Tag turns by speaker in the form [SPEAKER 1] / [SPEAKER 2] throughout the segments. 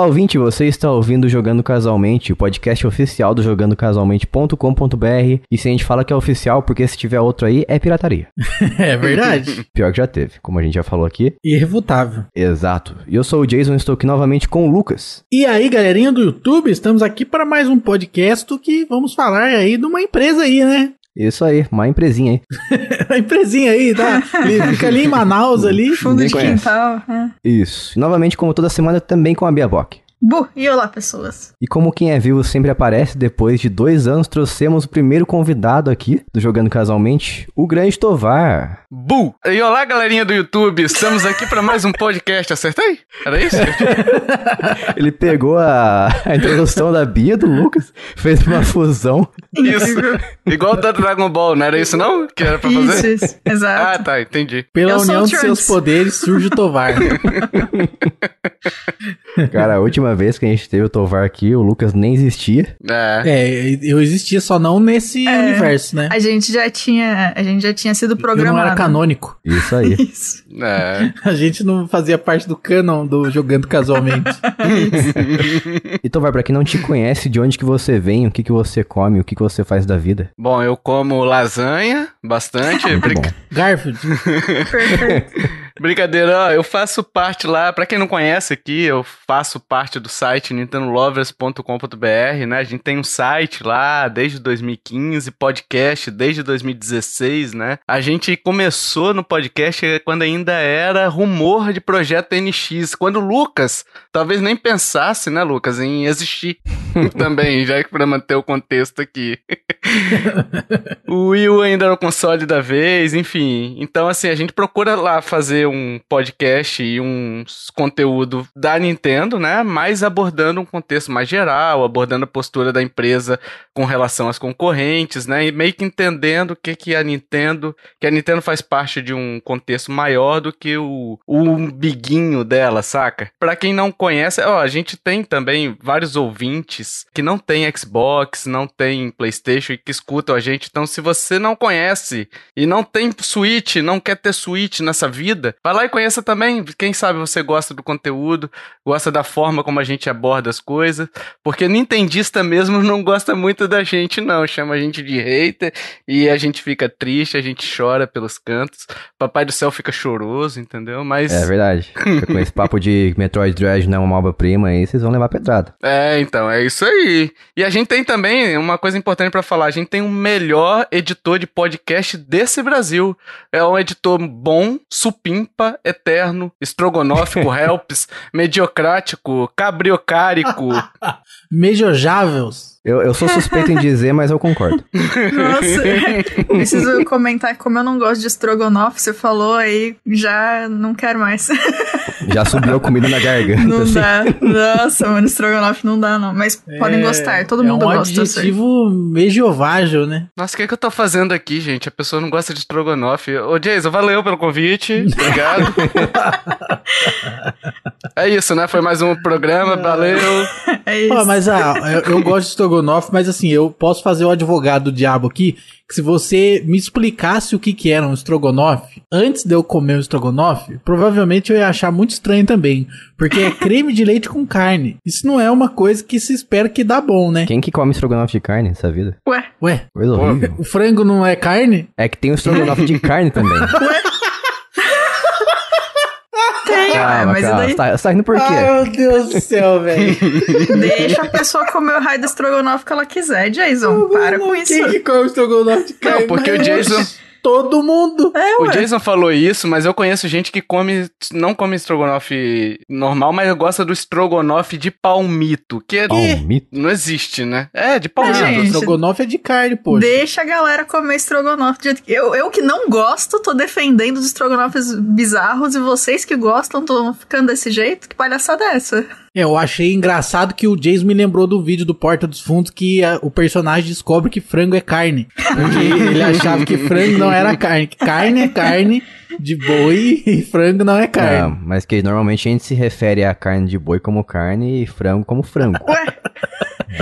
[SPEAKER 1] Olá, ouvinte, você está ouvindo Jogando Casualmente, o podcast oficial do jogandocasualmente.com.br. E se a gente fala que é oficial, porque se tiver outro aí, é pirataria.
[SPEAKER 2] é verdade.
[SPEAKER 1] Pior que já teve, como a gente já falou aqui. Irrefutável. Exato. E eu sou o Jason, estou aqui novamente com o Lucas.
[SPEAKER 2] E aí, galerinha do YouTube, estamos aqui para mais um podcast que vamos falar aí de uma empresa aí, né?
[SPEAKER 1] Isso aí, uma empresinha aí.
[SPEAKER 2] uma empresinha aí, tá? Fica ali em Manaus, ali. Fundo de quintal. É.
[SPEAKER 1] Isso. E, novamente, como toda semana, também com a Bia Bock.
[SPEAKER 3] Bu, e olá pessoas.
[SPEAKER 1] E como quem é vivo sempre aparece, depois de dois anos trouxemos o primeiro convidado aqui do Jogando Casualmente, o grande Tovar. Bu,
[SPEAKER 4] e olá galerinha do YouTube, estamos aqui para mais um podcast, acertei? Era isso?
[SPEAKER 1] Ele pegou a, a, introdução da Bia do Lucas, fez uma fusão.
[SPEAKER 4] Isso, igual da Dragon Ball, não era isso não?
[SPEAKER 2] Que era pra fazer? Isso, isso. exato. Ah tá, entendi. Pela Eu união dos seus poderes surge o Tovar.
[SPEAKER 1] Cara, a última última vez que a gente teve o Tovar aqui, o Lucas nem
[SPEAKER 2] existia. É. é eu existia, só não nesse é, universo, né? A
[SPEAKER 3] gente já tinha, a gente já tinha sido programado. Eu não era canônico.
[SPEAKER 2] Isso aí. Isso. É. A gente não fazia parte do canon do jogando casualmente. e Tovar para quem não te
[SPEAKER 1] conhece, de onde que você vem, o que que você come, o que que você faz da vida?
[SPEAKER 2] Bom, eu como lasanha
[SPEAKER 4] bastante. Ah, brinca...
[SPEAKER 2] Garfield. Perfeito.
[SPEAKER 4] Brincadeira, ó, eu faço parte lá, para quem não conhece aqui, eu faço parte do site nintendolovers.com.br, né? A gente tem um site lá desde 2015, podcast desde 2016, né? A gente começou no podcast quando ainda era rumor de projeto NX, quando o Lucas talvez nem pensasse, né, Lucas, em existir também, já que para manter o contexto aqui. o Will ainda era o console da vez, enfim. Então assim, a gente procura lá fazer fazer um podcast e um conteúdo da Nintendo, né? Mas abordando um contexto mais geral, abordando a postura da empresa com relação às concorrentes, né? E meio que entendendo que, que a Nintendo. Que a Nintendo faz parte de um contexto maior do que o, o biguinho dela, saca? Pra quem não conhece, ó, a gente tem também vários ouvintes que não tem Xbox, não tem Playstation e que escutam a gente. Então, se você não conhece e não tem Switch, não quer ter Switch nessa vida, Vai lá e conheça também. Quem sabe você gosta do conteúdo, gosta da forma como a gente aborda as coisas. Porque Nintendista mesmo não gosta muito da gente, não. Chama a gente de hater e a gente fica triste, a gente chora pelos cantos. Papai do céu fica choroso, entendeu? Mas. É verdade.
[SPEAKER 1] com esse papo de Metroid Dread não é uma obra-prima aí, vocês vão levar pedrada.
[SPEAKER 4] É, então, é isso aí. E a gente tem também uma coisa importante para falar: a gente tem o um melhor editor de podcast desse Brasil. É um editor bom, supim ímpa, eterno, estrogonófico, helps, mediocrático, cabriocárico.
[SPEAKER 1] Mediojáveis. Eu, eu sou suspeito em dizer, mas eu concordo.
[SPEAKER 4] Nossa, preciso
[SPEAKER 3] comentar como eu não gosto de estrogonofe, você falou aí, já não quero mais.
[SPEAKER 1] já subiu a comida na garganta. Não assim. dá.
[SPEAKER 3] Nossa, mano, estrogonofe não dá, não. Mas é, podem
[SPEAKER 2] gostar, todo é mundo um gosta. É um assim. adjetivo medievável, né?
[SPEAKER 4] Nossa, o que, é que eu tô fazendo aqui, gente? A pessoa não gosta de estrogonofe. Ô, Jason, valeu pelo convite. Obrigado. é isso, né? Foi mais um programa, valeu.
[SPEAKER 2] É isso. Pô, mas ah, eu, eu gosto de estrogonofe Gonoff, mas assim, eu posso fazer o advogado do diabo aqui, que se você me explicasse o que que era um estrogonofe, antes de eu comer um estrogonofe, provavelmente eu ia achar muito estranho também, porque é creme de leite com carne. Isso não é uma coisa que se espera que dá bom, né? Quem que come estrogonofe de carne nessa vida? Ué. Ué. Coisa horrível. O frango não é carne? É que
[SPEAKER 1] tem um estrogonofe de carne também.
[SPEAKER 3] Ué aí, calma, é, mas calma. Daí... Tá, tá por quê? Ai, meu Deus do céu, velho. Deixa a pessoa comer o raio do estrogonofe que ela quiser, Jason. Eu para com isso. Quem que come estrogonofe de carne? Não, porque o Jason todo mundo.
[SPEAKER 4] É, o Jason falou isso, mas eu conheço gente que come, não come estrogonofe normal, mas gosta do estrogonofe de palmito, que é- palmito? não existe, né? É, de é, palmito. Ah, estrogonofe
[SPEAKER 3] é de carne, poxa. Deixa a galera comer estrogonofe. De... Eu, eu que não gosto, tô defendendo os estrogonofes bizarros, e vocês que gostam tô ficando desse jeito? Que palhaçada é essa? É, eu
[SPEAKER 2] achei engraçado que o Jason me lembrou do vídeo do Porta dos Fundos que a, o personagem descobre que frango é carne. Porque ele achava que frango não era carne. Que carne é carne de boi e frango não é carne. É,
[SPEAKER 1] mas que normalmente a gente se refere à carne de boi como carne e frango como frango. Ué?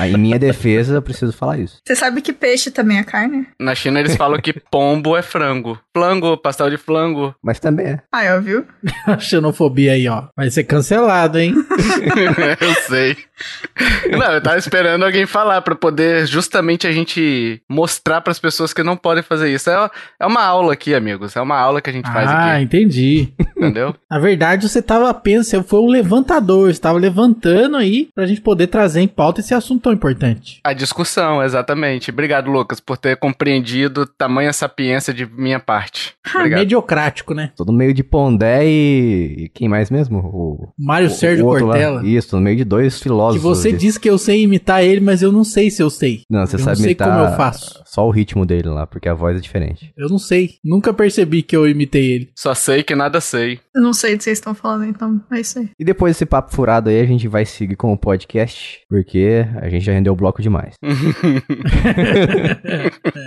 [SPEAKER 1] Em minha defesa, eu preciso falar isso.
[SPEAKER 3] Você sabe que peixe também é carne?
[SPEAKER 4] Na China eles falam que pombo é frango. Flango, pastel de flango.
[SPEAKER 2] Mas também é. Ah, eu vi. A xenofobia aí, ó. Vai ser cancelado, hein?
[SPEAKER 4] eu sei. Não, eu tava esperando alguém falar para poder justamente a gente mostrar para as pessoas que não podem fazer isso. É, é, uma aula aqui, amigos. É uma aula que a gente ah, faz aqui. Ah,
[SPEAKER 2] entendi. Entendeu? Na verdade, você tava pensando, foi um levantador, você tava levantando aí pra gente poder trazer em pauta esse assunto tão importante.
[SPEAKER 4] A discussão, exatamente. Obrigado, Lucas, por ter compreendido tamanha sapiência de
[SPEAKER 2] minha parte. Ah,
[SPEAKER 1] mediocrático, né? Todo meio de Pondé e, e quem mais mesmo? O Mário o, Sérgio o Cortella. Lá. Isso, no meio de dois filósofos que você disse
[SPEAKER 2] diz que eu sei imitar ele, mas eu não sei se eu sei. Não, você eu sabe não sei imitar como eu faço.
[SPEAKER 1] só o ritmo dele lá, porque a voz é diferente.
[SPEAKER 2] Eu não sei. Nunca percebi que eu imitei ele. Só sei que nada sei.
[SPEAKER 3] Eu não sei do que vocês estão falando, então é isso aí.
[SPEAKER 1] E depois desse papo furado aí, a gente vai seguir com o podcast, porque a gente já rendeu o bloco demais.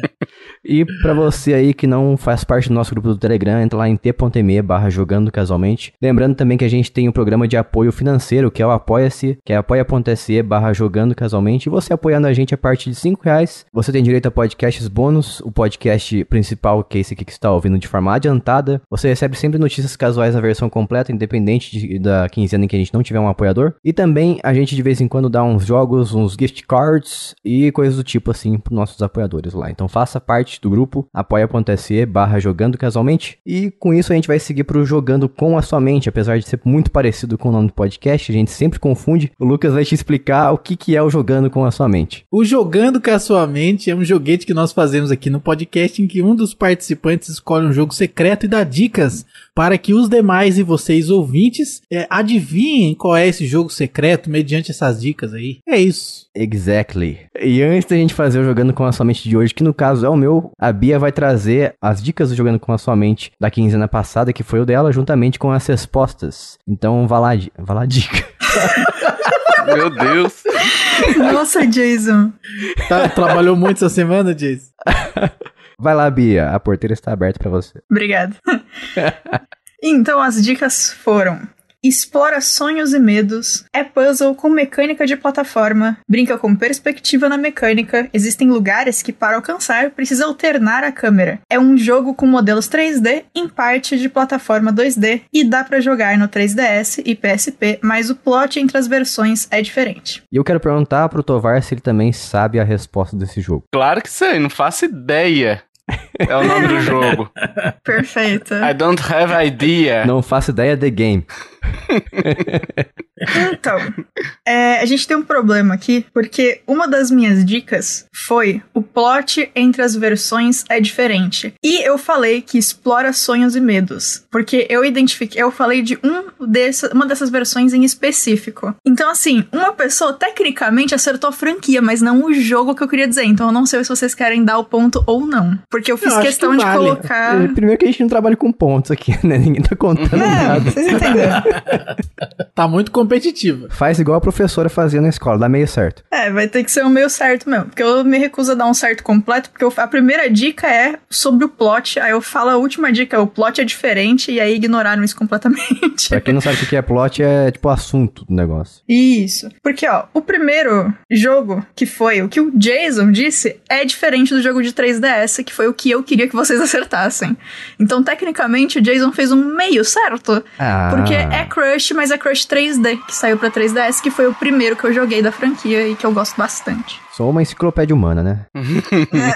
[SPEAKER 1] E para você aí que não faz parte do nosso grupo do Telegram, entra lá em t.me barra jogando casualmente. Lembrando também que a gente tem um programa de apoio financeiro, que é o Apoia-se, que é apoia.se barra jogando casualmente. E você apoiando a gente a partir de 5 reais, você tem direito a podcasts bônus, o podcast principal, que é esse aqui que está ouvindo de forma adiantada. Você recebe sempre notícias casuais na versão completa, independente de, da quinzena em que a gente não tiver um apoiador. E também a gente de vez em quando dá uns jogos, uns gift cards e coisas do tipo assim para nossos apoiadores lá. Então faça parte do grupo, apoia.se barra jogando casualmente. E com isso a gente vai seguir pro Jogando com a Sua Mente, apesar de ser muito parecido com o nome do podcast, a gente sempre confunde. O Lucas vai te explicar o que, que é o Jogando com a Sua Mente.
[SPEAKER 2] O Jogando com a Sua Mente é um joguete que nós fazemos aqui no podcast em que um dos participantes escolhe um jogo secreto e dá dicas para que os demais e vocês ouvintes é, adivinhem qual é esse jogo secreto mediante essas dicas aí. É isso.
[SPEAKER 1] Exactly. E antes da gente fazer o Jogando com a Sua Mente de hoje, que no caso é o meu, a Bia vai trazer as dicas do Jogando com a Sua Mente da quinzena passada, que foi o dela, juntamente com as respostas. Então, vá lá, vá lá dica.
[SPEAKER 3] Meu Deus. Nossa, Jason. Tá, trabalhou muito essa semana, Jason?
[SPEAKER 1] Vai lá, Bia. A porteira está aberta para você.
[SPEAKER 3] Obrigada. Então, as dicas foram explora sonhos e medos, é puzzle com mecânica de plataforma, brinca com perspectiva na mecânica, existem lugares que para alcançar precisa alternar a câmera. É um jogo com modelos 3D, em parte de plataforma 2D, e dá para jogar no 3DS e PSP, mas o plot entre as versões é diferente.
[SPEAKER 1] E eu quero perguntar pro Tovar se ele também sabe a resposta desse jogo.
[SPEAKER 4] Claro que sei, não faço ideia. É o nome do jogo. Perfeito. I don't have idea.
[SPEAKER 1] Não faço ideia de game.
[SPEAKER 3] então, é, a gente tem um problema aqui, porque uma das minhas dicas foi o plot entre as versões é diferente. E eu falei que explora sonhos e medos, porque eu identifiquei, eu falei de um dessa, uma dessas versões em específico. Então, assim, uma pessoa tecnicamente acertou a franquia, mas não o jogo que eu queria dizer. Então, eu não sei se vocês querem dar o ponto ou não, porque eu fiz fiz questão de vale. colocar. É,
[SPEAKER 1] primeiro que a gente não trabalha com pontos aqui, né? Ninguém tá contando nada. Vocês entenderam. tá muito competitiva. Faz igual a professora fazia na escola, dá meio certo.
[SPEAKER 3] É, vai ter que ser um meio certo mesmo. Porque eu me recuso a dar um certo completo, porque eu, a primeira dica é sobre o plot, aí eu falo a última dica, é, o plot é diferente, e aí ignoraram isso completamente. Pra
[SPEAKER 1] quem não sabe o que é plot, é tipo o assunto do negócio.
[SPEAKER 3] Isso. Porque, ó, o primeiro jogo que foi o que o Jason disse é diferente do jogo de 3DS, que foi o que eu eu queria que vocês acertassem. Então, tecnicamente, o Jason fez um meio certo. Ah. Porque é Crush, mas é Crush 3D, que saiu pra 3DS, que foi o primeiro que eu joguei da franquia e que eu gosto bastante.
[SPEAKER 1] Sou uma enciclopédia humana, né?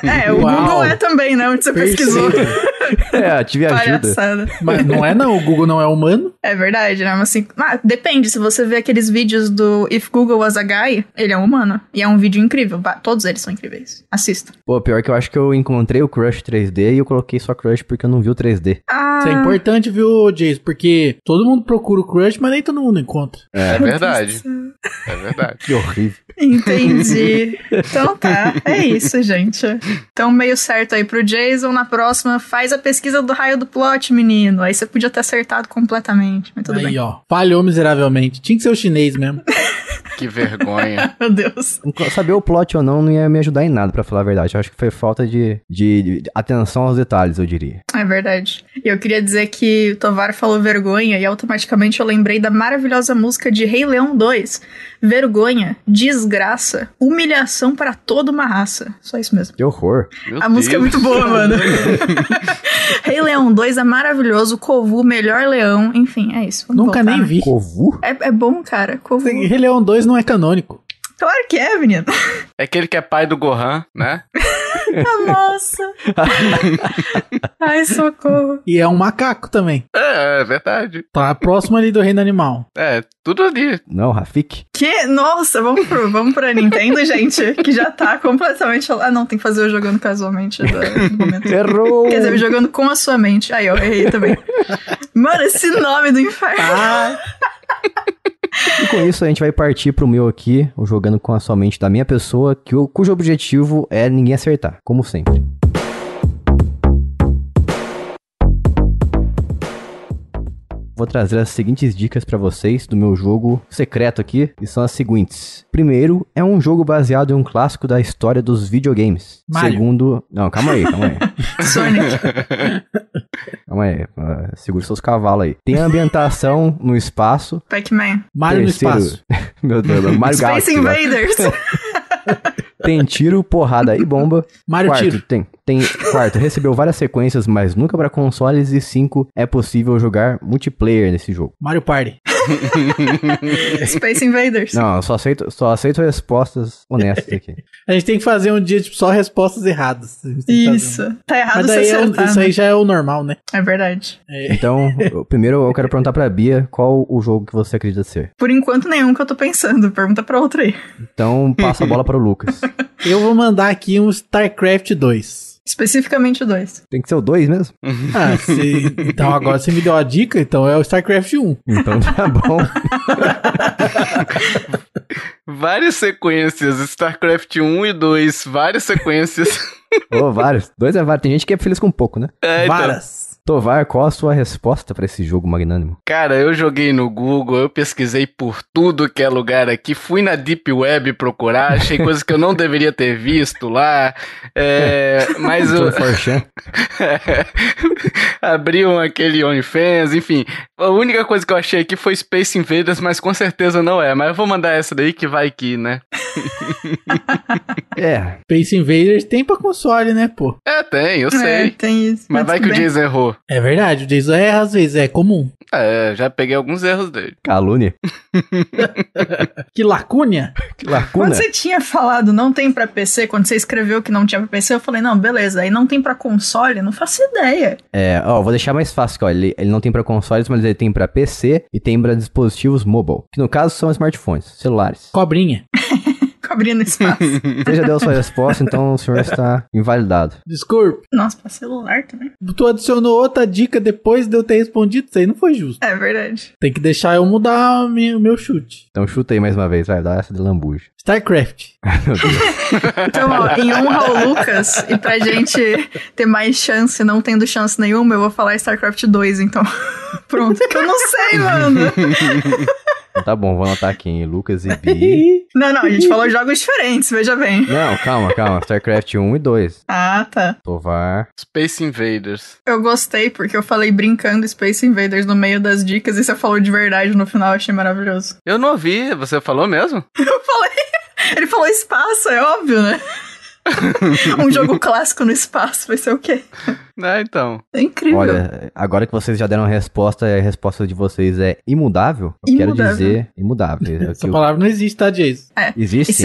[SPEAKER 1] é, é o Uau. Google é
[SPEAKER 3] também, né? Onde você pesquisou.
[SPEAKER 2] é, tive ajuda. Mas não é não, o Google não é humano.
[SPEAKER 3] É verdade, né? Mas assim, ah, depende, se você vê aqueles vídeos do If Google Was a Guy, ele é humano. E é um vídeo incrível, todos eles são incríveis.
[SPEAKER 1] Assista. Pô, pior que eu acho que eu encontrei o Crush 3D e eu coloquei só Crush porque eu não vi o 3D.
[SPEAKER 3] Ah. Isso é importante, viu, Jace?
[SPEAKER 2] Porque todo mundo procura o Crush, mas nem todo mundo encontra. É, é verdade.
[SPEAKER 1] É verdade. que horrível.
[SPEAKER 3] Entendi. Então tá, é isso, gente. Então, meio certo aí pro Jason. Na próxima, faz a pesquisa do raio do plot, menino. Aí você podia ter acertado completamente, mas tudo aí, bem. Aí,
[SPEAKER 2] ó, falhou miseravelmente. Tinha que ser o chinês mesmo. Que vergonha. Meu Deus. Saber o
[SPEAKER 1] plot ou não não ia me ajudar em nada, para falar a verdade. Eu acho que foi falta de, de, de, atenção aos detalhes, eu
[SPEAKER 3] diria. É verdade. E eu queria dizer que o Tovar falou vergonha e automaticamente eu lembrei da maravilhosa música de Rei Leão 2. Vergonha, desgraça, humilhação para toda uma raça. Só isso mesmo. Que horror. Meu a Deus. música é muito boa, mano. Rei Leão 2 é maravilhoso. Kovu, melhor leão. Enfim, é isso. Vamos Nunca voltar. nem vi. Kovu? É, é bom, cara. Kovu. Rei Leão 2 não é canônico. Claro que é, menino.
[SPEAKER 4] É aquele que é pai do Gohan, né? nossa!
[SPEAKER 2] Ai, socorro. E é um macaco também. É, é verdade. Tá próximo ali do reino animal.
[SPEAKER 3] É, tudo ali. Não, Rafik. Que? Nossa, vamos pro, vamos pra Nintendo, gente, que já tá completamente... Ah, não, tem que fazer eu jogando casualmente. Do Errou! Quer dizer, jogando com a sua mente. Aí, eu errei também. Mano, esse nome do inferno. Ah.
[SPEAKER 1] E com isso a gente vai partir pro meu aqui, jogando com a sua mente da minha pessoa, que, cujo objetivo é ninguém acertar, como sempre. vou trazer as seguintes dicas para vocês do meu jogo secreto aqui, e são as seguintes. Primeiro, é um jogo baseado em um clássico da história dos videogames. Mario. Segundo, não, calma aí, calma
[SPEAKER 3] aí. Sonic.
[SPEAKER 1] calma aí, uh, segura seus cavalos aí. Tem ambientação no espaço.
[SPEAKER 3] Pac-Man. Mario Terceiro... no espaço.
[SPEAKER 1] meu Deus, Mario Space Galaxy. Space né? Invaders. Tem tiro, porrada e bomba. Mario quarto, Tiro. Tem, tem. Quarto, recebeu várias sequências, mas nunca para consoles. E cinco, é possível jogar multiplayer nesse jogo.
[SPEAKER 2] Mario Party.
[SPEAKER 3] Space
[SPEAKER 2] Invaders.
[SPEAKER 1] Não, eu só aceito, só aceito respostas honestas aqui.
[SPEAKER 2] A gente tem que fazer um dia, tipo, só respostas erradas. Isso. Um... Tá errado Mas daí é Isso né? aí já
[SPEAKER 3] é o normal, né? É verdade. É.
[SPEAKER 1] Então, eu, primeiro eu quero perguntar pra Bia qual o jogo que
[SPEAKER 2] você acredita ser.
[SPEAKER 3] Por enquanto, nenhum que eu tô pensando. Pergunta pra outra aí.
[SPEAKER 2] Então, passa a bola para o Lucas. Eu vou mandar aqui um StarCraft 2.
[SPEAKER 3] Especificamente o 2.
[SPEAKER 2] Tem que ser o 2 mesmo? Ah, se... então agora você me deu a dica, então é o StarCraft 1. Então tá bom.
[SPEAKER 4] várias sequências, StarCraft 1 e 2, várias sequências.
[SPEAKER 1] Ô, oh, vários. Dois é várias. Tem gente que é feliz com pouco, né? É, então... Várias. Tovar, qual a sua resposta para esse jogo magnânimo?
[SPEAKER 4] Cara, eu joguei no Google, eu pesquisei por tudo que é lugar aqui, fui na Deep Web procurar, achei coisas que eu não deveria ter visto lá. É, mas eu. Abriam aquele OnlyFans, enfim. A única coisa que eu achei aqui foi Space Invaders, mas com certeza não é. Mas eu vou mandar essa daí que vai que, né?
[SPEAKER 2] é. Space Invaders tem pra console, né, pô? É,
[SPEAKER 4] tem, eu é, sei. É,
[SPEAKER 2] tem isso. Mas, mas vai que bem. o Jason errou. É verdade, o Jason erra às vezes, é comum. É, já peguei alguns erros dele. Calúnia. que lacúnia. Que lacuna. Quando você
[SPEAKER 3] tinha falado não tem para PC, quando você escreveu que não tinha pra PC, eu falei, não, beleza, aí não tem para console, não faço ideia.
[SPEAKER 1] É, ó, vou deixar mais fácil, ó, ele, ele não tem para consoles, mas ele tem para PC e tem para dispositivos mobile, que no caso são smartphones, celulares. Cobrinha. abrindo espaço. Você já deu sua resposta, então o senhor está invalidado.
[SPEAKER 2] Desculpe.
[SPEAKER 3] Nossa, pra celular também.
[SPEAKER 2] Tu adicionou outra dica depois de eu ter respondido, isso aí não foi justo. É
[SPEAKER 3] verdade.
[SPEAKER 1] Tem que deixar eu
[SPEAKER 2] mudar
[SPEAKER 3] o meu, chute.
[SPEAKER 1] Então chuta aí mais uma vez, vai dar essa de lambuja. StarCraft. Ah,
[SPEAKER 4] então, ó, em honra ao Lucas, e pra gente
[SPEAKER 3] ter mais chance, não tendo chance nenhuma, eu vou falar StarCraft 2, então. Pronto, que eu não sei, mano.
[SPEAKER 1] Então tá bom, vou anotar aqui, hein? Lucas e
[SPEAKER 3] Bi. não, não, a gente falou jogos diferentes, veja bem.
[SPEAKER 1] Não, calma, calma. StarCraft 1 e 2.
[SPEAKER 3] Ah, tá.
[SPEAKER 1] Tovar. Space Invaders.
[SPEAKER 3] Eu gostei porque eu falei brincando Space Invaders no meio das dicas e você falou de verdade no final, achei maravilhoso.
[SPEAKER 4] Eu não ouvi, você falou mesmo?
[SPEAKER 3] eu falei. Ele falou espaço, é óbvio, né? um jogo clássico no espaço, vai ser o quê?
[SPEAKER 4] Né, então.
[SPEAKER 3] É incrível. Olha,
[SPEAKER 1] agora que vocês já deram a resposta, a resposta de vocês é imudável.
[SPEAKER 3] Eu
[SPEAKER 2] imudável. quero dizer imudável. Essa eu... palavra não existe, tá, Jason? É. Existe?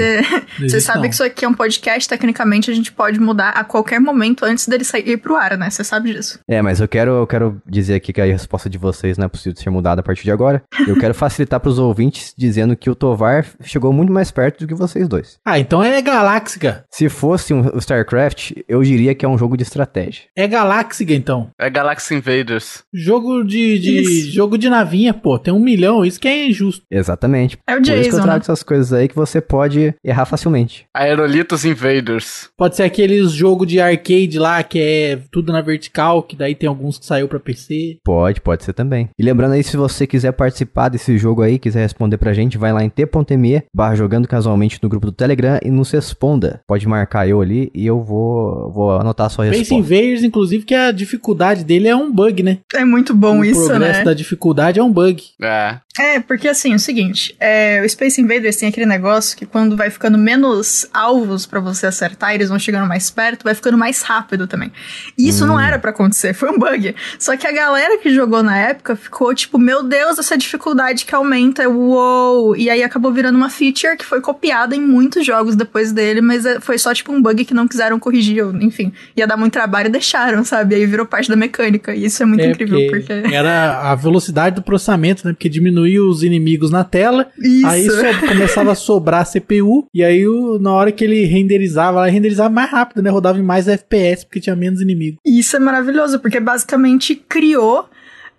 [SPEAKER 2] Você sabe não. que isso
[SPEAKER 3] aqui é um podcast, tecnicamente a gente pode mudar a qualquer momento antes dele sair pro ar, né? Você sabe disso.
[SPEAKER 1] É, mas eu quero, eu quero dizer aqui que a resposta de vocês não é possível ser mudada a partir de agora. Eu quero facilitar pros ouvintes dizendo que o Tovar chegou muito mais perto do que vocês dois. Ah, então é galáxica. Se for fosse um StarCraft, eu diria que é um jogo de estratégia.
[SPEAKER 2] É galáxia então. É Galaxy Invaders. Jogo de, de jogo de navinha, pô. Tem um milhão, isso que é
[SPEAKER 1] injusto. Exatamente. É o Jason, Por isso que eu trago né? essas coisas aí que você pode errar facilmente.
[SPEAKER 2] Aerolitos Invaders. Pode ser aqueles jogo de arcade lá, que é tudo na vertical, que daí tem alguns que saiu para PC.
[SPEAKER 1] Pode, pode ser também. E lembrando aí, se você quiser participar desse jogo aí, quiser responder pra gente, vai lá em t.me barra jogando casualmente no grupo do Telegram e nos responda. Pode marcar caiu ali e eu vou, vou anotar a sua resposta. Space
[SPEAKER 2] Invaders, inclusive, que a dificuldade dele é um bug, né? É muito bom o isso, né? O progresso da dificuldade é um bug. É.
[SPEAKER 3] É, porque assim, é o seguinte, é, o Space Invaders tem aquele negócio que quando vai ficando menos alvos para você acertar, eles vão chegando mais perto, vai ficando mais rápido também. E isso hum. não era para acontecer, foi um bug. Só que a galera que jogou na época ficou tipo, meu Deus, essa dificuldade que aumenta, uou! E aí acabou virando uma feature que foi copiada em muitos jogos depois dele, mas é, foi só tipo um bug que não quiseram corrigir, ou, enfim, ia dar muito trabalho e deixaram, sabe? Aí virou parte da mecânica. E isso é muito é, incrível, porque, porque...
[SPEAKER 2] Era a velocidade do processamento, né? Porque diminuía os inimigos na tela. Isso. Aí começava a sobrar CPU. E aí, o... na hora que ele renderizava,
[SPEAKER 3] renderizava mais rápido, né? Rodava em mais FPS, porque tinha menos inimigo. E isso é maravilhoso, porque basicamente criou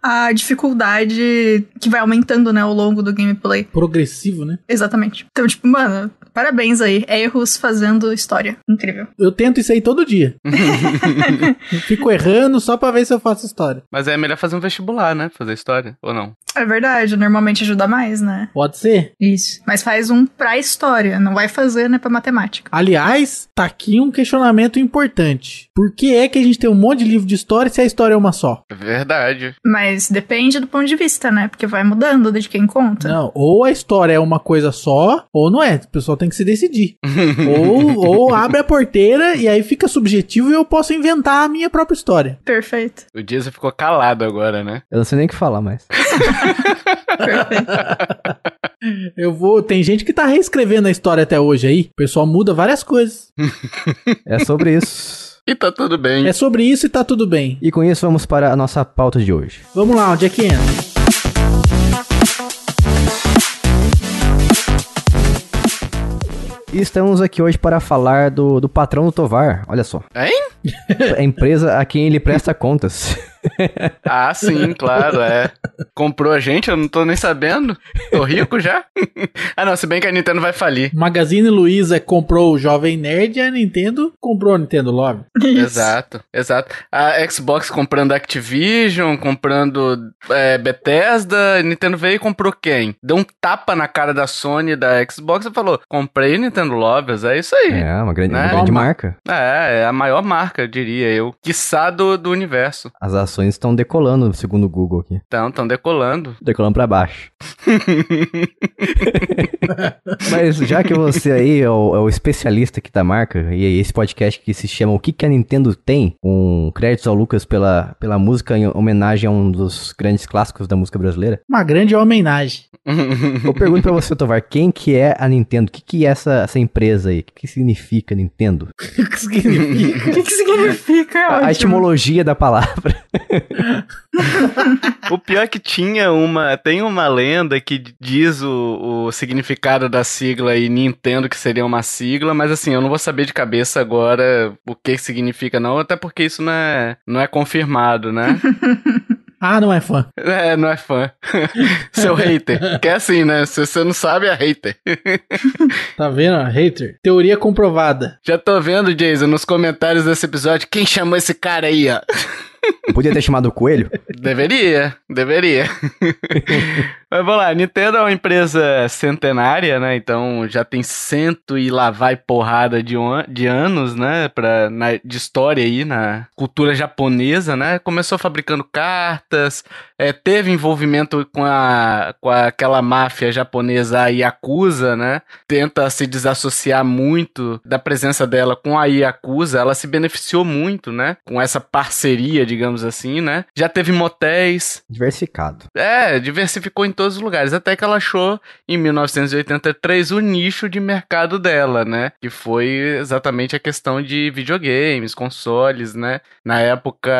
[SPEAKER 3] a dificuldade que vai aumentando, né, ao longo do gameplay.
[SPEAKER 2] Progressivo, né?
[SPEAKER 3] Exatamente. Então, tipo, mano, Parabéns aí. Erros fazendo história. Incrível.
[SPEAKER 2] Eu tento isso aí todo dia. Fico errando só pra ver se eu faço história.
[SPEAKER 4] Mas é melhor fazer um vestibular, né? Fazer história, ou não?
[SPEAKER 3] É verdade, normalmente ajuda mais, né? Pode ser. Isso. Mas faz um pra história, não vai fazer, né, pra matemática.
[SPEAKER 2] Aliás, tá aqui um questionamento importante. Por que é que a gente tem um monte de livro de história se a história é uma só? É
[SPEAKER 4] verdade.
[SPEAKER 3] Mas depende do ponto de vista, né? Porque vai mudando de quem conta. Não,
[SPEAKER 2] ou a história é uma coisa só, ou não é. O pessoal tem que se decidir. ou, ou abre a porteira e aí fica subjetivo e eu posso inventar a minha própria história.
[SPEAKER 3] Perfeito.
[SPEAKER 4] O Jason ficou calado agora, né?
[SPEAKER 2] Eu não sei nem o que falar mais. Eu vou. Tem gente que tá reescrevendo a história até hoje aí. O pessoal muda várias coisas. é sobre isso. E tá tudo bem. É sobre isso e tá tudo bem. E com
[SPEAKER 1] isso vamos para a nossa pauta de hoje.
[SPEAKER 2] Vamos lá, onde é que entra?
[SPEAKER 1] E estamos aqui hoje para falar do, do patrão do Tovar, olha só. Hein? A empresa a quem ele presta contas.
[SPEAKER 4] ah, sim, claro, é. Comprou a gente, eu não tô nem sabendo. Tô rico já.
[SPEAKER 2] ah, não, se bem que a Nintendo vai falir. Magazine Luiza comprou o Jovem Nerd e a Nintendo comprou a Nintendo Love. Exato, exato. A Xbox
[SPEAKER 4] comprando Activision, comprando é, Bethesda, a Nintendo veio e comprou quem? Deu um tapa na cara da Sony da Xbox e falou: comprei Nintendo Lovers, é isso aí. É,
[SPEAKER 1] uma grande, né? uma grande marca.
[SPEAKER 4] É, é a maior marca, diria eu. Quiçá do, do universo.
[SPEAKER 1] As estão decolando, segundo o Google aqui.
[SPEAKER 4] Estão, estão decolando.
[SPEAKER 1] Decolando para baixo. Mas já que você aí é o, é o, especialista aqui da tá marca, e esse podcast que se chama O que, que a Nintendo tem, com créditos ao Lucas pela, pela música em homenagem a um dos grandes clássicos da música brasileira.
[SPEAKER 2] Uma grande homenagem.
[SPEAKER 1] Eu pergunto pra você, Tovar, quem que é a Nintendo? O que, que é essa, essa empresa aí? O que, que significa Nintendo? O que
[SPEAKER 3] significa? O que, que significa? É a, a etimologia
[SPEAKER 1] da palavra
[SPEAKER 4] o pior é que tinha uma. Tem uma lenda que diz o, o significado da sigla e Nintendo que seria uma sigla, mas assim, eu não vou saber de cabeça agora o que significa, não, até porque isso não é, não é confirmado, né?
[SPEAKER 2] Ah, não é fã.
[SPEAKER 4] É, não é fã. Seu hater. Que é assim, né? Se você não sabe, é hater.
[SPEAKER 2] tá vendo? Hater. Teoria comprovada.
[SPEAKER 4] Já tô vendo, Jason, nos comentários desse episódio, quem chamou esse cara aí, ó?
[SPEAKER 1] Podia ter chamado o Coelho?
[SPEAKER 4] Deveria, deveria. Mas vamos lá, Nintendo é uma empresa centenária, né? Então já tem cento e lá vai porrada de, on, de anos, né? Pra, na, de história aí, na cultura japonesa, né? Começou fabricando cartas, é, teve envolvimento com, a, com aquela máfia japonesa a Yakuza, né? Tenta se desassociar muito da presença dela com a Yakuza. Ela se beneficiou muito, né? Com essa parceria, digamos assim, né? Já teve motéis. Diversificado. É, diversificou em todos os lugares. Até que ela achou, em 1983, o nicho de mercado dela, né? Que foi exatamente a questão de videogames, consoles, né? Na época,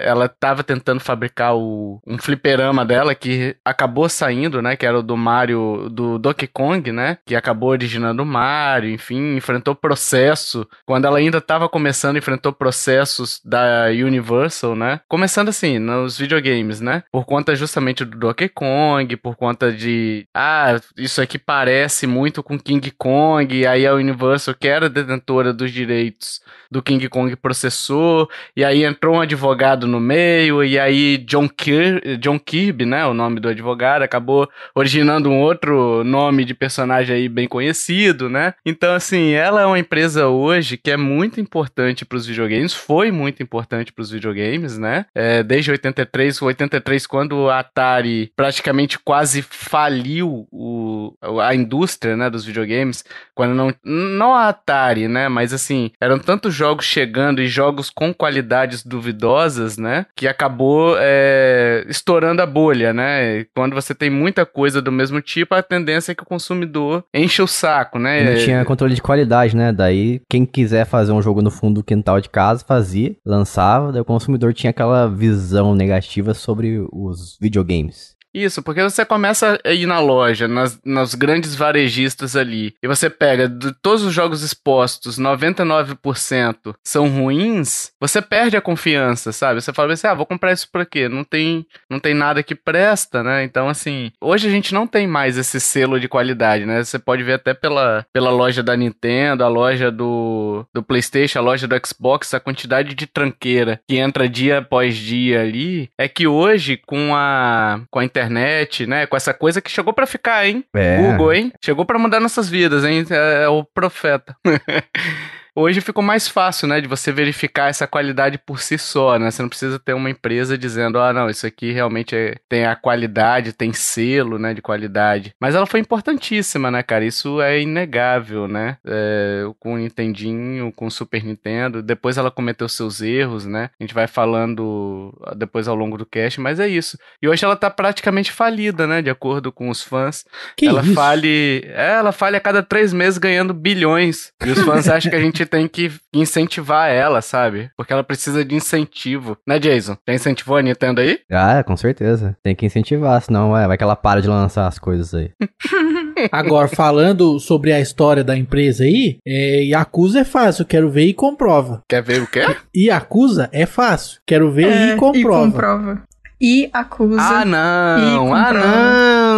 [SPEAKER 4] ela estava tentando fabricar o, um fliperama dela que acabou saindo, né? Que era o do Mario, do Donkey Kong, né? Que acabou originando o Mario, enfim, enfrentou processo. Quando ela ainda estava começando, enfrentou processos da Universal, né? Começando assim, nos videogames, né? Por conta justamente do Donkey Kong, por conta de. Ah, isso aqui parece muito com King Kong, e aí a Universal, que era detentora dos direitos do King Kong, processou, e aí entrou um advogado no meio, e aí John Kerr. John Kirby, né, o nome do advogado, acabou originando um outro nome de personagem aí bem conhecido, né? Então, assim, ela é uma empresa hoje que é muito importante para os videogames, foi muito importante para os videogames, né? É, desde 83, 83 quando a Atari praticamente quase faliu o, a indústria, né, dos videogames, quando não não a Atari, né, mas assim, eram tantos jogos chegando e jogos com qualidades duvidosas, né, que acabou é, estourando estourando a bolha, né? Quando você tem muita coisa do mesmo tipo, a tendência é que o consumidor enche o saco, né? Não tinha
[SPEAKER 1] controle de qualidade, né? Daí quem quiser fazer um jogo no fundo do quintal de casa fazia, lançava, daí o consumidor tinha aquela visão negativa sobre os videogames.
[SPEAKER 4] Isso, porque você começa a ir na loja, nas, nos grandes varejistas ali, e você pega de todos os jogos expostos, 99% são ruins, você perde a confiança, sabe? Você fala assim, ah, vou comprar isso pra quê? Não tem, não tem nada que presta, né? Então, assim, hoje a gente não tem mais esse selo de qualidade, né? Você pode ver até pela, pela loja da Nintendo, a loja do, do PlayStation, a loja do Xbox, a quantidade de tranqueira que entra dia após dia ali, é que hoje, com a, com a internet internet, né? Com essa coisa que chegou para ficar, hein? É. Google, hein? Chegou para mudar nossas vidas, hein? É, é o profeta. Hoje ficou mais fácil, né, de você verificar essa qualidade por si só, né? Você não precisa ter uma empresa dizendo, ah, não, isso aqui realmente é, tem a qualidade, tem selo, né, de qualidade. Mas ela foi importantíssima, né, cara? Isso é inegável, né? É, com o Nintendinho, com o Super Nintendo. Depois ela cometeu seus erros, né? A gente vai falando ah, depois ao longo do cast, mas é isso. E hoje ela tá praticamente falida, né, de acordo com os fãs. Que ela isso? fale, é, ela fale a cada três meses ganhando bilhões. E os fãs acham que a gente gente tem que incentivar ela, sabe? Porque ela precisa de incentivo. Né, Jason? Já
[SPEAKER 2] incentivou a Nintendo aí?
[SPEAKER 1] Ah, com certeza. Tem que incentivar, senão ué, vai que ela para de lançar as coisas aí.
[SPEAKER 2] Agora, falando sobre a história da empresa aí, é, Yakuza é fácil, quero ver e comprova. Quer ver o quê? Yakuza é fácil, quero ver é, e comprova. E
[SPEAKER 3] comprova. E acusa. Ah, não! Ah, não!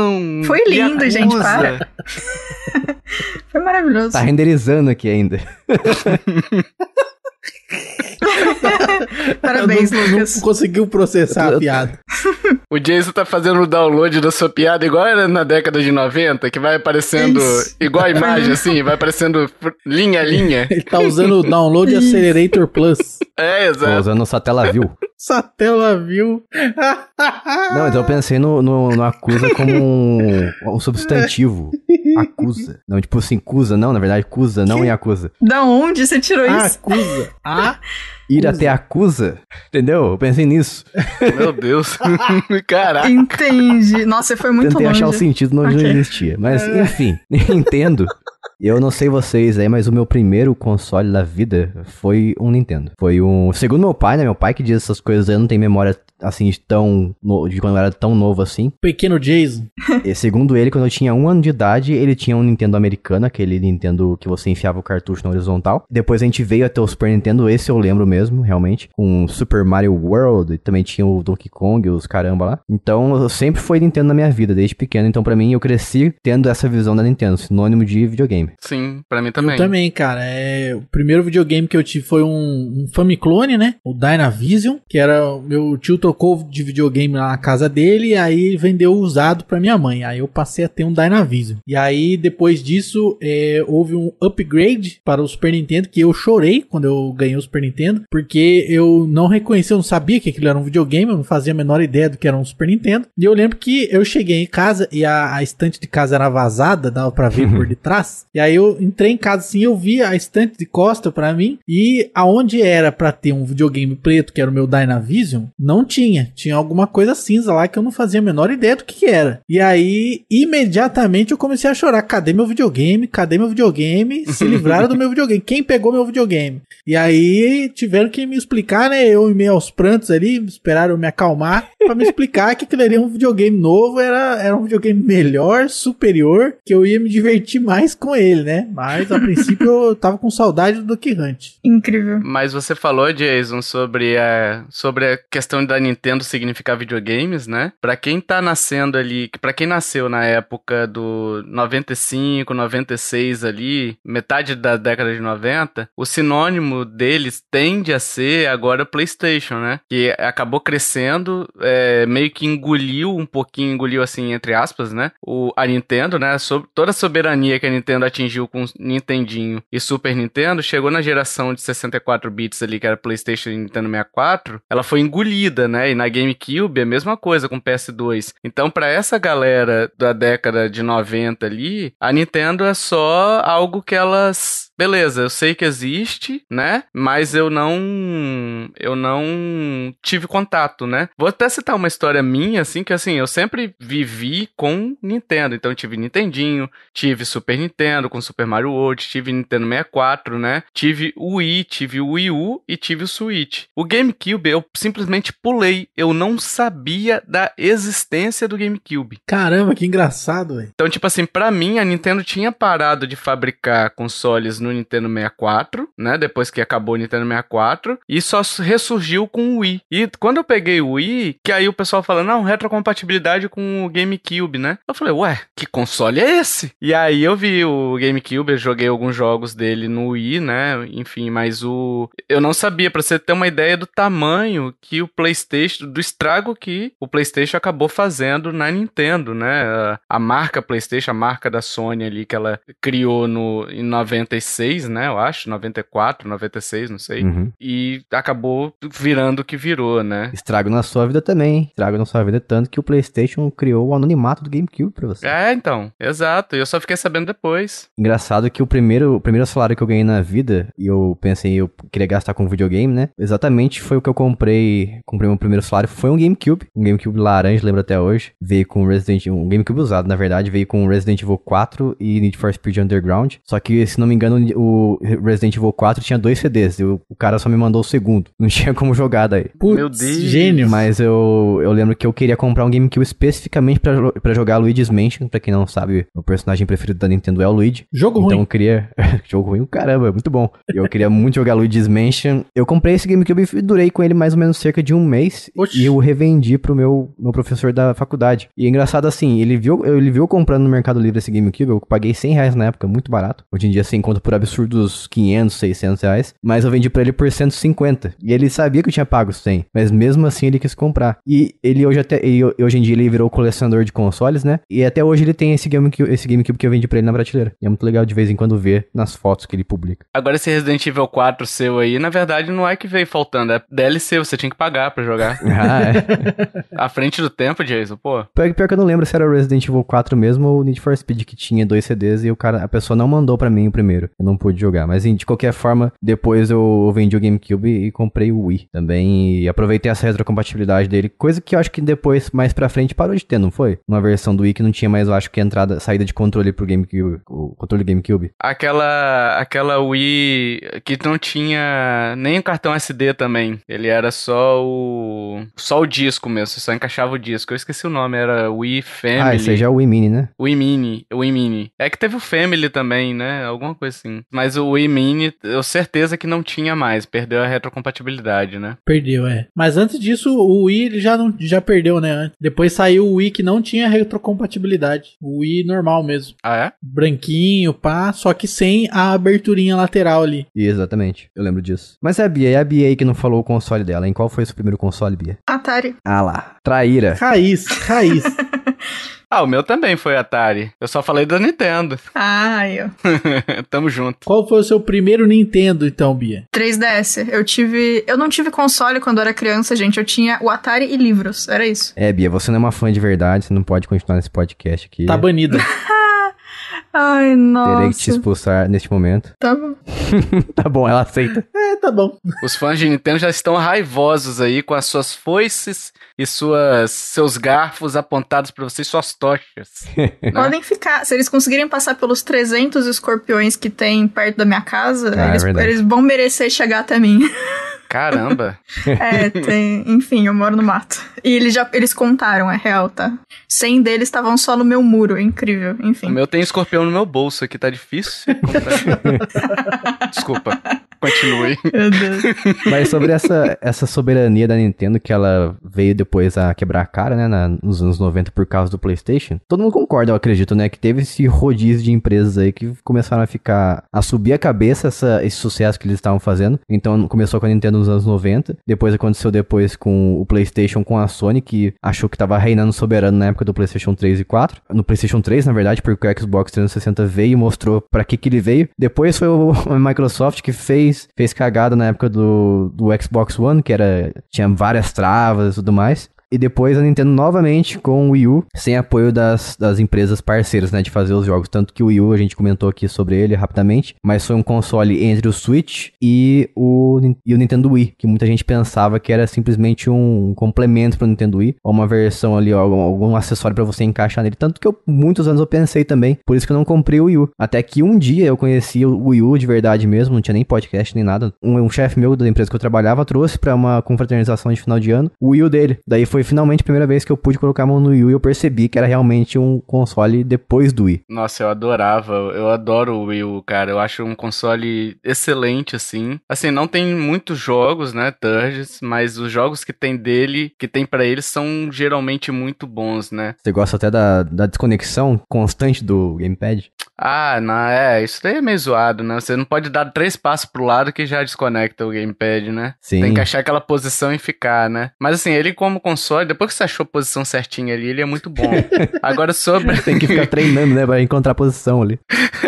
[SPEAKER 3] Foi lindo, gente, para. Foi maravilhoso. Tá
[SPEAKER 1] renderizando aqui ainda.
[SPEAKER 2] Parabéns, não, Lucas. Não conseguiu processar a piada.
[SPEAKER 4] O Jason tá fazendo o download da sua piada igual era na década de 90, que vai aparecendo Isso. igual a imagem, assim, vai aparecendo linha a linha. Ele tá
[SPEAKER 1] usando o Download Isso. Accelerator Plus. É, exato. Tá usando Sua
[SPEAKER 2] tela view.
[SPEAKER 1] Não, então eu pensei no, no, no acusa como um, um, substantivo.
[SPEAKER 2] Acusa.
[SPEAKER 1] Não, tipo assim, cusa não, na verdade, cusa não que? e acusa.
[SPEAKER 2] Da onde você tirou isso? Acusa. A... Ah,
[SPEAKER 1] ir até a acusa, Entendeu? Eu pensei nisso. Meu Deus. Caraca.
[SPEAKER 3] Entendi. Nossa, você foi muito Tentei longe. achar o sentido onde okay. não existia.
[SPEAKER 1] Mas, é. enfim, entendo. Eu não sei vocês aí, mas o meu primeiro console da vida foi um Nintendo. Foi um. Segundo meu pai, né? Meu pai que diz essas coisas, eu não tenho memória assim, tão. No, de quando eu era tão novo assim. Pequeno Jason. E, segundo ele, quando eu tinha um ano de idade, ele tinha um Nintendo americano, aquele Nintendo que você enfiava o cartucho na horizontal. Depois a gente veio até o Super Nintendo, esse eu lembro mesmo, realmente. Com um Super Mario World, também tinha o Donkey Kong, os caramba lá. Então, eu sempre foi Nintendo na minha vida, desde pequeno. Então, para mim, eu cresci tendo essa visão da Nintendo, sinônimo de videogame.
[SPEAKER 2] Sim, para mim também. Eu também, cara. É... O primeiro videogame que eu tive foi um, um Famiclone, né? O Dynavision, que era meu tio trocou de videogame lá na casa dele, aí vendeu usado para minha mãe. Aí eu passei a ter um Dynavision. E aí depois disso é, houve um upgrade para o Super Nintendo que eu chorei quando eu ganhei o Super Nintendo, porque eu não reconheci, eu não sabia que aquilo era um videogame, eu não fazia a menor ideia do que era um Super Nintendo. E eu lembro que eu cheguei em casa e a, a estante de casa era vazada, dava para ver por detrás. E aí eu entrei em casa assim, eu vi a estante de costa para mim e aonde era para ter um videogame preto, que era o meu Dynavision, não tinha. Tinha alguma coisa cinza lá que eu não fazia a menor ideia do que, que era. E aí, imediatamente eu comecei a chorar. Cadê meu videogame? Cadê meu videogame? Se livraram do meu videogame. Quem pegou meu videogame? E aí tiveram que me explicar, né? Eu e meio aos prantos ali, esperaram me acalmar para me explicar que aquilo era é um videogame novo, era, era um videogame melhor, superior, que eu ia me divertir mais com ele, né? Mas a princípio eu tava com saudade do
[SPEAKER 3] que Hunt. Incrível.
[SPEAKER 4] Mas você falou, Jason, sobre a, sobre a questão da Nintendo significar videogames, né? Para quem tá nascendo ali, para quem nasceu na época do 95, 96 ali, metade da década de 90, o sinônimo deles tende a ser agora PlayStation, né? Que acabou crescendo, é, meio que engoliu um pouquinho, engoliu assim entre aspas, né? O a Nintendo, né? toda a soberania que a Nintendo atingiu com Nintendinho e Super Nintendo chegou na geração de 64 bits ali que era PlayStation e Nintendo 64, ela foi engolida, né? E na GameCube é a mesma coisa com PS2. Então, para essa galera da década de 90 ali, a Nintendo é só algo que elas beleza, eu sei que existe, né? Mas eu não eu não tive contato, né? Vou até citar uma história minha assim que assim, eu sempre vivi com Nintendo, então tive Nintendinho, tive Super Nintendo com Super Mario World, tive Nintendo 64, né? Tive Wii, tive Wii U e tive o Switch. O GameCube eu simplesmente pulei pulei. Eu não sabia da existência do GameCube.
[SPEAKER 2] Caramba, que engraçado, velho.
[SPEAKER 4] Então, tipo assim, para mim, a Nintendo tinha parado de fabricar consoles no Nintendo 64, né? Depois que acabou o Nintendo 64, e só ressurgiu com o Wii. E quando eu peguei o Wii, que aí o pessoal fala, não, retrocompatibilidade com o GameCube, né? Eu falei, ué, que console é esse? E aí eu vi o GameCube, eu joguei alguns jogos dele no Wii, né? Enfim, mas o. Eu não sabia, pra você ter uma ideia do tamanho que o PlayStation PlayStation, do estrago que o PlayStation acabou fazendo na Nintendo, né? A, marca PlayStation, a marca da Sony ali que ela criou no em 96, né? Eu acho, 94, 96, não sei. Uhum. E acabou virando o que virou, né?
[SPEAKER 1] Estrago na sua vida também, hein? Estrago na sua vida tanto que o PlayStation criou o anonimato do GameCube pra você.
[SPEAKER 4] É, então. Exato. E eu só fiquei sabendo depois.
[SPEAKER 1] Engraçado que o primeiro, o primeiro salário que eu ganhei na vida, e eu pensei, eu queria gastar com videogame, né? Exatamente foi o que eu comprei. Comprei um primeiro salário foi um GameCube. Um GameCube laranja, lembro até hoje. Veio com Resident Evil. Um GameCube usado, na verdade. Veio com Resident Evil 4 e Need for Speed Underground. Só que, se não me engano, o Resident Evil 4 tinha dois CDs. o cara só me mandou o segundo. Não tinha como jogar daí. Putz, Meu Deus. Gênio. Mas eu, eu lembro que eu queria comprar um GameCube especificamente para jogar Luigi's Mansion. Pra quem não sabe, o personagem preferido da Nintendo é o Luigi. Jogo então, ruim. Então eu queria. jogo ruim, caramba, é muito bom. Eu queria muito jogar Luigi's Mansion. Eu comprei esse GameCube e durei com ele mais ou menos cerca de um mês. Oxi. e eu revendi pro meu, meu professor da faculdade. E é engraçado assim, ele viu, ele viu comprando no Mercado Livre esse GameCube, eu paguei 100 reais na época, muito barato. Hoje em dia você encontra por absurdos 500, 600 reais, mas eu vendi para ele por 150. E ele sabia que eu tinha pago 100, mas mesmo assim ele quis comprar. E ele hoje até, e hoje em dia ele virou colecionador de consoles, né? E até hoje ele tem esse GameCube, esse GameCube que eu vendi pra ele na prateleira. E é muito legal de vez em quando ver nas fotos que ele publica.
[SPEAKER 4] Agora esse Resident Evil 4 seu aí, na verdade não é que veio faltando, é DLC, você tinha que pagar para jogar jogar. Ah, é. à frente do tempo, Jason, pô.
[SPEAKER 1] Pior, que eu não lembro se era Resident Evil 4 mesmo ou Need for Speed, que tinha dois CDs e o cara, a pessoa não mandou para mim o primeiro. Eu não pude jogar. Mas, de qualquer forma, depois eu vendi o GameCube e comprei o Wii também. E aproveitei essa retrocompatibilidade dele. Coisa que eu acho que depois, mais pra frente, parou de ter, não foi? Uma versão do Wii que não tinha mais, eu acho que entrada, saída de controle pro GameCube. O controle GameCube.
[SPEAKER 4] Aquela, aquela Wii que não tinha nem o cartão SD também. Ele era só o só o disco mesmo, você só encaixava o disco. Eu esqueci o nome, era Wii Family. Ah, esse aí já é o Wii Mini, né? Wii Mini, Wii Mini. É que teve o Family também, né? Alguma coisa assim. Mas o Wii Mini, eu certeza que não tinha mais, perdeu a retrocompatibilidade, né?
[SPEAKER 2] Perdeu, é. Mas antes disso, o Wii já, não, já perdeu, né? Depois saiu o Wii que não tinha retrocompatibilidade. O Wii normal mesmo. Ah, é? Branquinho, pá, só que sem a aberturinha lateral ali.
[SPEAKER 1] Exatamente, eu lembro disso. Mas é a Bia, é a BA que não falou o console dela, em qual foi o seu primeiro console? console, Bia? Atari. Ah lá. Traíra. Raiz, raiz. Ah, o meu
[SPEAKER 4] também foi Atari. Eu
[SPEAKER 2] só falei da Nintendo. Ah, eu. Tamo junto. Qual foi o seu primeiro Nintendo, então, Bia?
[SPEAKER 3] 3DS. Eu tive. Eu não tive console quando era criança, gente. Eu tinha o Atari e livros. Era isso.
[SPEAKER 1] É, Bia, você não é uma fã de verdade. Você não pode continuar nesse podcast aqui. Tá banida.
[SPEAKER 3] Ai, nossa. Terei que te
[SPEAKER 1] expulsar neste momento. Tá bom. tá bom, ela aceita. É, tá
[SPEAKER 4] bom. Os fãs de Nintendo já estão
[SPEAKER 1] raivosos aí com as suas foices
[SPEAKER 4] e suas, seus garfos apontados para vocês, suas tochas. né? Podem
[SPEAKER 3] ficar. Se eles conseguirem passar pelos 300 escorpiões que tem perto da minha casa, ah, é eles, é eles vão merecer chegar até mim.
[SPEAKER 4] Caramba! é, tem.
[SPEAKER 3] Enfim, eu moro no mato. E eles já eles contaram, é real, tá? 100 deles estavam só no meu muro, é incrível, enfim. O
[SPEAKER 4] meu tem escorpião no meu bolso aqui, tá difícil. Desculpa. Continue. Meu
[SPEAKER 2] Deus.
[SPEAKER 1] Mas sobre essa, essa soberania da Nintendo, que ela veio depois a quebrar a cara, né, na, nos anos 90 por causa do PlayStation, todo mundo concorda, eu acredito, né, que teve esse rodízio de empresas aí que começaram a ficar, a subir a cabeça essa, esse sucesso que eles estavam fazendo. Então começou com a Nintendo nos anos 90. Depois aconteceu depois com o PlayStation com a Sony, que achou que estava reinando soberano na época do PlayStation 3 e 4. No PlayStation 3, na verdade, porque o Xbox 360 veio e mostrou para que que ele veio. Depois foi o Microsoft que fez, fez cagada na época do, do Xbox One, que era tinha várias travas e tudo mais. E depois a Nintendo novamente com o Wii U, sem apoio das, das empresas parceiras, né, de fazer os jogos. Tanto que o Wii U, a gente comentou aqui sobre ele rapidamente, mas foi um console entre o Switch e o, e o Nintendo Wii, que muita gente pensava que era simplesmente um complemento para o Nintendo Wii, ou uma versão ali, algum, algum acessório para você encaixar nele. Tanto que eu, muitos anos eu pensei também, por isso que eu não comprei o Wii U. Até que um dia eu conheci o Wii U de verdade mesmo, não tinha nem podcast nem nada. Um, um chefe meu da empresa que eu trabalhava trouxe para uma confraternização de final de ano o Wii U dele. Daí foi foi finalmente a primeira vez que eu pude colocar a mão no Wii U e eu percebi que era realmente um console depois do Wii.
[SPEAKER 4] Nossa, eu adorava, eu adoro o Wii U, cara. Eu acho um console excelente, assim. Assim, não tem muitos jogos, né, Turges, mas os jogos que tem dele, que tem para ele, são geralmente muito bons, né?
[SPEAKER 1] Você gosta até da, da desconexão constante do gamepad?
[SPEAKER 4] Ah, não, é, isso daí é meio zoado, né? Você não pode dar três passos pro lado que já desconecta o gamepad, né?
[SPEAKER 1] Sim. Tem que achar
[SPEAKER 4] aquela posição e ficar, né? Mas assim, ele como console só, depois que você achou a posição certinha ali, ele é muito bom. Agora sobre.
[SPEAKER 1] Tem que ficar treinando, né? Pra encontrar a posição ali.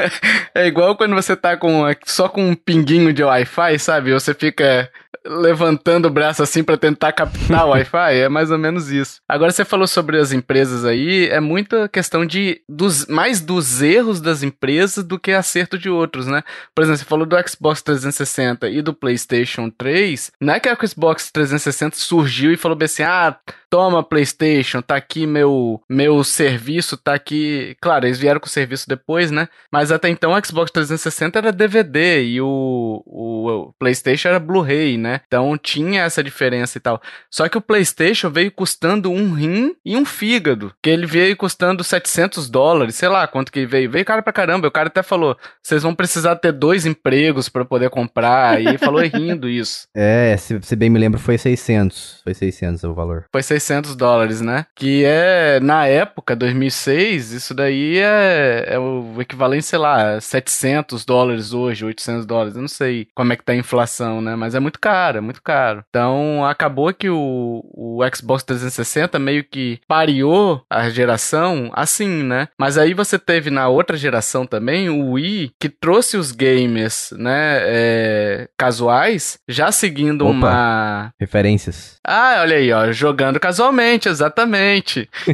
[SPEAKER 4] é igual quando você tá com é, só com um pinguinho de Wi-Fi, sabe? Você fica levantando o braço assim para tentar captar o Wi-Fi, é mais ou menos isso. Agora você falou sobre as empresas aí, é muita questão de dos, mais dos erros das empresas do que acerto de outros, né? Por exemplo, você falou do Xbox 360 e do PlayStation 3, não é que o Xbox 360 surgiu e falou bem assim, ah, toma PlayStation, tá aqui meu meu serviço, tá aqui. Claro, eles vieram com o serviço depois, né? Mas até então o Xbox 360 era DVD e o, o, o PlayStation era Blu-ray, né? Então tinha essa diferença e tal. Só que o PlayStation veio custando um rim e um fígado, que ele veio custando 700 dólares, sei lá quanto que veio. Veio cara pra caramba. O cara até falou: vocês vão precisar ter dois empregos para poder comprar. E falou é rindo isso.
[SPEAKER 1] É, se, se bem me lembro, foi 600. Foi 600 o valor.
[SPEAKER 4] Foi 600. 600 dólares, né? Que é, na época, 2006, isso daí é, é o equivalente, sei lá, 700 dólares hoje, 800 dólares, eu não sei como é que tá a inflação, né? Mas é muito caro, é muito caro. Então, acabou que o, o Xbox 360 meio que pariu a geração assim, né? Mas aí você teve na outra geração também o Wii, que trouxe os gamers, né, é, casuais, já seguindo Opa, uma...
[SPEAKER 1] referências.
[SPEAKER 4] Ah, olha aí, ó, jogando casuais Casualmente, exatamente.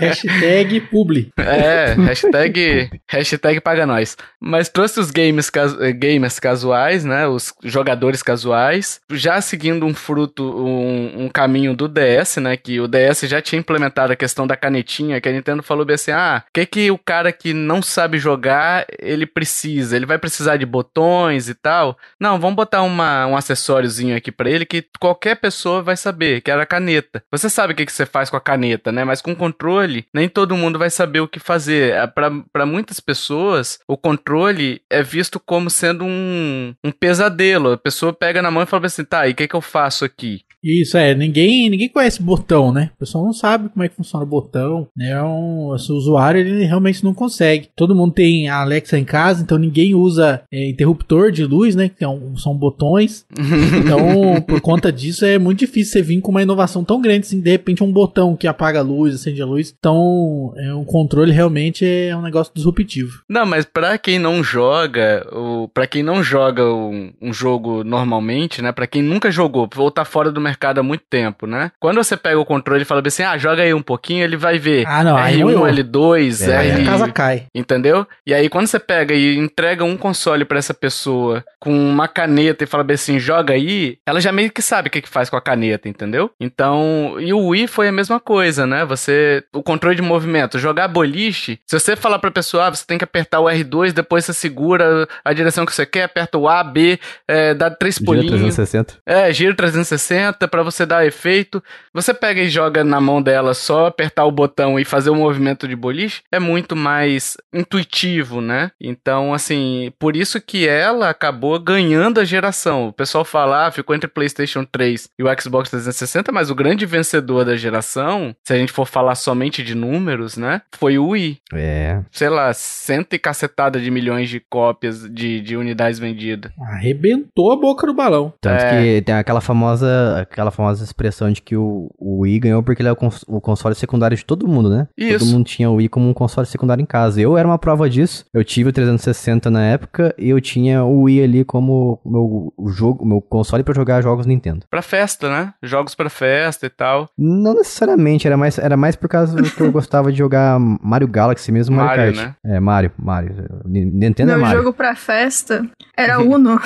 [SPEAKER 4] hashtag publi. É, hashtag, hashtag paga nós. Mas trouxe os games, gamers casuais, né? Os jogadores casuais. Já seguindo um fruto, um, um, caminho do DS, né? Que o DS já tinha implementado a questão da canetinha, que a Nintendo falou bem assim, ah, o que que o cara que não sabe jogar, ele precisa? Ele vai precisar de botões e tal? Não, vamos botar uma, um acessóriozinho aqui para ele que qualquer pessoa vai saber, que era a caneta. Você sabe sabe o que, que você faz com a caneta, né? Mas com controle, nem todo mundo vai saber o que fazer. É, Para muitas pessoas, o controle é visto como sendo um, um pesadelo. A pessoa pega na mão e fala assim: tá, e o que, que eu faço aqui?
[SPEAKER 2] Isso é, ninguém, ninguém conhece botão, né? O pessoal não sabe como é que funciona o botão, né? O é o usuário ele realmente não consegue. Todo mundo tem a Alexa em casa, então ninguém usa é, interruptor de luz, né? Que é são botões. Então, por conta disso, é muito difícil você vir com uma inovação tão grande assim. De repente, um botão que apaga a luz, acende a luz. Então, é, um controle realmente é um negócio disruptivo.
[SPEAKER 4] Não, mas para quem não joga, para quem não joga um, um, jogo normalmente, né? Para quem nunca jogou, ou tá fora do mercado mercado há muito tempo, né? Quando você pega o controle e fala assim, ah, joga aí um pouquinho, ele vai ver ah, não, R1, L2, é, R... A casa cai. Entendeu? E aí quando você pega e entrega um console para essa pessoa com uma caneta e fala assim, joga aí, ela já meio que sabe o que, que faz com a caneta, entendeu? Então, e o Wii foi a mesma coisa, né? Você, o controle de movimento, jogar boliche, se você falar pra pessoa, ah, você tem que apertar o R2, depois você segura a direção que você quer, aperta o A, B, é, dá três pulinhos. Giro 360. É, giro 360 curta para você dar efeito. Você pega e joga na mão dela só apertar o botão e fazer o um movimento de boliche é muito mais intuitivo, né? Então, assim, por isso que ela acabou ganhando a geração. O pessoal fala, ah, ficou entre PlayStation 3 e o Xbox 360, mas o grande vencedor da geração, se a gente for falar somente de números, né? Foi o Wii. É. Sei lá, cento e cacetada de milhões de cópias de, de unidades vendidas. Arrebentou a
[SPEAKER 2] boca do balão. Tanto é.
[SPEAKER 1] que tem aquela famosa aquela famosa expressão de que o, o Wii ganhou porque ele é o, cons o console secundário de todo mundo, né? Isso. Todo mundo tinha o Wii como um console secundário em casa. Eu era uma prova disso. Eu tive o 360 na época e eu tinha o Wii ali como meu jogo, meu console para jogar jogos Nintendo.
[SPEAKER 4] Para festa, né? Jogos para festa e tal.
[SPEAKER 1] Não necessariamente, era mais era mais por causa que eu gostava de jogar Mario Galaxy mesmo, Mario, Mario Kart. Né? É,
[SPEAKER 2] Mario, Mario. Nintendo é Meu é Mario. Meu jogo
[SPEAKER 3] pra festa era Uno.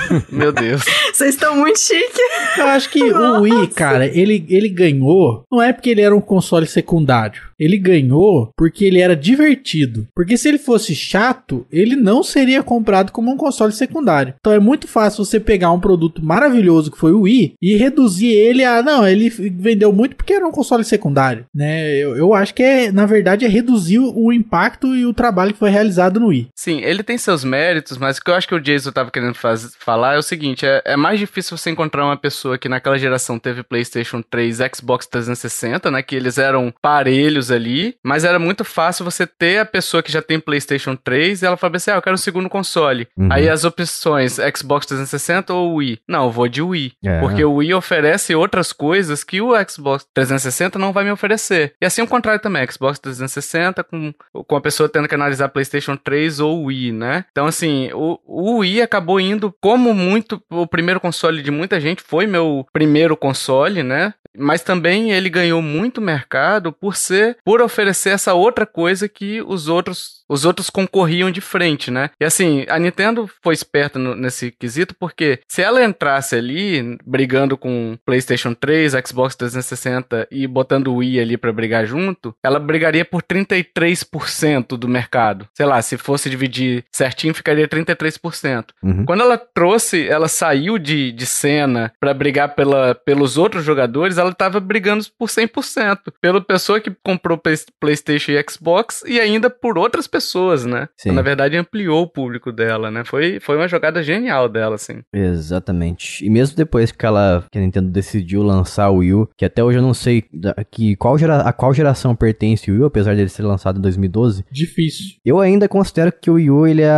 [SPEAKER 2] Meu Deus.
[SPEAKER 3] Vocês estão muito chique. Eu acho que Nossa. o
[SPEAKER 2] Wii, cara, ele, ele ganhou. Não é porque ele era um console secundário. Ele ganhou porque ele era divertido. Porque se ele fosse chato, ele não seria comprado como um console secundário. Então é muito fácil você pegar um produto maravilhoso que foi o Wii e reduzir ele a. Não, ele vendeu muito porque era um console secundário. Né? Eu, eu acho que é, na verdade, é reduzir o impacto e o trabalho que foi realizado no Wii.
[SPEAKER 4] Sim, ele tem seus méritos, mas o que eu acho que o Jason estava querendo fazer falar é o seguinte: é, é, mais difícil você encontrar uma pessoa que naquela geração teve PlayStation 3, Xbox 360, né? Que eles eram parelhos ali, mas era muito fácil você ter a pessoa que já tem PlayStation 3 e ela fala assim: ah, eu quero um segundo console. Uhum. Aí as opções Xbox 360 ou Wii? Não, eu vou de Wii. É. Porque o Wii oferece outras coisas que o Xbox 360 não vai me oferecer. E assim o contrário também: Xbox 360 com, com a pessoa tendo que analisar PlayStation 3 ou Wii, né? Então, assim, o, o Wii acabou indo com como muito o primeiro console de muita gente foi meu primeiro console, né? mas também ele ganhou muito mercado por ser por oferecer essa outra coisa que os outros os outros concorriam de frente, né? E assim, a Nintendo foi esperta no, nesse quesito porque se ela entrasse ali brigando com PlayStation 3, Xbox 360 e botando o Wii ali para brigar junto, ela brigaria por 33% do mercado. Sei lá, se fosse dividir certinho, ficaria 33%. Uhum. Quando ela trouxe, ela saiu de, de cena para brigar pela, pelos outros jogadores, ela estava brigando por 100%, pela pessoa que comprou PlayStation e Xbox e ainda por outras pessoas, né? Sim. na verdade, ampliou o público dela, né? Foi, foi uma jogada genial dela, assim.
[SPEAKER 1] Exatamente. E mesmo depois que ela, que a Nintendo decidiu lançar o Wii U, que até hoje eu não sei da, que qual gera, a qual geração pertence o Wii U, apesar dele ser lançado em 2012. Difícil. Eu ainda considero que o Wii U, ele, é,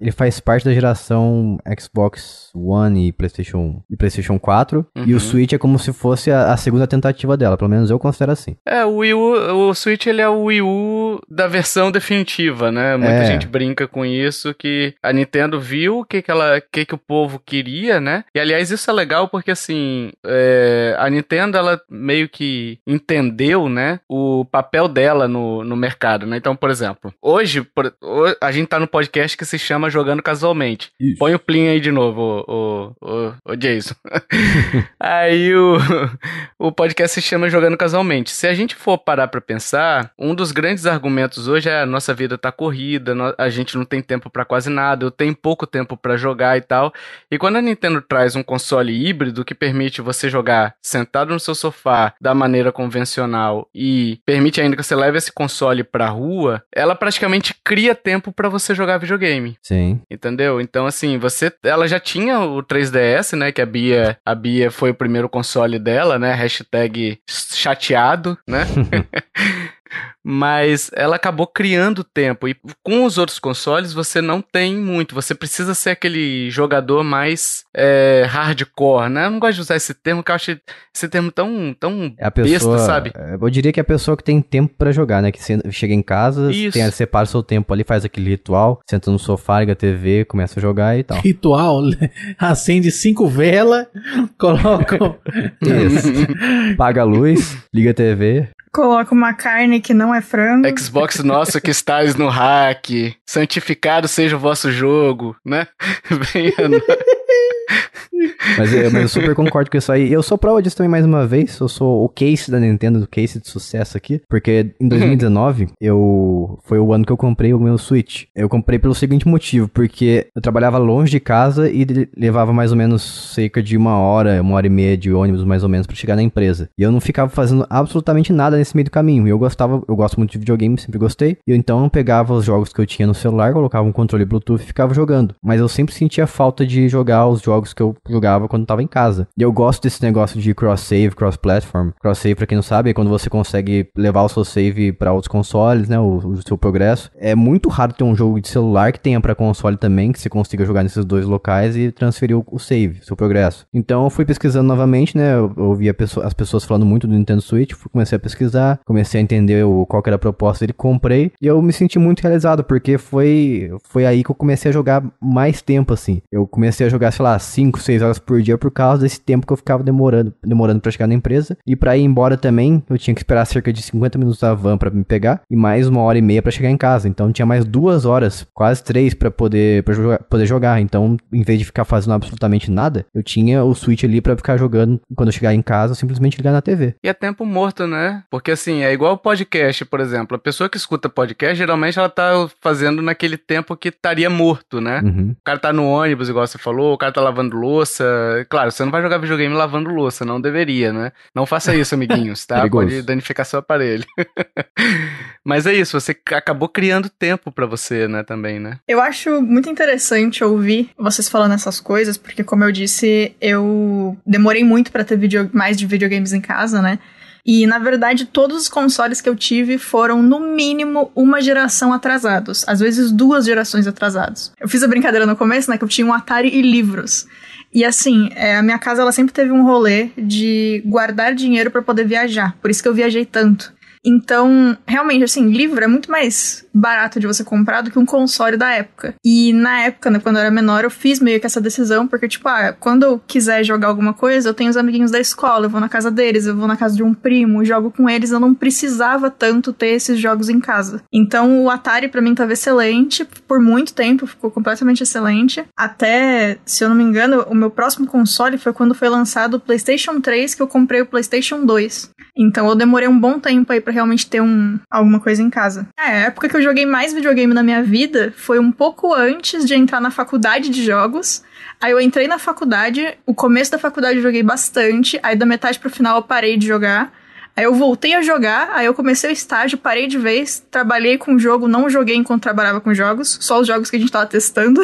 [SPEAKER 1] ele faz parte da geração Xbox One e PlayStation, e PlayStation 4. Uhum. E o uhum. Switch é como se fosse a, a, segunda tentativa dela, pelo menos eu considero assim.
[SPEAKER 4] É, o Wii U, o Switch ele é o Wii U da versão definitiva, né? Muita é. gente brinca com isso que a Nintendo viu o que que ela, que que o povo queria, né? E aliás isso é legal porque assim é, a Nintendo ela meio que entendeu, né? O papel dela no, no mercado, né? Então por exemplo, hoje por, a gente tá no podcast que se chama Jogando Casualmente. Isso. Põe o Plin aí de novo, o, o, o, o Jason. aí o o podcast se chama Jogando Casualmente. Se a gente for parar para pensar, um dos grandes argumentos hoje é a ah, nossa vida tá corrida, a gente não tem tempo para quase nada, eu tenho pouco tempo para jogar e tal. E quando a Nintendo traz um console híbrido que permite você jogar sentado no seu sofá da maneira convencional e permite ainda que você leve esse console pra rua, ela praticamente cria tempo para você jogar videogame. Sim. Entendeu? Então assim, você ela já tinha o 3DS, né, que a Bia, a Bia foi o primeiro console dela ela, né? Hashtag chateado, né? Mas ela acabou criando tempo. E com os outros consoles você não tem muito. Você precisa ser aquele jogador mais é, hardcore, né? Eu não gosto de usar esse termo, que eu acho esse termo tão, tão é a
[SPEAKER 1] besta, sabe? Eh, eu diria que é a pessoa que tem tempo para jogar, né? Que chega em casa, tem, separa o seu tempo ali, faz aquele ritual, senta no sofá, liga a TV, começa a jogar e tal.
[SPEAKER 2] Ritual? Né? Acende cinco velas, coloca.
[SPEAKER 1] Paga a luz, liga a TV,
[SPEAKER 3] Coloca uma carne que não é frango.
[SPEAKER 2] Xbox
[SPEAKER 4] nosso que estás no hack. Santificado seja o vosso jogo, né? Venha.
[SPEAKER 1] mas, eu, é, mas eu super concordo com isso aí. Eu sou prova disso também mais uma vez. Eu sou o case da Nintendo, o case de sucesso aqui. Porque em 2019, uhum. eu foi o ano que eu comprei o meu Switch. Eu comprei pelo seguinte motivo, porque eu trabalhava longe de casa e levava mais ou menos cerca de uma hora, uma hora e meia de ônibus mais ou menos para chegar na empresa. E eu não ficava fazendo absolutamente nada nesse meio do caminho. e Eu gostava, eu gosto muito de videogame, sempre gostei. E então eu pegava os jogos que eu tinha no celular, colocava um controle Bluetooth e ficava jogando. Mas eu sempre sentia falta de jogar os jogos que eu jogava quando tava em casa. E eu gosto desse negócio de cross-save, cross-platform. Cross-save, pra quem não sabe, é quando você consegue levar o seu save para outros consoles, né? O, o, seu progresso. É muito raro ter um jogo de celular que tenha para console também, que você consiga jogar nesses dois locais e transferir o, o save, seu progresso. Então eu fui pesquisando novamente, né? Eu, eu ouvi pessoa, as pessoas falando muito do Nintendo Switch, comecei a pesquisar, comecei a entender o, qual era a proposta dele, comprei e eu me senti muito realizado, porque foi, foi aí que eu comecei a jogar mais tempo, assim. Eu comecei a jogar, sei lá, 5, 6 horas por dia por causa desse tempo que eu ficava demorando, demorando para chegar na empresa. E para ir embora também, eu tinha que esperar cerca de 50 minutos da van para me pegar e mais uma hora e meia para chegar em casa. Então tinha mais duas horas, quase três, para poder, pra poder jogar. Então, em vez de ficar fazendo absolutamente nada, eu tinha o Switch ali para ficar jogando quando eu chegar em casa, simplesmente ligar na TV.
[SPEAKER 4] E é tempo morto, né? Porque assim, é igual podcast, por exemplo. A pessoa que escuta podcast, geralmente ela tá fazendo naquele tempo que estaria morto, né? Uhum. O cara tá no ônibus, igual você falou, o cara tá lavando louça louça. Claro, você não vai jogar videogame lavando louça, não deveria, né? Não faça isso, amiguinhos, tá? Pode danificar seu aparelho. Mas é isso, você acabou criando tempo para você, né, também, né?
[SPEAKER 3] Eu acho muito interessante ouvir vocês falando essas coisas, porque como eu disse, eu demorei muito para ter video... mais de videogames em casa, né? E na verdade, todos os consoles que eu tive foram no mínimo uma geração atrasados, às vezes duas gerações atrasados. Eu fiz a brincadeira no começo, né, que eu tinha um Atari e livros. E assim, é, a minha casa ela sempre teve um rolê de guardar dinheiro para poder viajar. Por isso que eu viajei tanto. Então, realmente, assim, livro é muito mais barato de você comprar do que um console da época. E na época, né, quando eu era menor, eu fiz meio que essa decisão, porque, tipo, ah, quando eu quiser jogar alguma coisa, eu tenho os amiguinhos da escola, eu vou na casa deles, eu vou na casa de um primo, jogo com eles, eu não precisava tanto ter esses jogos em casa. Então, o Atari, para mim, tava excelente, por muito tempo, ficou completamente excelente. Até, se eu não me engano, o meu próximo console foi quando foi lançado o PlayStation 3, que eu comprei o PlayStation 2. Então, eu demorei um bom tempo aí para realmente ter um alguma coisa em casa. A época que eu joguei mais videogame na minha vida foi um pouco antes de entrar na faculdade de jogos. Aí eu entrei na faculdade, o começo da faculdade eu joguei bastante, aí da metade pro final eu parei de jogar. Aí eu voltei a jogar, aí eu comecei o estágio, parei de vez, trabalhei com o jogo, não joguei enquanto trabalhava com jogos, só os jogos que a gente tava testando.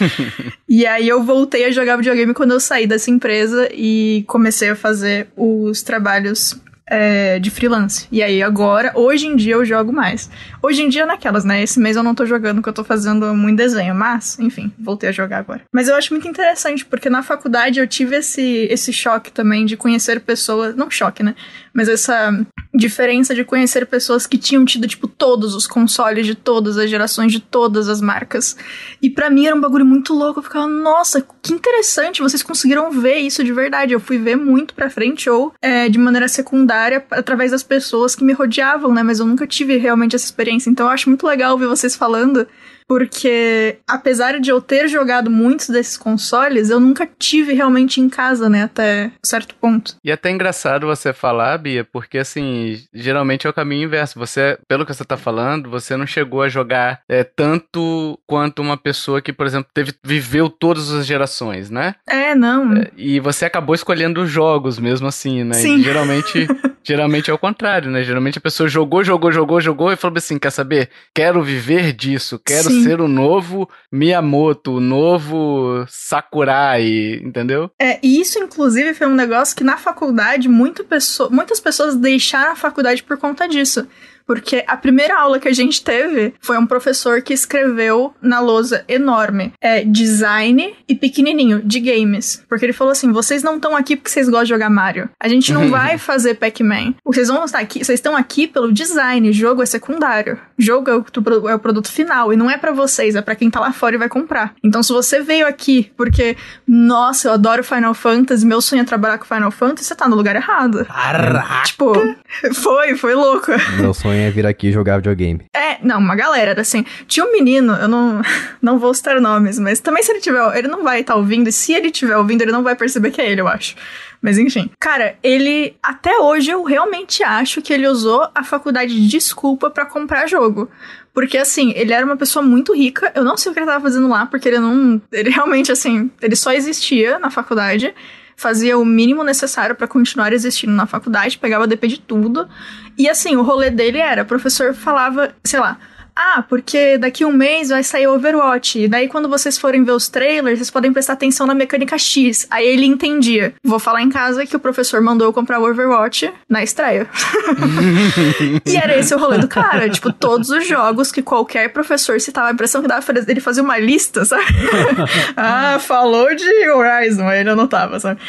[SPEAKER 3] e aí eu voltei a jogar videogame quando eu saí dessa empresa e comecei a fazer os trabalhos é, de freelance. E aí agora, hoje em dia eu jogo mais. Hoje em dia naquelas, né? Esse mês eu não tô jogando porque eu tô fazendo muito desenho, mas, enfim, voltei a jogar agora. Mas eu acho muito interessante, porque na faculdade eu tive esse, esse choque também de conhecer pessoas. Não choque, né? Mas essa diferença de conhecer pessoas que tinham tido, tipo, todos os consoles de todas as gerações, de todas as marcas. E para mim era um bagulho muito louco. Eu ficava, nossa, que interessante, vocês conseguiram ver isso de verdade. Eu fui ver muito pra frente, ou é, de maneira secundária, através das pessoas que me rodeavam, né? Mas eu nunca tive realmente essa experiência. Então eu acho muito legal ver vocês falando porque apesar de eu ter jogado muitos desses consoles, eu nunca tive realmente em casa, né, até certo ponto.
[SPEAKER 4] E é até é engraçado você falar, Bia, porque assim, geralmente é o caminho inverso. Você, pelo que você tá falando, você não chegou a jogar é, tanto quanto uma pessoa que, por exemplo, teve, viveu todas as gerações, né?
[SPEAKER 3] É, não. É,
[SPEAKER 4] e você acabou escolhendo jogos mesmo assim, né? Sim. E geralmente, geralmente é o contrário, né? Geralmente a pessoa jogou, jogou, jogou, jogou e falou assim, quer saber? Quero viver disso, quero Sim ser o novo Miyamoto, novo Sakurai, entendeu?
[SPEAKER 3] É, e isso inclusive foi um negócio que na faculdade muito pessoa, muitas pessoas deixaram a faculdade por conta disso. Porque a primeira aula que a gente teve foi um professor que escreveu na lousa enorme: é design e pequenininho, de games. Porque ele falou assim: vocês não estão aqui porque vocês gostam de jogar Mario. A gente não vai fazer Pac-Man. Vocês vão estar aqui, vocês estão aqui pelo design. Jogo é secundário. Jogo é o, é o produto final. E não é para vocês, é para quem tá lá fora e vai comprar. Então, se você veio aqui porque, nossa, eu adoro Final Fantasy, meu sonho é trabalhar com Final Fantasy, você tá no lugar errado. Caraca! Tipo, foi, foi louco.
[SPEAKER 1] Meu sonho manhã vir aqui jogar videogame.
[SPEAKER 3] É, não, uma galera, era assim. Tinha um menino, eu não, não vou citar nomes, mas também se ele tiver, ele não vai estar tá ouvindo, e se ele estiver ouvindo, ele não vai perceber que é ele, eu acho. Mas enfim. Cara, ele. Até hoje eu realmente acho que ele usou a faculdade de desculpa para comprar jogo. Porque, assim, ele era uma pessoa muito rica. Eu não sei o que ele tava fazendo lá, porque ele não. Ele realmente, assim, ele só existia na faculdade fazia o mínimo necessário para continuar existindo na faculdade, pegava DP de tudo. E assim, o rolê dele era, o professor falava, sei lá, ah, porque daqui um mês vai sair Overwatch. E daí, quando vocês forem ver os trailers, vocês podem prestar atenção na mecânica X. Aí ele entendia. Vou falar em casa que o professor mandou eu comprar o Overwatch na estreia. e era esse o rolê do cara. Tipo, todos os jogos que qualquer professor citava, a impressão que dava ele fazia uma lista, sabe? ah, falou de Horizon, aí ele anotava, sabe?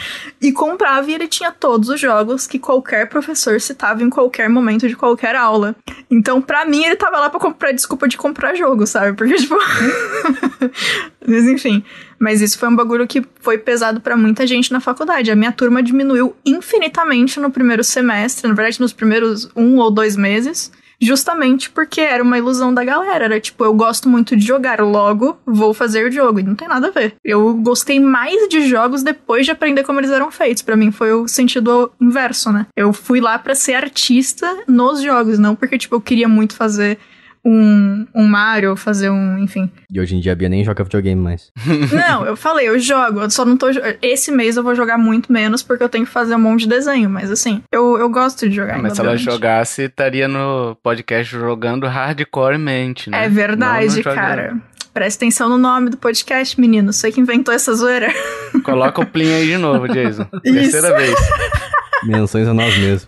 [SPEAKER 3] E comprava e ele tinha todos os jogos que qualquer professor citava em qualquer momento de qualquer aula. Então, pra mim, ele tava lá pra comprar desculpa de comprar jogo, sabe? Porque, tipo. Mas enfim. Mas isso foi um bagulho que foi pesado para muita gente na faculdade. A minha turma diminuiu infinitamente no primeiro semestre, na verdade, nos primeiros um ou dois meses justamente porque era uma ilusão da galera. Era tipo, eu gosto muito de jogar, logo vou fazer o jogo. E não tem nada a ver. Eu gostei mais de jogos depois de aprender como eles eram feitos. para mim foi o sentido inverso, né? Eu fui lá para ser artista nos jogos, não porque, tipo, eu queria muito fazer um, um Mario, fazer um, enfim.
[SPEAKER 1] E hoje em dia a Bia nem joga videogame mais. Não, eu
[SPEAKER 3] falei, eu jogo, eu só não tô. Esse mês eu vou jogar muito menos porque eu tenho que fazer um monte de desenho, mas assim, eu, eu gosto de jogar. Ah, mas se ela jogasse,
[SPEAKER 4] estaria no podcast jogando hardcoremente, né? É verdade, não, não cara.
[SPEAKER 3] Presta atenção no nome do podcast, menino. Você que inventou essa zoeira.
[SPEAKER 4] Coloca o Plin aí de novo, Jason. Isso. Terceira vez. Menções a nós mesmos.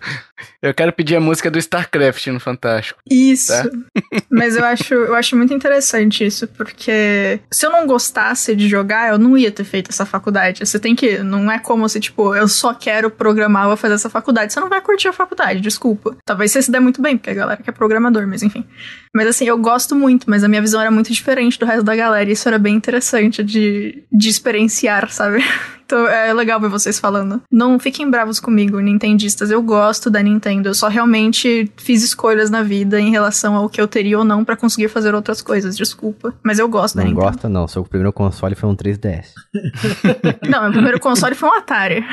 [SPEAKER 4] Eu quero pedir a música do StarCraft no Fantástico.
[SPEAKER 3] Isso. Tá? Mas eu acho, eu acho muito interessante isso, porque se eu não gostasse de jogar, eu não ia ter feito essa faculdade. Você tem que. Não é como se, tipo, eu só quero programar, vou fazer essa faculdade. Você não vai curtir a faculdade, desculpa. Talvez você se dê muito bem, porque a galera que é programador, mas enfim. Mas assim, eu gosto muito, mas a minha visão era muito diferente do resto da galera. E isso era bem interessante de, de experienciar, sabe? Então é legal ver vocês falando. Não fiquem bravos comigo, nintendistas. Eu gosto da Nintendo. Eu só realmente fiz escolhas na vida em relação ao que eu teria ou não para conseguir fazer outras coisas. Desculpa. Mas eu gosto não da Nintendo.
[SPEAKER 1] Não gosta, não. Seu primeiro console foi um 3DS.
[SPEAKER 3] não, meu primeiro console foi um Atari.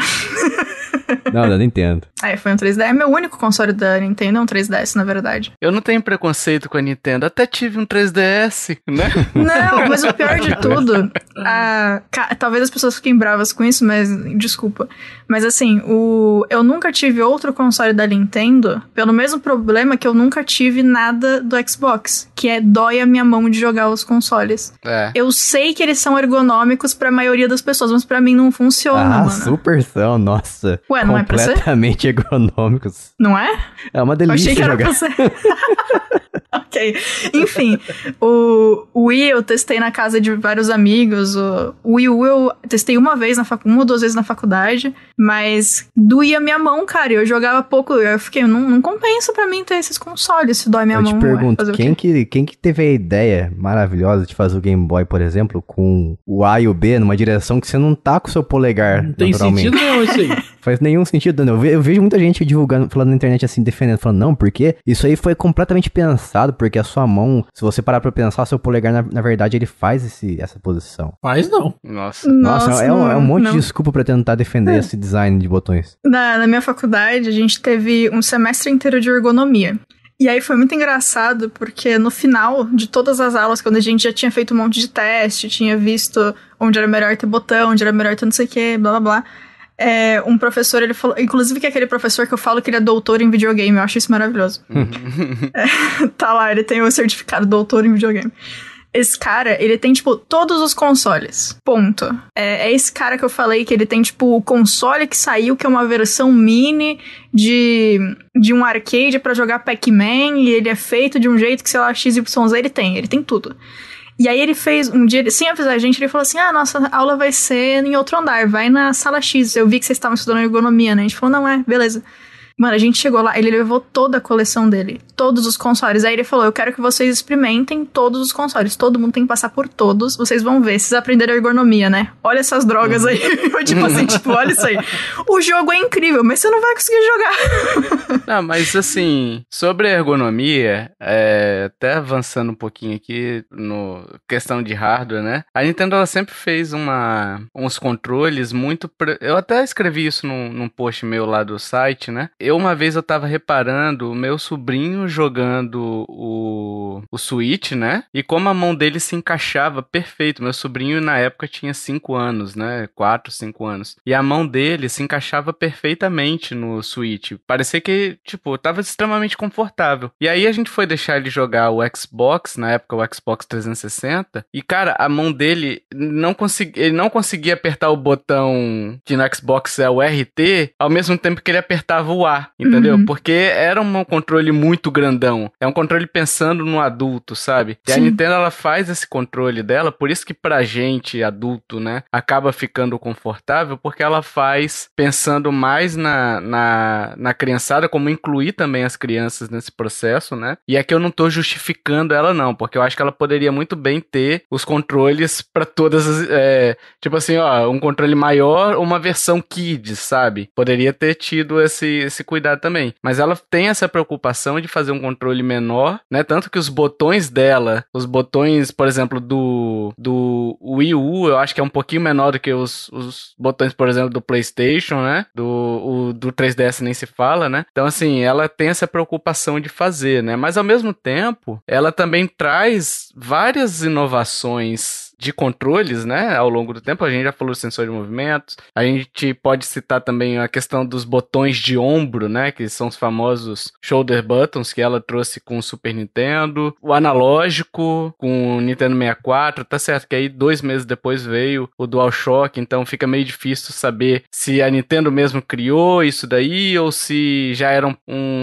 [SPEAKER 1] Não, da Nintendo.
[SPEAKER 3] É, foi um 3DS. É meu único console da Nintendo, é um 3DS, na verdade.
[SPEAKER 4] Eu não tenho preconceito com a Nintendo. Até tive um 3DS, né? Não, mas o pior de tudo.
[SPEAKER 3] A... Talvez as pessoas fiquem bravas com isso, mas desculpa. Mas assim, o... eu nunca tive outro console da Nintendo pelo mesmo problema que eu nunca tive nada do Xbox, que é dói a minha mão de jogar os consoles. É. Eu sei que eles são ergonômicos para a maioria das pessoas, mas para mim não funciona. Ah, mano. super
[SPEAKER 1] são, nossa. Ué, não é pra ser? Completamente ergonômicos. Não é? É uma delícia achei que jogar. era jogar.
[SPEAKER 3] Pra ser. ok. Enfim, o, Wii eu testei na casa de vários amigos. O, Wii U eu testei uma vez na uma ou duas vezes na faculdade, mas doía minha mão, cara. Eu jogava pouco. Eu fiquei, não, não compensa pra mim ter esses consoles se dói minha eu mão. Eu é, te pergunto, ué, quem,
[SPEAKER 1] que, quem que teve a ideia maravilhosa de fazer o Game Boy, por exemplo, com o A e o B numa direção que você não tá com o seu polegar, não Tem sentido nenhum isso aí. faz nenhum sentido, não. Eu vejo muita gente divulgando, falando na internet assim, defendendo, falando, não, porque isso aí foi completamente pensado, porque a sua mão, se você parar pra pensar, seu polegar, na, na verdade, ele faz esse, essa posição.
[SPEAKER 4] Faz não. Nossa.
[SPEAKER 3] Nossa, Nossa é, um, não, é, um, monte não. de desculpa
[SPEAKER 1] pra tentar defender é. esse design de botões.
[SPEAKER 3] Na, na minha faculdade, a gente teve um semestre inteiro de ergonomia. E aí foi muito engraçado, porque no final de todas as aulas, quando a gente já tinha feito um monte de teste, tinha visto onde era melhor ter botão, onde era melhor ter não sei o que, blá blá blá é, um professor, ele falou, inclusive que é aquele professor que eu falo que ele é doutor em videogame, eu acho isso maravilhoso.
[SPEAKER 4] Uhum.
[SPEAKER 3] é, tá lá, ele tem o certificado doutor em videogame. Esse cara, ele tem, tipo, todos os consoles. Ponto. É, é, esse cara que eu falei que ele tem, tipo, o console que saiu, que é uma versão mini de, de um arcade para jogar Pac-Man, e ele é feito de um jeito que, sei lá, XYZ ele tem. Ele tem tudo. E aí ele fez, um dia, sem avisar a gente, ele falou assim: ah, nossa aula vai ser em outro andar, vai na sala X. Eu vi que vocês estavam estudando ergonomia, né? A gente falou: não, é, beleza. Mano, a gente chegou lá, ele levou toda a coleção dele, todos os consoles. Aí ele falou: Eu quero que vocês experimentem todos os consoles. Todo mundo tem que passar por todos. Vocês vão ver, vocês aprenderam ergonomia, né? Olha essas drogas aí. Uhum. tipo assim, tipo, olha isso aí. O jogo é incrível, mas você não vai conseguir jogar. não,
[SPEAKER 4] mas assim, sobre a ergonomia, é, até avançando um pouquinho aqui no questão de hardware, né? A Nintendo ela sempre fez uma, uns controles muito. Pre... Eu até escrevi isso num, num post meu lá do site, né? Eu eu uma vez eu tava reparando o meu sobrinho jogando o, o Switch, né? E como a mão dele se encaixava perfeito. Meu sobrinho na época tinha 5 anos, né? 4, 5 anos. E a mão dele se encaixava perfeitamente no Switch. Parecia que, tipo, tava extremamente confortável. E aí a gente foi deixar ele jogar o Xbox, na época o Xbox 360. E cara, a mão dele não conseguia, ele não conseguia apertar o botão que no Xbox é o RT, ao mesmo tempo que ele apertava o A celular, entendeu? Uhum. Porque era um controle muito grandão. É um controle pensando no adulto, sabe? E Sim. a Nintendo ela faz esse controle dela, por isso que pra gente adulto, né, acaba ficando confortável, porque ela faz pensando mais na, na, na criançada, como incluir também as crianças nesse processo, né? E aqui eu não tô justificando ela, não, porque eu acho que ela poderia muito bem ter os controles para todas as. É, tipo assim, ó, um controle maior ou uma versão kids, sabe? Poderia ter tido esse, esse se cuidar também. Mas ela tem essa preocupação de fazer um controle menor, né? Tanto que os botões dela, os botões, por exemplo, do, do Wii U, eu acho que é um pouquinho menor do que os, os botões, por exemplo, do PlayStation, né? Do, o, do 3DS nem se fala, né? Então, assim, ela tem essa preocupação de fazer, né? Mas ao mesmo tempo, ela também traz várias inovações de controles, né? Ao longo do tempo, a gente já falou do sensor de movimentos. A gente pode citar também a questão dos botões de ombro, né? Que são os famosos shoulder buttons que ela trouxe com o Super Nintendo. O analógico com o Nintendo 64. Tá certo que aí dois meses depois veio o DualShock, então fica meio difícil saber se a Nintendo mesmo criou isso daí ou se já era um,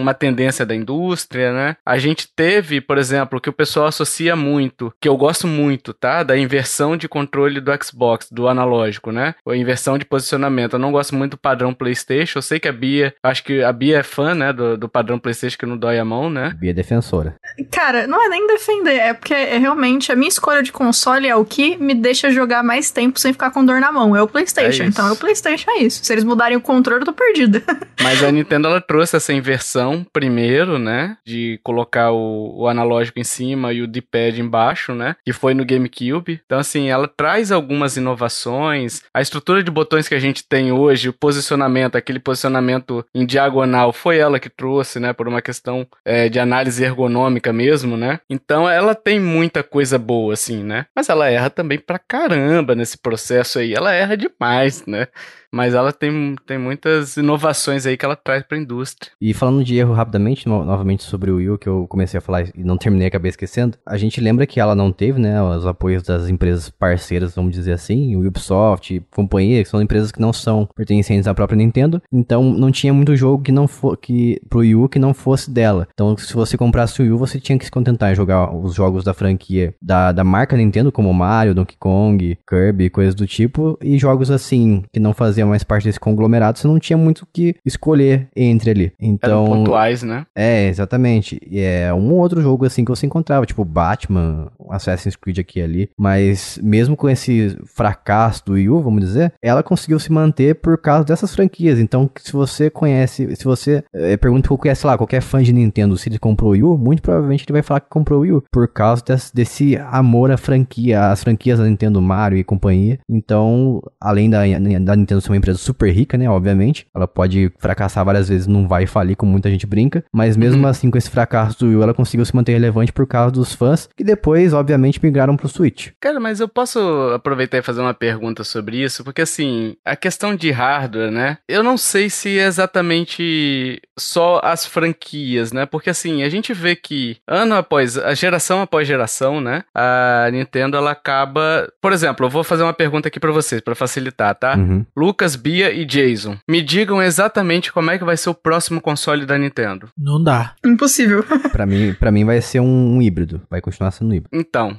[SPEAKER 4] uma tendência da indústria, né? A gente teve, por exemplo, que o pessoal associa muito, que eu gosto muito, tá? Da inversão inversão de controle do Xbox, do analógico, né? Ou inversão de posicionamento. Eu não gosto muito do padrão PlayStation. Eu sei que a Bia, acho que a Bia é fã, né, do, do padrão PlayStation que não dói a mão, né? Bia
[SPEAKER 1] é defensora.
[SPEAKER 3] Cara, não é nem defender, é porque é realmente a minha escolha de console é o que me deixa jogar mais tempo sem ficar com dor na mão. É o PlayStation. É então, é o PlayStation é isso. Se eles mudarem o controle, eu tô perdida.
[SPEAKER 4] Mas a Nintendo ela trouxe essa inversão primeiro, né, de colocar o, o analógico em cima e o D-pad embaixo, né? Que foi no GameCube. Então então, assim, ela traz algumas inovações. A estrutura de botões que a gente tem hoje, o posicionamento, aquele posicionamento em diagonal, foi ela que trouxe, né? Por uma questão é, de análise ergonômica mesmo, né? Então, ela tem muita coisa boa, assim, né? Mas ela erra também pra caramba nesse processo aí. Ela erra demais, né? Mas ela tem, tem muitas inovações aí que ela traz para a indústria.
[SPEAKER 1] E falando de erro rapidamente, no, novamente sobre o Will, que eu comecei a falar e não terminei, acabei esquecendo. A gente lembra que ela não teve, né, os apoios das empresas empresas parceiras, vamos dizer assim, Ubisoft e companhia, que são empresas que não são pertencentes à própria Nintendo, então não tinha muito jogo que não for, que pro Wii U que não fosse dela. Então se você comprasse o Wii U, você tinha que se contentar em jogar os jogos da franquia da, da marca Nintendo, como Mario, Donkey Kong, Kirby, coisas do tipo, e jogos assim que não faziam mais parte desse conglomerado, você não tinha muito o que escolher entre ali. Então, Eram pontuais, né? É, exatamente. E É um outro jogo assim que você encontrava, tipo Batman, Assassin's Creed aqui e ali, mas mas mesmo com esse fracasso do Wii U, vamos dizer, ela conseguiu se manter por causa dessas franquias. Então, se você conhece, se você é, pergunta qual conhece lá, qualquer fã de Nintendo, se ele comprou o Wii U, muito provavelmente ele vai falar que comprou o Wii U por causa desse, desse amor à franquia, às franquias da Nintendo Mario e companhia. Então, além da, da Nintendo ser uma empresa super rica, né, obviamente, ela pode fracassar várias vezes, não vai falir, como muita gente brinca, mas mesmo uhum. assim, com esse fracasso do Wii U, ela conseguiu se manter relevante por causa dos fãs, que depois, obviamente, migraram pro Switch.
[SPEAKER 4] Cara, Cara, mas eu posso aproveitar e fazer uma pergunta sobre isso, porque assim, a questão de hardware, né? Eu não sei se é exatamente só as franquias, né? Porque assim, a gente vê que ano após, geração após geração, né? A Nintendo ela acaba, por exemplo, eu vou fazer uma pergunta aqui para vocês para facilitar, tá? Uhum. Lucas, Bia e Jason, me digam exatamente como é que vai ser o próximo console da Nintendo.
[SPEAKER 1] Não dá. Impossível. para mim, para mim vai ser um, híbrido, vai continuar sendo um híbrido.
[SPEAKER 4] Então,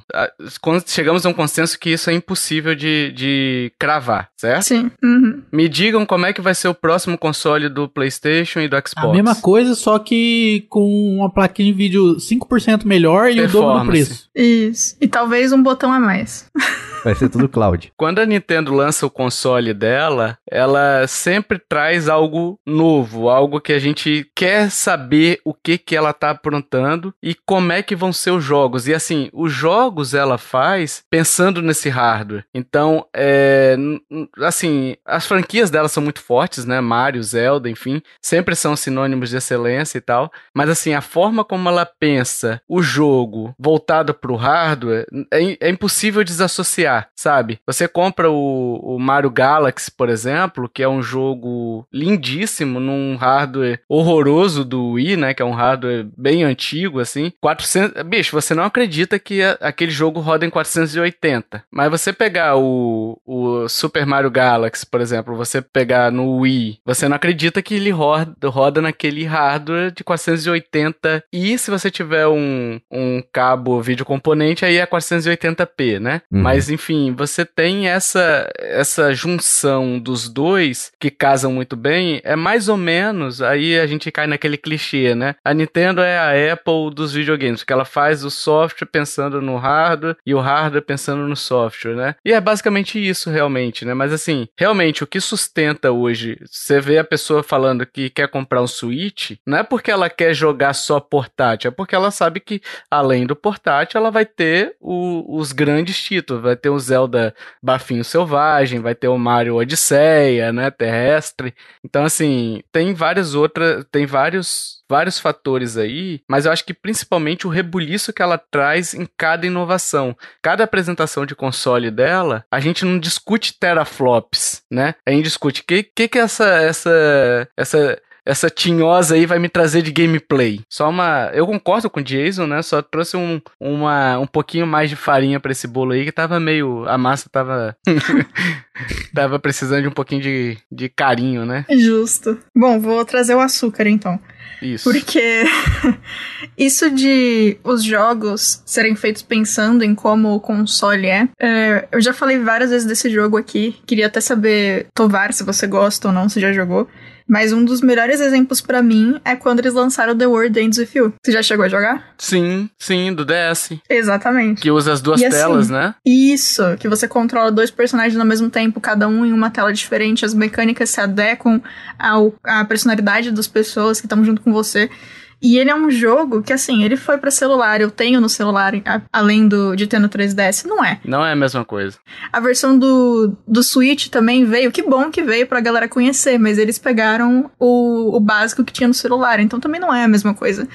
[SPEAKER 4] quando chegamos a um consenso que isso é impossível de, de cravar, certo?
[SPEAKER 2] Sim. Uhum.
[SPEAKER 4] Me digam como é que vai ser o próximo console do PlayStation e do Xbox. A mesma
[SPEAKER 2] coisa, só que com uma plaquinha de vídeo 5% melhor e o dobro do preço.
[SPEAKER 3] Isso. E talvez um botão a mais.
[SPEAKER 1] Vai ser tudo cloud.
[SPEAKER 4] Quando a Nintendo lança o console dela, ela sempre traz algo novo, algo que a gente quer saber o que que ela tá aprontando e como é que vão ser os jogos. E assim, os jogos ela faz pensando nesse hardware. Então, é, assim, as franquias dela são muito fortes, né? Mario, Zelda, enfim, sempre são sinônimos de excelência e tal. Mas assim, a forma como ela pensa o jogo voltado para o hardware é, é impossível desassociar sabe? Você compra o, o Mario Galaxy, por exemplo, que é um jogo lindíssimo, num hardware horroroso do Wii, né? Que é um hardware bem antigo, assim. 400... Bicho, você não acredita que aquele jogo roda em 480. Mas você pegar o, o Super Mario Galaxy, por exemplo, você pegar no Wii, você não acredita que ele roda, roda naquele hardware de 480 e se você tiver um, um cabo vídeo componente, aí é 480p, né? Uhum. Mas, enfim, você tem essa, essa junção dos dois que casam muito bem. É mais ou menos, aí a gente cai naquele clichê, né? A Nintendo é a Apple dos videogames, que ela faz o software pensando no hardware e o hardware pensando no software, né? E é basicamente isso realmente, né? Mas assim, realmente o que sustenta hoje, você vê a pessoa falando que quer comprar um Switch, não é porque ela quer jogar só portátil, é porque ela sabe que além do portátil ela vai ter o, os grandes títulos, vai ter ter o Zelda Bafinho Selvagem, vai ter o Mario Odisseia, né, terrestre. Então assim, tem várias outras, tem vários vários fatores aí, mas eu acho que principalmente o rebuliço que ela traz em cada inovação. Cada apresentação de console dela, a gente não discute teraflops, né? A gente discute o que, que que essa essa essa essa tinhosa aí vai me trazer de gameplay. Só uma. Eu concordo com o Jason, né? Só trouxe um, uma, um pouquinho mais de farinha para esse bolo aí, que tava meio. A massa tava. tava precisando de um pouquinho de, de carinho, né?
[SPEAKER 3] Justo. Bom, vou trazer o açúcar então. Isso. Porque isso de os jogos serem feitos pensando em como o console é, é, Eu já falei várias vezes desse jogo aqui. Queria até saber, Tovar, se você gosta ou não, se já jogou. Mas um dos melhores exemplos para mim é quando eles lançaram The World Ends With You. Você já chegou a jogar?
[SPEAKER 4] Sim, sim, do DS.
[SPEAKER 3] Exatamente. Que
[SPEAKER 4] usa as duas e assim, telas, assim, né?
[SPEAKER 3] Isso, que você controla dois personagens ao mesmo tempo, cada um em uma tela diferente, as mecânicas se adequam ao, à personalidade das pessoas que estão junto com você. E ele é um jogo que, assim, ele foi para celular, eu tenho no celular, além do, de ter no 3DS, não é.
[SPEAKER 4] Não é a mesma coisa.
[SPEAKER 3] A versão do, do Switch também veio, que bom que veio pra galera conhecer, mas eles pegaram o, o básico que tinha no celular, então também não é a mesma coisa.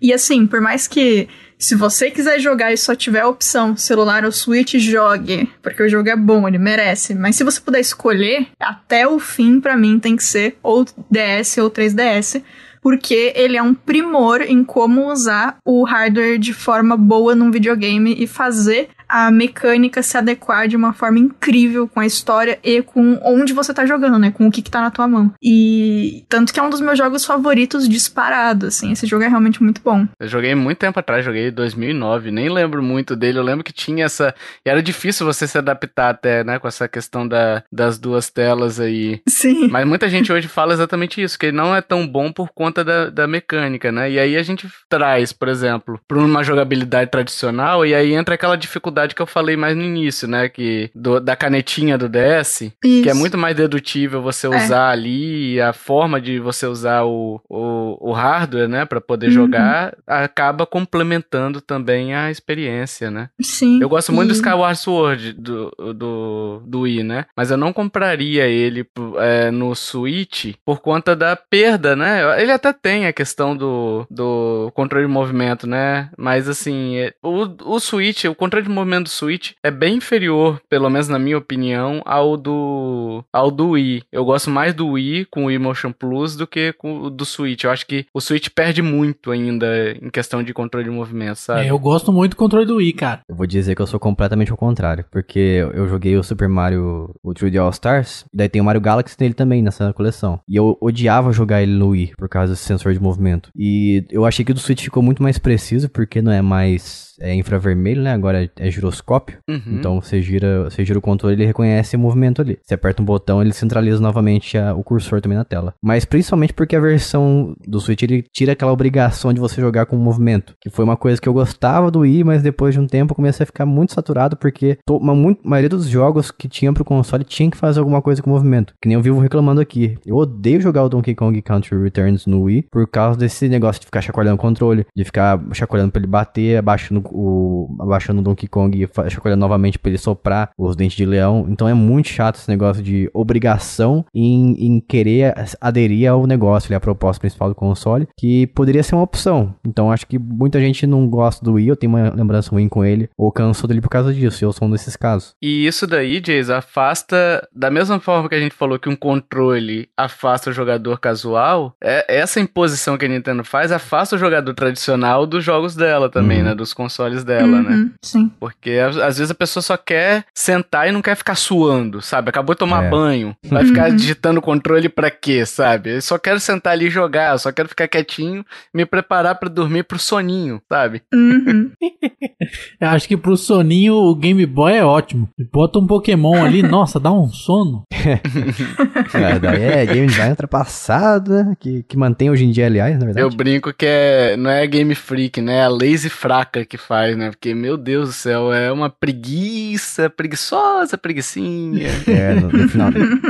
[SPEAKER 3] E assim, por mais que se você quiser jogar e só tiver a opção celular ou Switch, jogue. Porque o jogo é bom, ele merece. Mas se você puder escolher, até o fim, para mim, tem que ser ou DS ou 3DS porque ele é um primor em como usar o hardware de forma boa num videogame e fazer a mecânica se adequar de uma forma incrível com a história e com onde você tá jogando, né? Com o que, que tá na tua mão. E tanto que é um dos meus jogos favoritos disparado, assim. Esse jogo é realmente muito bom.
[SPEAKER 4] Eu joguei muito tempo atrás, joguei em 2009, nem lembro muito dele. Eu lembro que tinha essa. E era difícil você se adaptar até, né? Com essa questão da, das duas telas aí. Sim. Mas muita gente hoje fala exatamente isso, que ele não é tão bom por conta da, da mecânica, né? E aí a gente traz, por exemplo, pra uma jogabilidade tradicional e aí entra aquela dificuldade dificuldade que eu falei mais no início, né? Que do, da canetinha do DS, Isso. que é muito mais dedutível você é. usar é. ali, a forma de você usar o, o, o hardware, né, para poder uhum. jogar, acaba complementando também a experiência, né?
[SPEAKER 3] Sim. Eu gosto muito e... do Skyward
[SPEAKER 4] Sword do, do, do Wii, né? Mas eu não compraria ele é, no Switch por conta da perda, né? Ele até tem a questão do, do controle de movimento, né? Mas assim, é, o, o Switch, o controle de movimento desenvolvimento do Switch é bem inferior, pelo menos na minha opinião, ao do ao do Wii. Eu gosto mais do Wii com o eMotion Plus do que com, do Switch. Eu acho que o Switch perde muito ainda em questão de controle de movimento, sabe? É, eu
[SPEAKER 2] gosto muito do controle do Wii, cara. Eu vou dizer que eu sou
[SPEAKER 1] completamente ao contrário, porque eu joguei o Super Mario o 3D All Stars, daí tem o Mario Galaxy nele também nessa coleção. E eu odiava jogar ele no Wii por causa do sensor de movimento. E eu achei que o do Switch ficou muito mais preciso porque não é mais é infravermelho, né? Agora é, é giroscópio. Uhum. Então você gira, você gira o controle, ele reconhece o movimento ali. Você aperta um botão, ele centraliza novamente a, o cursor também na tela. Mas principalmente porque a versão do Switch ele tira aquela obrigação de você jogar com o movimento, que foi uma coisa que eu gostava do Wii, mas depois de um tempo comecei a ficar muito saturado porque to, uma muito, maioria dos jogos que tinha pro console tinha que fazer alguma coisa com o movimento. Que nem eu vivo reclamando aqui. Eu odeio jogar o Donkey Kong Country Returns no Wii por causa desse negócio de ficar chacoalhando o controle, de ficar chacoalhando pra ele bater, abaixando o, abaixando o Donkey Kong Kong chacoalha novamente pra ele soprar os dentes de leão. Então é muito chato esse negócio de obrigação em, em querer aderir ao negócio, ali, é a proposta principal do console, que poderia ser uma opção. Então acho que muita gente não gosta do Wii, eu tenho uma lembrança ruim com ele, ou cansou dele por causa disso. Eu sou um desses casos.
[SPEAKER 4] E isso daí, Jason, afasta, da mesma forma que a gente falou que um controle afasta o jogador casual, é, essa imposição que a Nintendo faz afasta o jogador tradicional dos jogos dela também, uhum. né? Dos consoles dela, né? uhum, né? Sim. Porque porque às vezes a pessoa só quer sentar e não quer ficar suando, sabe? Acabou de tomar é. banho. Vai ficar uhum. digitando o controle pra quê, sabe? Eu só quero sentar ali e jogar, só quero ficar quietinho, me preparar para dormir pro soninho, sabe?
[SPEAKER 2] Uhum. Eu acho que pro soninho o Game Boy é ótimo. Bota um Pokémon ali, nossa, dá um sono. é,
[SPEAKER 1] daí é Game Boy é ultrapassada, que, que mantém hoje em dia, aliás, na é verdade. Eu
[SPEAKER 4] brinco que é, não é Game Freak, né? É a Lazy Fraca que faz, né? Porque, meu Deus do céu, então, é uma preguiça, preguiçosa, preguiçinha. É, no,
[SPEAKER 1] no final,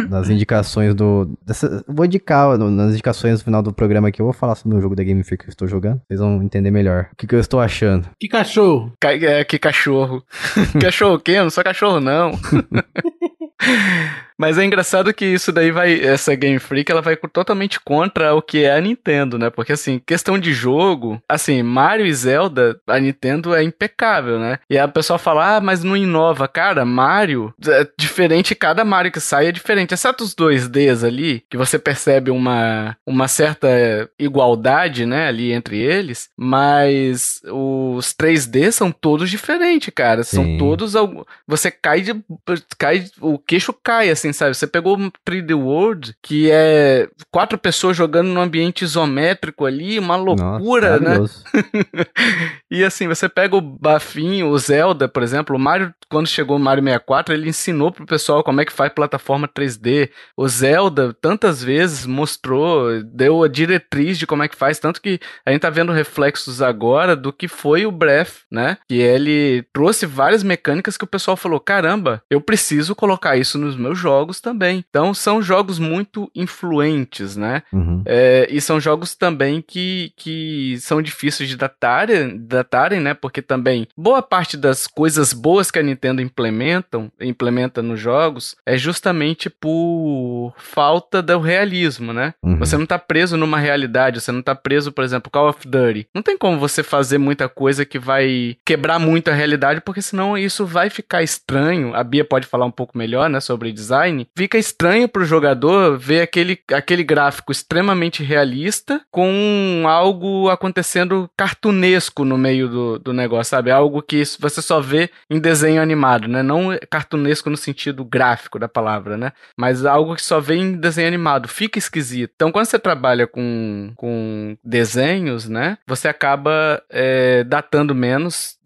[SPEAKER 1] nas indicações do. Dessa, vou indicar, no, nas indicações no final do programa aqui, eu vou falar sobre o jogo da Game Freak que eu estou jogando. Vocês vão entender melhor o que, que eu estou achando.
[SPEAKER 4] Que cachorro! Ca é, que cachorro. cachorro o quê? Não sou cachorro, não. Mas é engraçado que isso daí vai. Essa Game Freak ela vai totalmente contra o que é a Nintendo, né? Porque, assim, questão de jogo, assim, Mario e Zelda, a Nintendo é impecável, né? E a pessoa fala, ah, mas não inova. Cara, Mario é diferente, cada Mario que sai é diferente. Exceto os 2Ds ali, que você percebe uma, uma certa igualdade, né, ali entre eles. Mas os 3D são todos diferentes, cara. Sim. São todos. Você cai de. cai o queixo cai, assim, sabe? Você pegou 3D World, que é quatro pessoas jogando num ambiente isométrico ali, uma loucura, Nossa, né? e assim, você pega o Bafinho, o Zelda, por exemplo, o Mario, quando chegou o Mario 64, ele ensinou pro pessoal como é que faz plataforma 3D. O Zelda, tantas vezes, mostrou, deu a diretriz de como é que faz, tanto que a gente tá vendo reflexos agora do que foi o Breath, né? Que ele trouxe várias mecânicas que o pessoal falou: caramba, eu preciso colocar isso nos meus jogos também. Então são jogos muito influentes, né? Uhum. É, e são jogos também que, que são difíceis de datarem, datarem, né? Porque também boa parte das coisas boas que a Nintendo implementam, implementa nos jogos é justamente por falta do realismo, né? Uhum. Você não tá preso numa realidade, você não tá preso, por exemplo, Call of Duty. Não tem como você fazer muita coisa que vai quebrar muito a realidade, porque senão isso vai ficar estranho. A Bia pode falar um pouco melhor, né, sobre design, fica estranho pro jogador ver aquele, aquele gráfico extremamente realista com algo acontecendo cartunesco no meio do, do negócio, sabe? Algo que você só vê em desenho animado, né? Não cartunesco no sentido gráfico da palavra, né? Mas algo que só vê em desenho animado. Fica esquisito. Então, quando você trabalha com, com desenhos, né? Você acaba é, datando menos,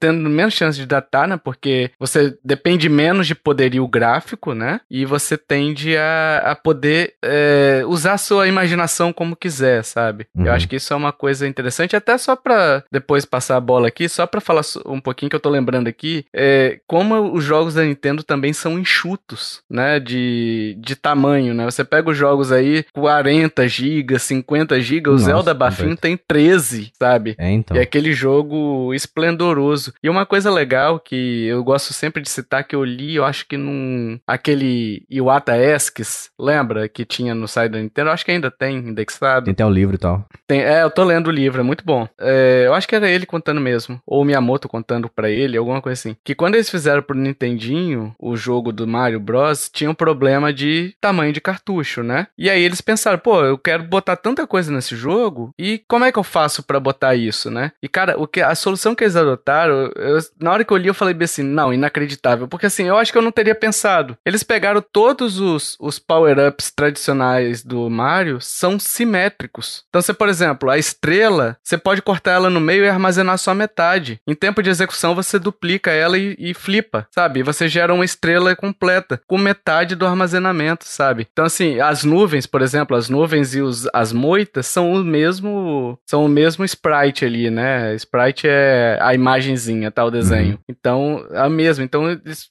[SPEAKER 4] tendo menos chance de datar, né? Porque você depende menos de poderio gráfico gráfico, né? E você tende a, a poder é, usar a sua imaginação como quiser, sabe? Uhum. Eu acho uhum. que isso é uma coisa interessante, até só para depois passar a bola aqui, só para falar um pouquinho que eu tô lembrando aqui, é, como os jogos da Nintendo também são enxutos, né? De, de tamanho, né? Você pega os jogos aí 40 GB, 50 GB, o Zelda Bafinho tem 13, sabe? É, então. E é aquele jogo esplendoroso. E uma coisa legal que eu gosto sempre de citar que eu li, eu acho que num aquele Iwata Esques, lembra? Que tinha no site da Nintendo. acho que ainda tem indexado. Tem
[SPEAKER 1] até o livro e tal.
[SPEAKER 4] Tem, é, eu tô lendo o livro, é muito bom. É, eu acho que era ele contando mesmo. Ou Miyamoto contando pra ele, alguma coisa assim. Que quando eles fizeram pro Nintendinho o jogo do Mario Bros, tinha um problema de tamanho de cartucho, né? E aí eles pensaram, pô, eu quero botar tanta coisa nesse jogo e como é que eu faço para botar isso, né? E cara, o que a solução que eles adotaram, eu, na hora que eu li, eu falei assim, não, inacreditável. Porque assim, eu acho que eu não teria pensado eles pegaram todos os, os power-ups tradicionais do Mario, são simétricos. Então você, por exemplo, a estrela, você pode cortar ela no meio e armazenar só a metade. Em tempo de execução, você duplica ela e, e flipa, sabe? você gera uma estrela completa, com metade do armazenamento, sabe? Então, assim, as nuvens, por exemplo, as nuvens e os, as moitas são o mesmo. São o mesmo sprite ali, né? Sprite é a imagenzinha, tá? O desenho. Uhum. Então, é a mesma. Então,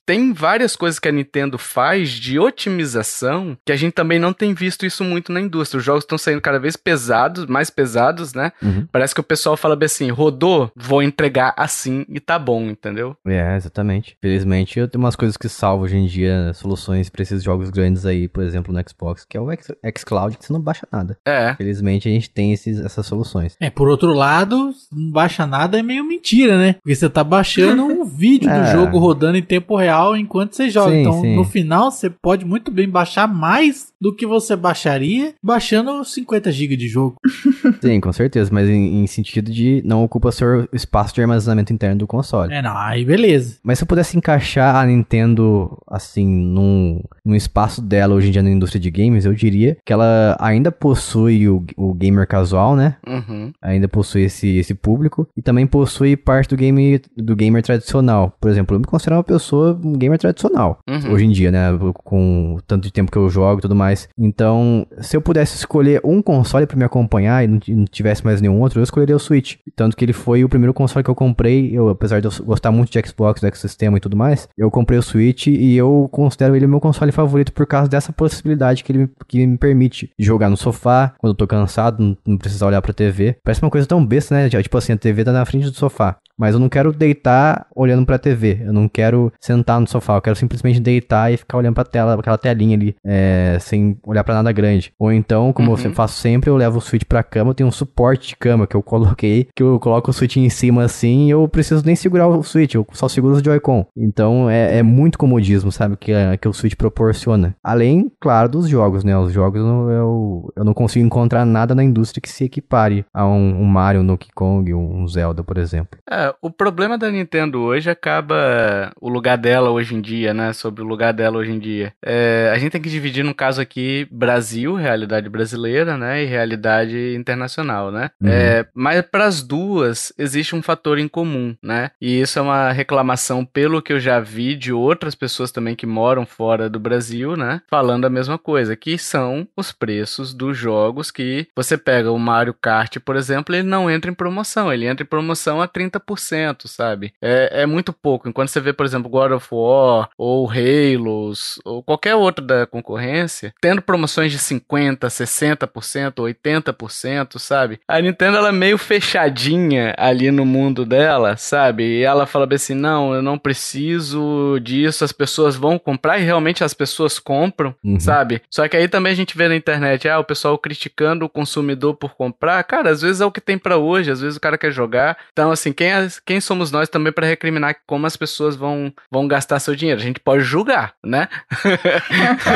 [SPEAKER 4] tem várias coisas que a é Nintendo faz de otimização, que a gente também não tem visto isso muito na indústria. Os jogos estão saindo cada vez pesados, mais pesados, né? Uhum. Parece que o pessoal fala bem assim, rodou, vou entregar assim e tá bom, entendeu?
[SPEAKER 1] É, exatamente. Felizmente, eu tenho umas coisas que salvo hoje em dia, né, soluções pra esses jogos grandes aí, por exemplo, no Xbox, que é o X xCloud, que você não baixa nada. É. Felizmente, a gente tem esses, essas soluções.
[SPEAKER 2] É, por outro lado, não baixa nada é meio mentira, né? Porque você tá baixando um vídeo é. do jogo rodando em tempo real enquanto você joga. Sim, então, sim. no final, você pode muito bem baixar mais do que você baixaria baixando 50 GB de jogo.
[SPEAKER 1] Sim, com certeza, mas em, em, sentido de não ocupa seu espaço de armazenamento interno do console. É, não, aí beleza. Mas se eu pudesse encaixar a Nintendo, assim, num, num espaço dela hoje em dia na indústria de games, eu diria que ela ainda possui o, o gamer casual, né? Uhum. Ainda possui esse, esse público e também possui parte do, game, do gamer tradicional. Por exemplo, eu me considero uma pessoa, um gamer tradicional. Uhum uhum. hoje em dia, né? Com o tanto de tempo que eu jogo e tudo mais. Então, se eu pudesse escolher um console para me acompanhar e não, tivesse mais nenhum outro, eu escolheria o Switch. Tanto que ele foi o primeiro console que eu comprei. Eu, apesar de eu gostar muito de Xbox, do ecossistema e tudo mais, eu comprei o Switch e eu considero ele o meu console favorito por causa dessa possibilidade que ele que me permite jogar no sofá, quando eu tô cansado, não, não precisar olhar pra TV. Parece uma coisa tão besta, né? Tipo assim, a TV tá na frente do sofá. Mas eu não quero deitar olhando pra TV. Eu não quero sentar no sofá. Eu quero simplesmente deitar e ficar olhando pra tela, aquela telinha ali, é, sem olhar para nada grande. Ou então, como uhum. eu faço sempre, eu levo o Switch pra cama. Eu tenho um suporte de cama que eu coloquei, que eu coloco o Switch em cima assim e eu preciso nem segurar o Switch. Eu só seguro os Joy-Con. Então é, é muito comodismo, sabe? Que, é, que o Switch proporciona. Além, claro, dos jogos, né? Os jogos eu, eu não consigo encontrar nada na indústria que se equipare a um, um Mario, um Donkey Kong, um Zelda, por exemplo.
[SPEAKER 4] É, o problema da Nintendo hoje acaba o lugar dela hoje em dia, né? Sobre o lugar dela hoje em dia. É, a gente tem que dividir, no caso aqui, Brasil, realidade brasileira, né? E realidade internacional, né? Uhum. É, mas para as duas existe um fator em comum, né? E isso é uma reclamação, pelo que eu já vi de outras pessoas também que moram fora do Brasil, né? Falando a mesma coisa, que são os preços dos jogos que você pega o Mario Kart, por exemplo, ele não entra em promoção, ele entra em promoção a 30% 10%, sabe? É, é muito pouco. Enquanto você vê, por exemplo, God of War ou Halos ou qualquer outro da concorrência, tendo promoções de 50%, 60%, 80%, sabe? A Nintendo ela é meio fechadinha ali no mundo dela, sabe? E ela fala assim: não, eu não preciso disso, as pessoas vão comprar e realmente as pessoas compram, uhum. sabe? Só que aí também a gente vê na internet, ah, o pessoal criticando o consumidor por comprar. Cara, às vezes é o que tem para hoje, às vezes o cara quer jogar. Então, assim, quem é nós, quem somos nós também para recriminar como as pessoas vão, vão gastar seu dinheiro? A gente pode julgar, né?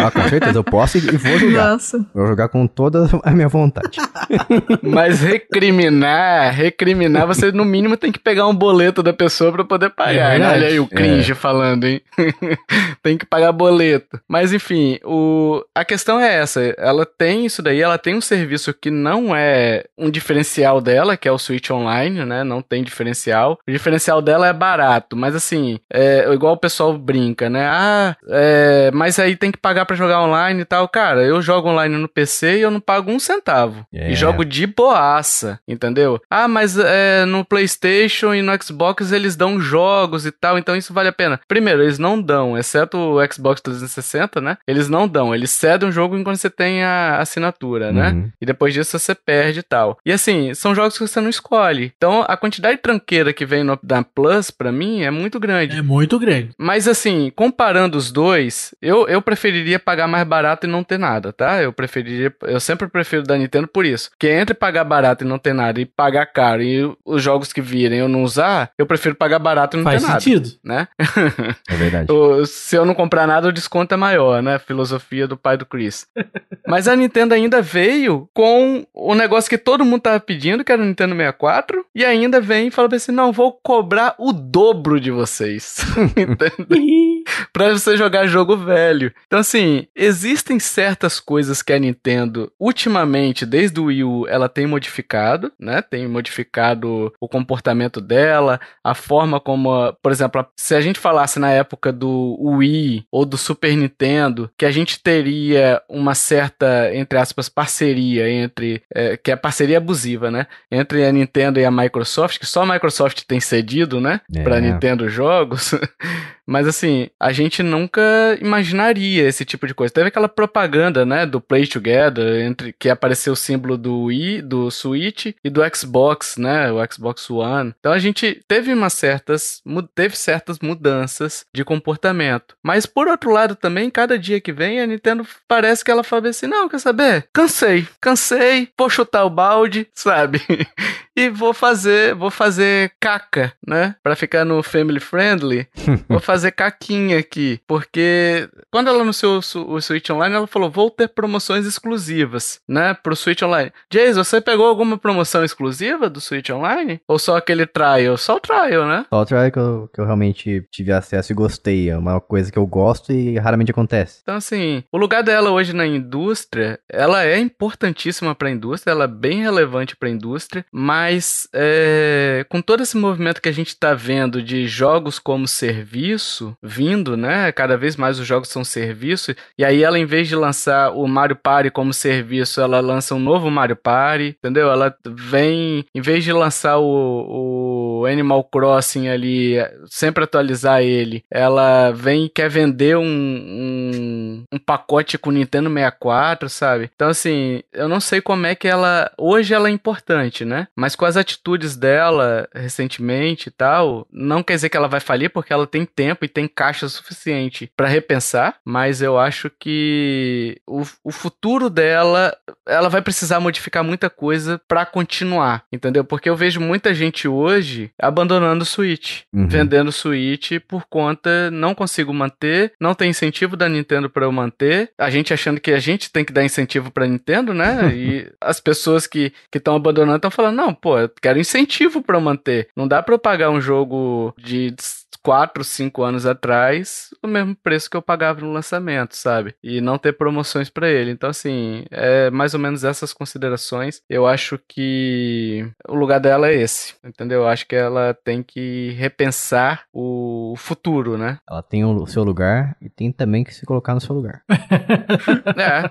[SPEAKER 1] ah, com certeza, eu posso e vou julgar. Nossa. Vou julgar com toda a minha vontade.
[SPEAKER 4] Mas recriminar, recriminar, você no mínimo tem que pegar um boleto da pessoa para poder pagar. É né? Olha aí o cringe é. falando, hein? tem que pagar boleto. Mas enfim, o... a questão é essa. Ela tem isso daí, ela tem um serviço que não é um diferencial dela, que é o Switch Online, né? Não tem diferencial diferencial. O diferencial dela é barato, mas assim, é igual o pessoal brinca, né? Ah, é, mas aí tem que pagar para jogar online e tal. Cara, eu jogo online no PC e eu não pago um centavo. Yeah. E é. jogo de boaça, entendeu? Ah, mas é, no PlayStation e no Xbox eles dão jogos e tal, então isso vale a pena. Primeiro, eles não dão, exceto o Xbox 360, né? Eles não dão, eles cedem o jogo enquanto você tem a assinatura, né? uhum. né? E depois disso você perde e tal. E assim, são jogos que você não escolhe. Então a quantidade de tranqueira temporada que vem no, da Plus, para mim, é muito grande. É
[SPEAKER 2] muito grande.
[SPEAKER 4] Mas assim, comparando os dois, eu, eu preferiria pagar mais barato e não ter nada, tá? Eu preferiria. Eu sempre prefiro da Nintendo por isso. Que entre pagar barato e não ter nada e pagar caro e os jogos que virem eu não usar, eu prefiro pagar barato e não Faz ter sentido. nada. Faz sentido. Né? É verdade. o, se eu não comprar nada, o desconto é maior, né? Filosofia do pai do Chris. Mas a Nintendo ainda veio com o negócio que todo mundo tava pedindo, que era o Nintendo 64, e ainda vem e fala pra não vou cobrar o dobro de vocês. Entendeu? para você jogar jogo velho. Então, assim, existem certas coisas que a Nintendo, ultimamente, desde o Wii U, ela tem modificado, né? Tem modificado o comportamento dela, a forma como, por exemplo, se a gente falasse na época do Wii ou do Super Nintendo, que a gente teria uma certa, entre aspas, parceria entre. É, que é parceria abusiva, né? Entre a Nintendo e a Microsoft, que só a Microsoft tem cedido, né? É. Pra Nintendo jogos. Mas assim, a, a gente nunca imaginaria esse tipo de coisa. Teve aquela propaganda, né, do Play Together, entre que apareceu o símbolo do Wii, do Switch e do Xbox, né, o Xbox One. Então a gente teve umas certas, teve certas mudanças de comportamento. Mas por outro lado também, cada dia que vem a Nintendo parece que ela fala assim: "Não, quer saber? Cansei, cansei, vou chutar o balde", sabe? e vou fazer, vou fazer caca, né? Para ficar no family friendly, vou fazer caquinha aqui, porque quando ela anunciou o Switch Online, ela falou: "Vou ter promoções exclusivas", né, pro Switch Online. Jays, você pegou alguma promoção exclusiva do Switch Online ou só aquele trial? Só o trial, né?
[SPEAKER 1] Só o trial que eu, que eu realmente tive acesso e gostei, é uma coisa que eu gosto e raramente acontece.
[SPEAKER 4] Então assim, o lugar dela hoje na indústria, ela é importantíssima para a indústria, ela é bem relevante para a indústria, mas mas é, com todo esse movimento que a gente está vendo de jogos como serviço vindo, né? Cada vez mais os jogos são serviço. E aí ela, em vez de lançar o Mario Party como serviço, ela lança um novo Mario Party, entendeu? Ela vem, em vez de lançar o, o Animal Crossing ali, sempre atualizar ele, ela vem e quer vender um, um, um pacote com o Nintendo 64, sabe? Então, assim, eu não sei como é que ela. Hoje ela é importante, né? Mas mas com as atitudes dela recentemente e tal, não quer dizer que ela vai falir, porque ela tem tempo e tem caixa suficiente para repensar. Mas eu acho que o, o futuro dela, ela vai precisar modificar muita coisa para continuar, entendeu? Porque eu vejo muita gente hoje abandonando o Switch, uhum. vendendo o Switch por conta não consigo manter, não tem incentivo da Nintendo para eu manter. A gente achando que a gente tem que dar incentivo para Nintendo, né? e as pessoas que estão abandonando estão falando não, pô, eu quero incentivo para manter. Não dá para eu pagar um jogo de quatro, cinco anos atrás, o mesmo preço que eu pagava no lançamento, sabe? E não ter promoções para ele. Então, assim, é mais ou menos essas considerações. Eu acho que o lugar dela é esse, entendeu? Eu acho que ela tem que repensar o futuro, né?
[SPEAKER 1] Ela tem o seu lugar e tem também que se colocar no seu lugar.
[SPEAKER 4] é.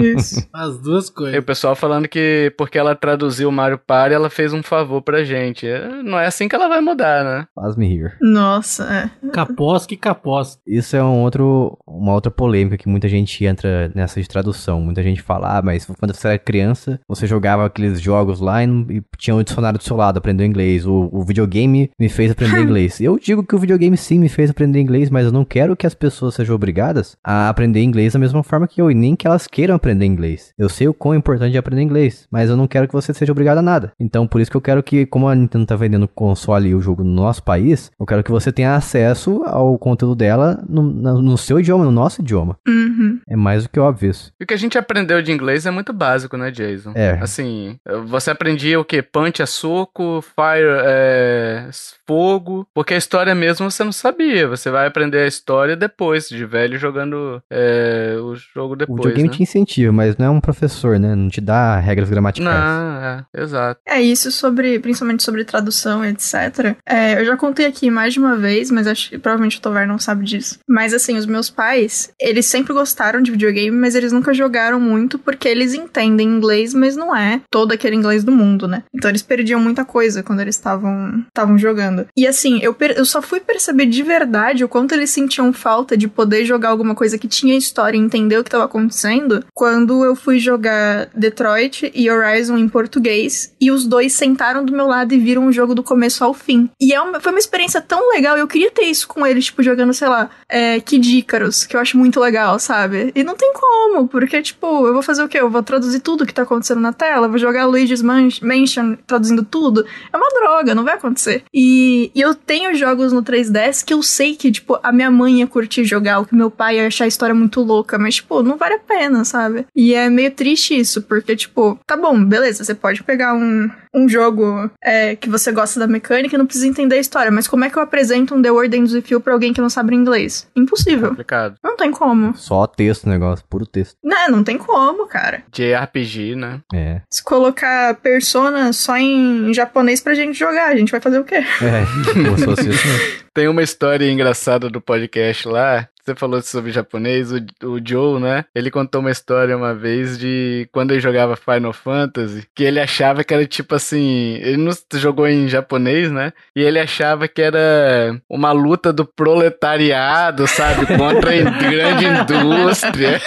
[SPEAKER 4] Isso. As duas coisas. E o pessoal falando que porque ela traduziu o Mario Party, ela fez um favor pra gente. É, não é assim que ela vai mudar, né?
[SPEAKER 1] Faz-me rir.
[SPEAKER 4] Nossa. Nossa,
[SPEAKER 1] é. Capós que capós. Isso é um outro, uma outra polêmica que muita gente entra nessa de tradução. Muita gente fala, ah, mas quando você era criança, você jogava aqueles jogos lá e, não, e tinha um dicionário do seu lado, aprendeu inglês. O, o videogame me fez aprender inglês. Eu digo que o videogame sim me fez aprender inglês, mas eu não quero que as pessoas sejam obrigadas a aprender inglês da mesma forma que eu, e nem que elas queiram aprender inglês. Eu sei o quão importante é aprender inglês, mas eu não quero que você seja obrigado a nada. Então, por isso que eu quero que, como a Nintendo tá vendendo o console e o jogo no nosso país, eu quero que você tem acesso ao conteúdo dela no, no seu idioma, no nosso idioma. Uhum. É mais do que óbvio isso.
[SPEAKER 4] E o que a gente aprendeu de inglês é muito básico, né, Jason? É. Assim, você aprendia o que? Punch é soco, fire é fogo, porque a história mesmo você não sabia. Você vai aprender a história depois, de velho jogando é, o jogo depois. O videogame né? te
[SPEAKER 1] incentiva, mas não é um professor, né? Não te dá regras gramaticais.
[SPEAKER 3] Não, é, exato. É isso sobre, principalmente sobre tradução, etc. É, eu já contei aqui mais de uma vez mas acho que provavelmente o Tovar não sabe disso. Mas assim, os meus pais, eles sempre gostaram de videogame, mas eles nunca jogaram muito porque eles entendem inglês, mas não é todo aquele inglês do mundo, né? Então eles perdiam muita coisa quando eles estavam estavam jogando. E assim, eu, eu só fui perceber de verdade o quanto eles sentiam falta de poder jogar alguma coisa que tinha história e entender o que estava acontecendo quando eu fui jogar Detroit e Horizon em português e os dois sentaram do meu lado e viram o jogo do começo ao fim. E é uma, foi uma experiência tão legal legal. Eu queria ter isso com ele, tipo, jogando, sei lá, é, Kid Icarus, que eu acho muito legal, sabe? E não tem como, porque, tipo, eu vou fazer o quê? Eu vou traduzir tudo que tá acontecendo na tela, vou jogar Luigi's Mansion traduzindo tudo. É uma droga, não vai acontecer. E, e eu tenho jogos no 3DS que eu sei que, tipo, a minha mãe ia curtir jogar, o que meu pai ia achar a história muito louca, mas, tipo, não vale a pena, sabe? E é meio triste isso, porque, tipo, tá bom, beleza, você pode pegar um, um jogo é, que você gosta da mecânica e não precisa entender a história, mas como é que eu apresento apresenta um The Warden the Zifil pra alguém que não sabe inglês? Impossível. Complicado. Não tem como.
[SPEAKER 1] Só texto, negócio, puro texto.
[SPEAKER 3] Não, né, não tem como, cara.
[SPEAKER 1] JRPG, né? É.
[SPEAKER 3] Se colocar persona só em japonês pra gente jogar, a gente vai fazer o quê?
[SPEAKER 4] É, se fosse isso, né? Tem uma história engraçada do podcast lá você falou sobre japonês, o, o Joe, né? Ele contou uma história uma vez de quando ele jogava Final Fantasy, que ele achava que era tipo assim. Ele não jogou em japonês, né? E ele achava que era uma luta do proletariado, sabe? Contra a grande indústria.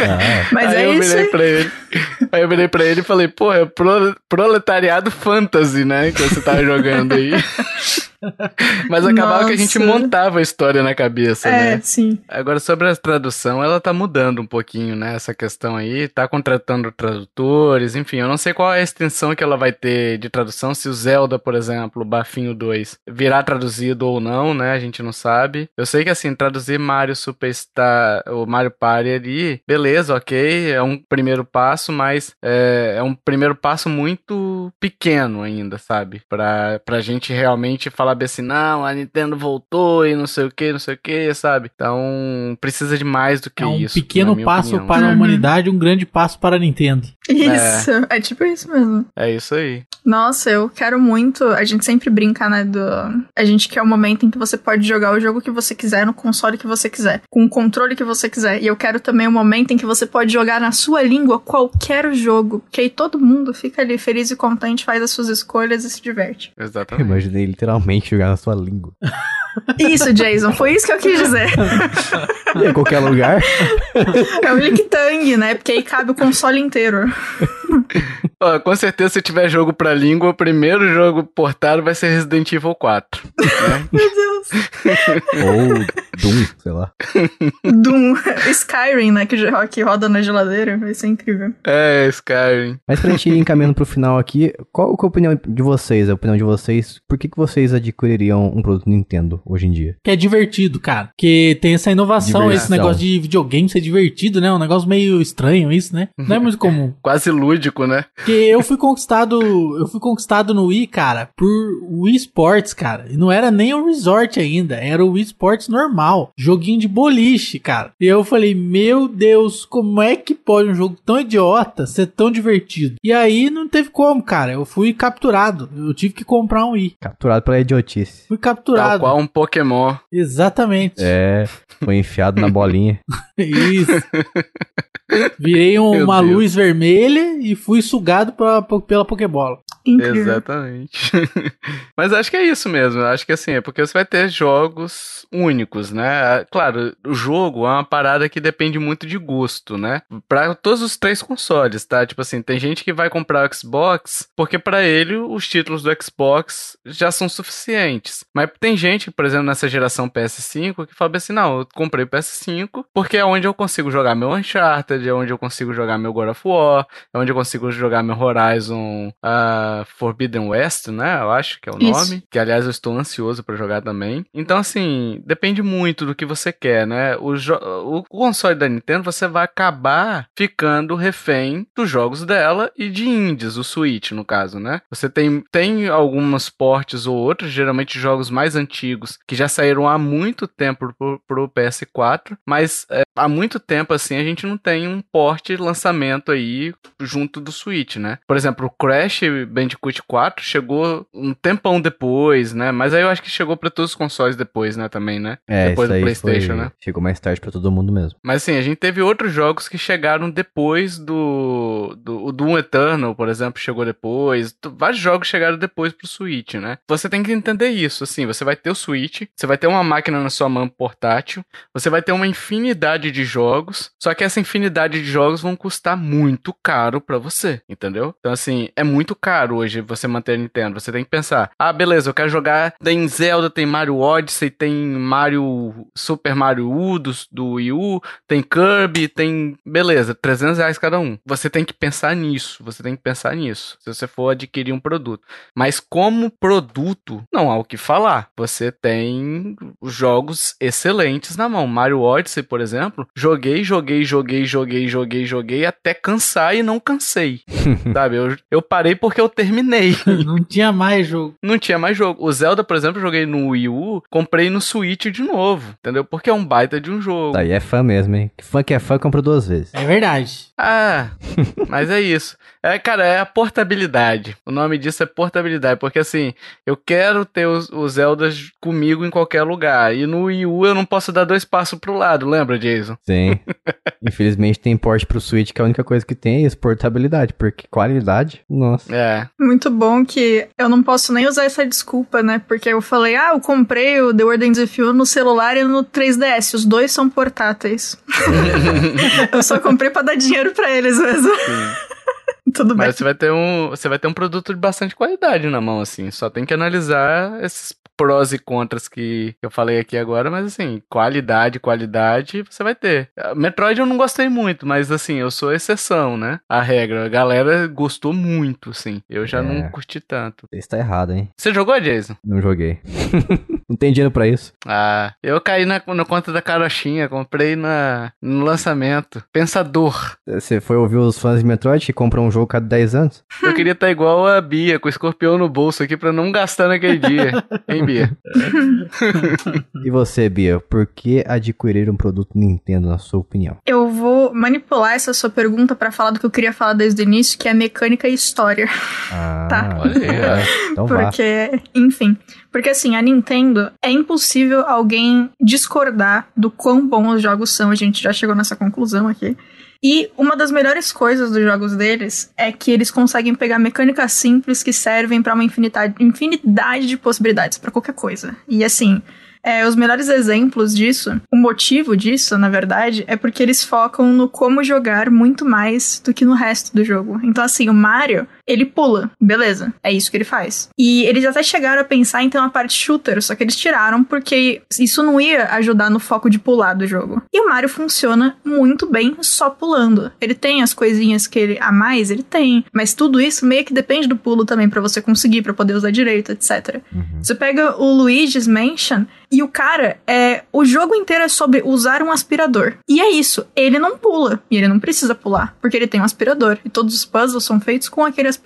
[SPEAKER 4] Ah.
[SPEAKER 1] Mas aí é eu isso.
[SPEAKER 4] pra ele, aí eu virei pra ele e falei, pô, é pro, proletariado fantasy, né? Que você tava tá jogando aí. Mas acabava Nossa. que a gente montava a história na cabeça, é, né? sim. Agora, sobre a tradução, ela tá mudando um pouquinho, né? Essa questão aí, tá contratando tradutores, enfim, eu não sei qual é a extensão que ela vai ter de tradução, se o Zelda, por exemplo, o Bafinho 2, virá traduzido ou não, né? A gente não sabe. Eu sei que, assim, traduzir Mario Superstar, o Mario Party ali, beleza, ok, é um primeiro passo, mas é, é um primeiro passo muito pequeno ainda, sabe? Pra, pra gente realmente falar sabe? assim, não, a Nintendo voltou e não sei o que, não sei o que,
[SPEAKER 2] sabe? Então, precisa de mais do que isso. É um isso, pequeno passo opinião. para a uhum. humanidade, um grande passo para a Nintendo. Isso, é.
[SPEAKER 3] é tipo isso mesmo.
[SPEAKER 2] É isso aí.
[SPEAKER 3] Nossa, eu quero muito. A gente sempre brinca, né? Do... A gente quer o momento em que você pode jogar o jogo que você quiser, no console que você quiser, com o controle que você quiser. E eu quero também o momento em que você pode jogar na sua língua qualquer jogo. Que aí todo mundo fica ali feliz e contente, faz as suas escolhas e se diverte.
[SPEAKER 1] Exatamente. Eu imaginei literalmente jogar na sua língua.
[SPEAKER 3] Isso, Jason, foi isso que eu quis dizer.
[SPEAKER 1] E em qualquer lugar.
[SPEAKER 3] É o um Tang, né? Porque aí cabe o console inteiro.
[SPEAKER 4] Ó, com certeza, se tiver jogo pra língua, o primeiro jogo portado vai ser Resident Evil 4. Né? Meu Deus.
[SPEAKER 1] Ou Doom, sei lá.
[SPEAKER 3] Doom. Skyrim, né? Que, que roda na geladeira. Vai ser incrível.
[SPEAKER 2] É, Skyrim. Mas pra gente
[SPEAKER 1] ir encaminhando pro final aqui, qual é a opinião de vocês? A opinião de vocês, por que, que vocês adquiririam um produto Nintendo hoje em dia?
[SPEAKER 2] Que é divertido, cara. Que tem essa inovação, Diversão. esse negócio de videogame ser divertido, né? Um negócio meio estranho isso, né? Não é muito comum. Quase lúdico, pouco, né? Porque eu fui conquistado, eu fui conquistado no Wii, cara, por Wii Sports, cara. E não era nem o Resort ainda, era o Wii Sports normal, joguinho de boliche, cara. E eu falei, meu Deus, como é que pode um jogo tão idiota ser tão divertido? E aí não teve como, cara. Eu fui capturado. Eu tive que comprar um Wii.
[SPEAKER 1] Capturado pela idiotice.
[SPEAKER 2] Fui capturado. Tal qual um Pokémon. Exatamente. É,
[SPEAKER 1] foi enfiado na bolinha.
[SPEAKER 2] Isso. Virei um, uma Deus. luz vermelha e fui fui sugado pra, pela Pokébola. Incrível. Exatamente.
[SPEAKER 4] Mas acho que é isso mesmo. Acho que assim, é porque você vai ter jogos únicos, né? Ah, claro, o jogo é uma parada que depende muito de gosto, né? Para todos os três consoles, tá? Tipo assim, tem gente que vai comprar o Xbox porque para ele os títulos do Xbox já são suficientes. Mas tem gente, por exemplo, nessa geração PS5 que fala assim: "Não, eu comprei o PS5 porque é onde eu consigo jogar meu Uncharted, é onde eu consigo jogar meu God of War, é onde eu consigo jogar meu Horizon uh, Forbidden West, né? Eu acho que é o Isso. nome. Que, aliás, eu estou ansioso para jogar também. Então, assim, depende muito do que você quer, né? O, o console da Nintendo, você vai acabar ficando refém dos jogos dela e de indies, o Switch, no caso, né? Você tem, tem alguns portes ou outros, geralmente jogos mais antigos, que já saíram há muito tempo pro, pro PS4, mas é, há muito tempo, assim, a gente não tem um porte lançamento aí junto do Switch, né? Por exemplo, o Crash... Bem Bandicoot 4 chegou um tempão depois, né? Mas aí eu acho que chegou para todos os consoles depois, né? Também, né? É, depois do PlayStation, foi... né?
[SPEAKER 1] Chegou mais tarde para todo mundo mesmo.
[SPEAKER 4] Mas assim, a gente teve outros jogos que chegaram depois do. do o Doom Eternal, por exemplo, chegou depois. Vários jogos chegaram depois pro Switch, né? Você tem que entender isso, assim. Você vai ter o Switch, você vai ter uma máquina na sua mão portátil, você vai ter uma infinidade de jogos, só que essa infinidade de jogos vão custar muito caro para você, entendeu? Então, assim, é muito caro caro hoje você manter a Nintendo. Você tem que pensar: ah, beleza, eu quero jogar. Tem Zelda, tem Mario Odyssey, tem Mario Super Mario U do, do Wii U, tem Kirby, tem. Beleza, 300 reais cada um. Você tem que pensar nisso. Você tem que pensar nisso. Se você for adquirir um produto. Mas como produto, não há o que falar. Você tem jogos excelentes na mão. Mario Odyssey, por exemplo, joguei, joguei, joguei, joguei, joguei, joguei até cansar e não cansei. sabe? Eu, eu parei porque eu tenho terminei. não tinha mais jogo. Não tinha mais jogo. O Zelda, por exemplo, eu joguei no Wii U, comprei no Switch de novo, entendeu? Porque é um baita de um jogo.
[SPEAKER 1] Aí é fã mesmo, hein? Fã que é fã compra duas vezes. É verdade.
[SPEAKER 4] Ah, mas é isso. É, cara, é a portabilidade. O nome disso é portabilidade, porque assim, eu quero ter os, os Zeldas comigo em qualquer lugar. E no Wii U eu não posso dar dois passos pro lado, lembra, Jason?
[SPEAKER 1] Sim. Infelizmente tem porte pro Switch, que é a única coisa que tem é isso, portabilidade, porque qualidade, nossa. É.
[SPEAKER 3] Muito bom que eu não posso nem usar essa desculpa, né? Porque eu falei, ah, eu comprei o The Warden Zephyr no celular e no 3DS. Os dois são portáteis. eu só comprei para dar dinheiro para eles mesmo.
[SPEAKER 4] Sim. Tudo Mas bem. você vai ter um, você vai ter um produto de bastante qualidade na mão assim. Só tem que analisar esses prós e contras que eu falei aqui agora, mas assim, qualidade, qualidade você vai ter. Ah, Metroid eu não gostei muito, mas assim, eu sou exceção, né? A regra. A galera gostou muito, assim. Eu já é. não curti tanto. Você está errado, hein? Você jogou, Jason?
[SPEAKER 1] Não joguei. Não tem dinheiro para isso.
[SPEAKER 4] Ah, eu caí na, na conta da carochinha, comprei na, no
[SPEAKER 1] lançamento. Pensador. Você foi ouvir os fãs de Metroid que compram um jogo cada 10 anos?
[SPEAKER 4] Eu queria estar tá igual a Bia, com o escorpião no bolso aqui para não gastar naquele dia. Hein, Bia?
[SPEAKER 1] e você, Bia, por que adquirir um produto Nintendo, na sua opinião?
[SPEAKER 3] Eu vou manipular essa sua pergunta para falar do que eu queria falar desde o início, que é mecânica e história. Ah, tá? Olha então Porque, vá. enfim. Porque assim, a Nintendo é impossível alguém discordar do quão bons os jogos são. A gente já chegou nessa conclusão aqui. E uma das melhores coisas dos jogos deles é que eles conseguem pegar mecânicas simples que servem para uma infinidade, infinidade de possibilidades para qualquer coisa. E assim, é, os melhores exemplos disso, o motivo disso, na verdade, é porque eles focam no como jogar muito mais do que no resto do jogo. Então, assim, o Mario ele pula. Beleza, é isso que ele faz. E eles até chegaram a pensar em ter uma parte shooter, só que eles tiraram porque isso não ia ajudar no foco de pular do jogo. E o Mario funciona muito bem só pulando. Ele tem as coisinhas que ele a mais, ele tem, mas tudo isso meio que depende do pulo também para você conseguir, para poder usar direito, etc. Uhum. Você pega o Luigi's Mansion, e o cara é. O jogo inteiro é sobre usar um aspirador. E é isso. Ele não pula. E ele não precisa pular. Porque ele tem um aspirador. E todos os puzzles são feitos com aquele aspirador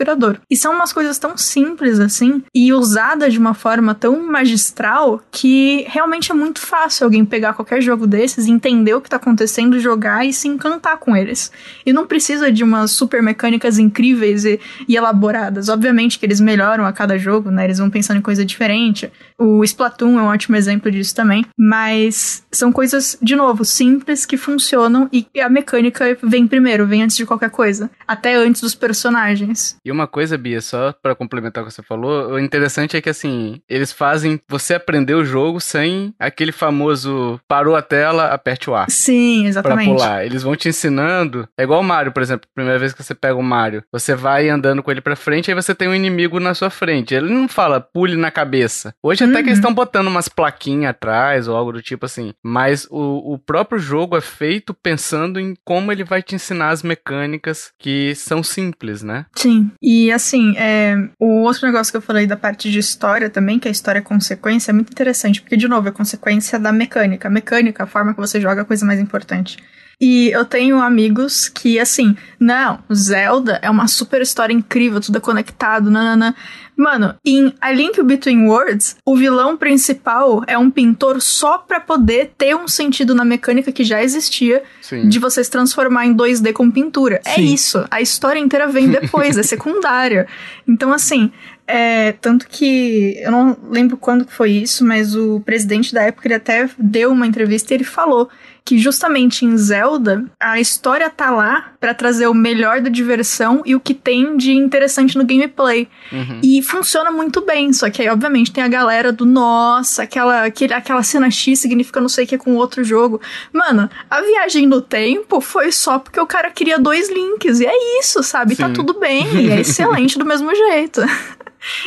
[SPEAKER 3] e são umas coisas tão simples assim e usadas de uma forma tão magistral que realmente é muito fácil alguém pegar qualquer jogo desses, entender o que tá acontecendo, jogar e se encantar com eles. E não precisa de umas super mecânicas incríveis e, e elaboradas. Obviamente que eles melhoram a cada jogo, né? Eles vão pensando em coisa diferente. O Splatoon é um ótimo exemplo disso também. Mas são coisas, de novo, simples que funcionam e a mecânica vem primeiro, vem antes de qualquer coisa. Até antes dos personagens.
[SPEAKER 4] E uma coisa, Bia, só para complementar o que você falou, o interessante é que assim, eles fazem você aprender o jogo sem aquele famoso parou a tela, aperte o ar. Sim,
[SPEAKER 3] exatamente. Pra pular.
[SPEAKER 4] Eles vão te ensinando. É igual o Mario, por exemplo, primeira vez que você pega o Mario, você vai andando com ele para frente, aí você tem um inimigo na sua frente. Ele não fala pule na cabeça. Hoje uhum. até que eles estão uhum. botando umas plaquinhas atrás ou algo do tipo assim, mas o, o próprio jogo é feito pensando em como ele vai te ensinar as mecânicas que são simples, né?
[SPEAKER 3] Sim. E assim, é, o outro negócio que eu falei da parte de história também, que a é história é consequência, é muito interessante, porque, de novo, é consequência da mecânica. A mecânica, a forma que você joga, é a coisa mais importante. E eu tenho amigos que, assim, não, Zelda é uma super história incrível, tudo é conectado, nanana. Mano, em A Link Between Worlds, o vilão principal é um pintor só pra poder ter um sentido na mecânica que já existia Sim. de vocês transformar em 2D com pintura. É Sim. É isso. A história inteira vem depois, é secundária. Então, assim, é, tanto que eu não lembro quando foi isso, mas o presidente da época ele até deu uma entrevista e ele falou que justamente em Zelda a história tá lá para trazer o melhor da diversão e o que tem de interessante no gameplay. Uhum. E funciona muito bem, só que aí obviamente tem a galera do nossa, aquela aquele, aquela cena X significa não sei o que é com outro jogo. Mano, a viagem no tempo foi só porque o cara queria dois links e é isso, sabe? Tá Sim. Tá tudo bem, e é excelente do mesmo jeito.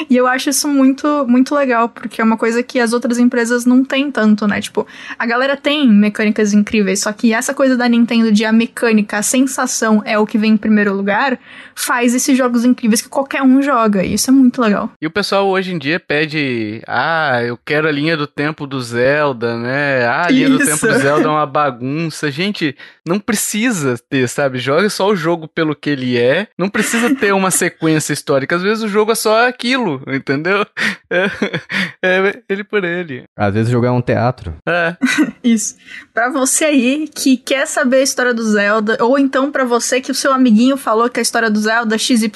[SPEAKER 3] E eu acho isso muito, muito legal, porque é uma coisa que as outras empresas não têm tanto, né? Tipo, a galera tem mecânicas incríveis, só que essa coisa da Nintendo de a mecânica, a sensação é o que vem em primeiro lugar, faz esses jogos incríveis que qualquer um joga. E isso é muito legal.
[SPEAKER 4] E o pessoal hoje em dia pede, ah, eu quero a linha do tempo do Zelda, né? Ah, a linha isso. do tempo do Zelda é uma bagunça. Gente, não precisa ter, sabe? Joga só o jogo pelo que ele é. Não precisa ter uma sequência histórica. Às vezes o jogo é só que aquilo, entendeu? É, é ele por ele.
[SPEAKER 1] Às vezes jogar é um teatro. É.
[SPEAKER 3] Isso. Pra você aí que quer saber a história do Zelda, ou então para você que o seu amiguinho falou que a história do Zelda XYZ,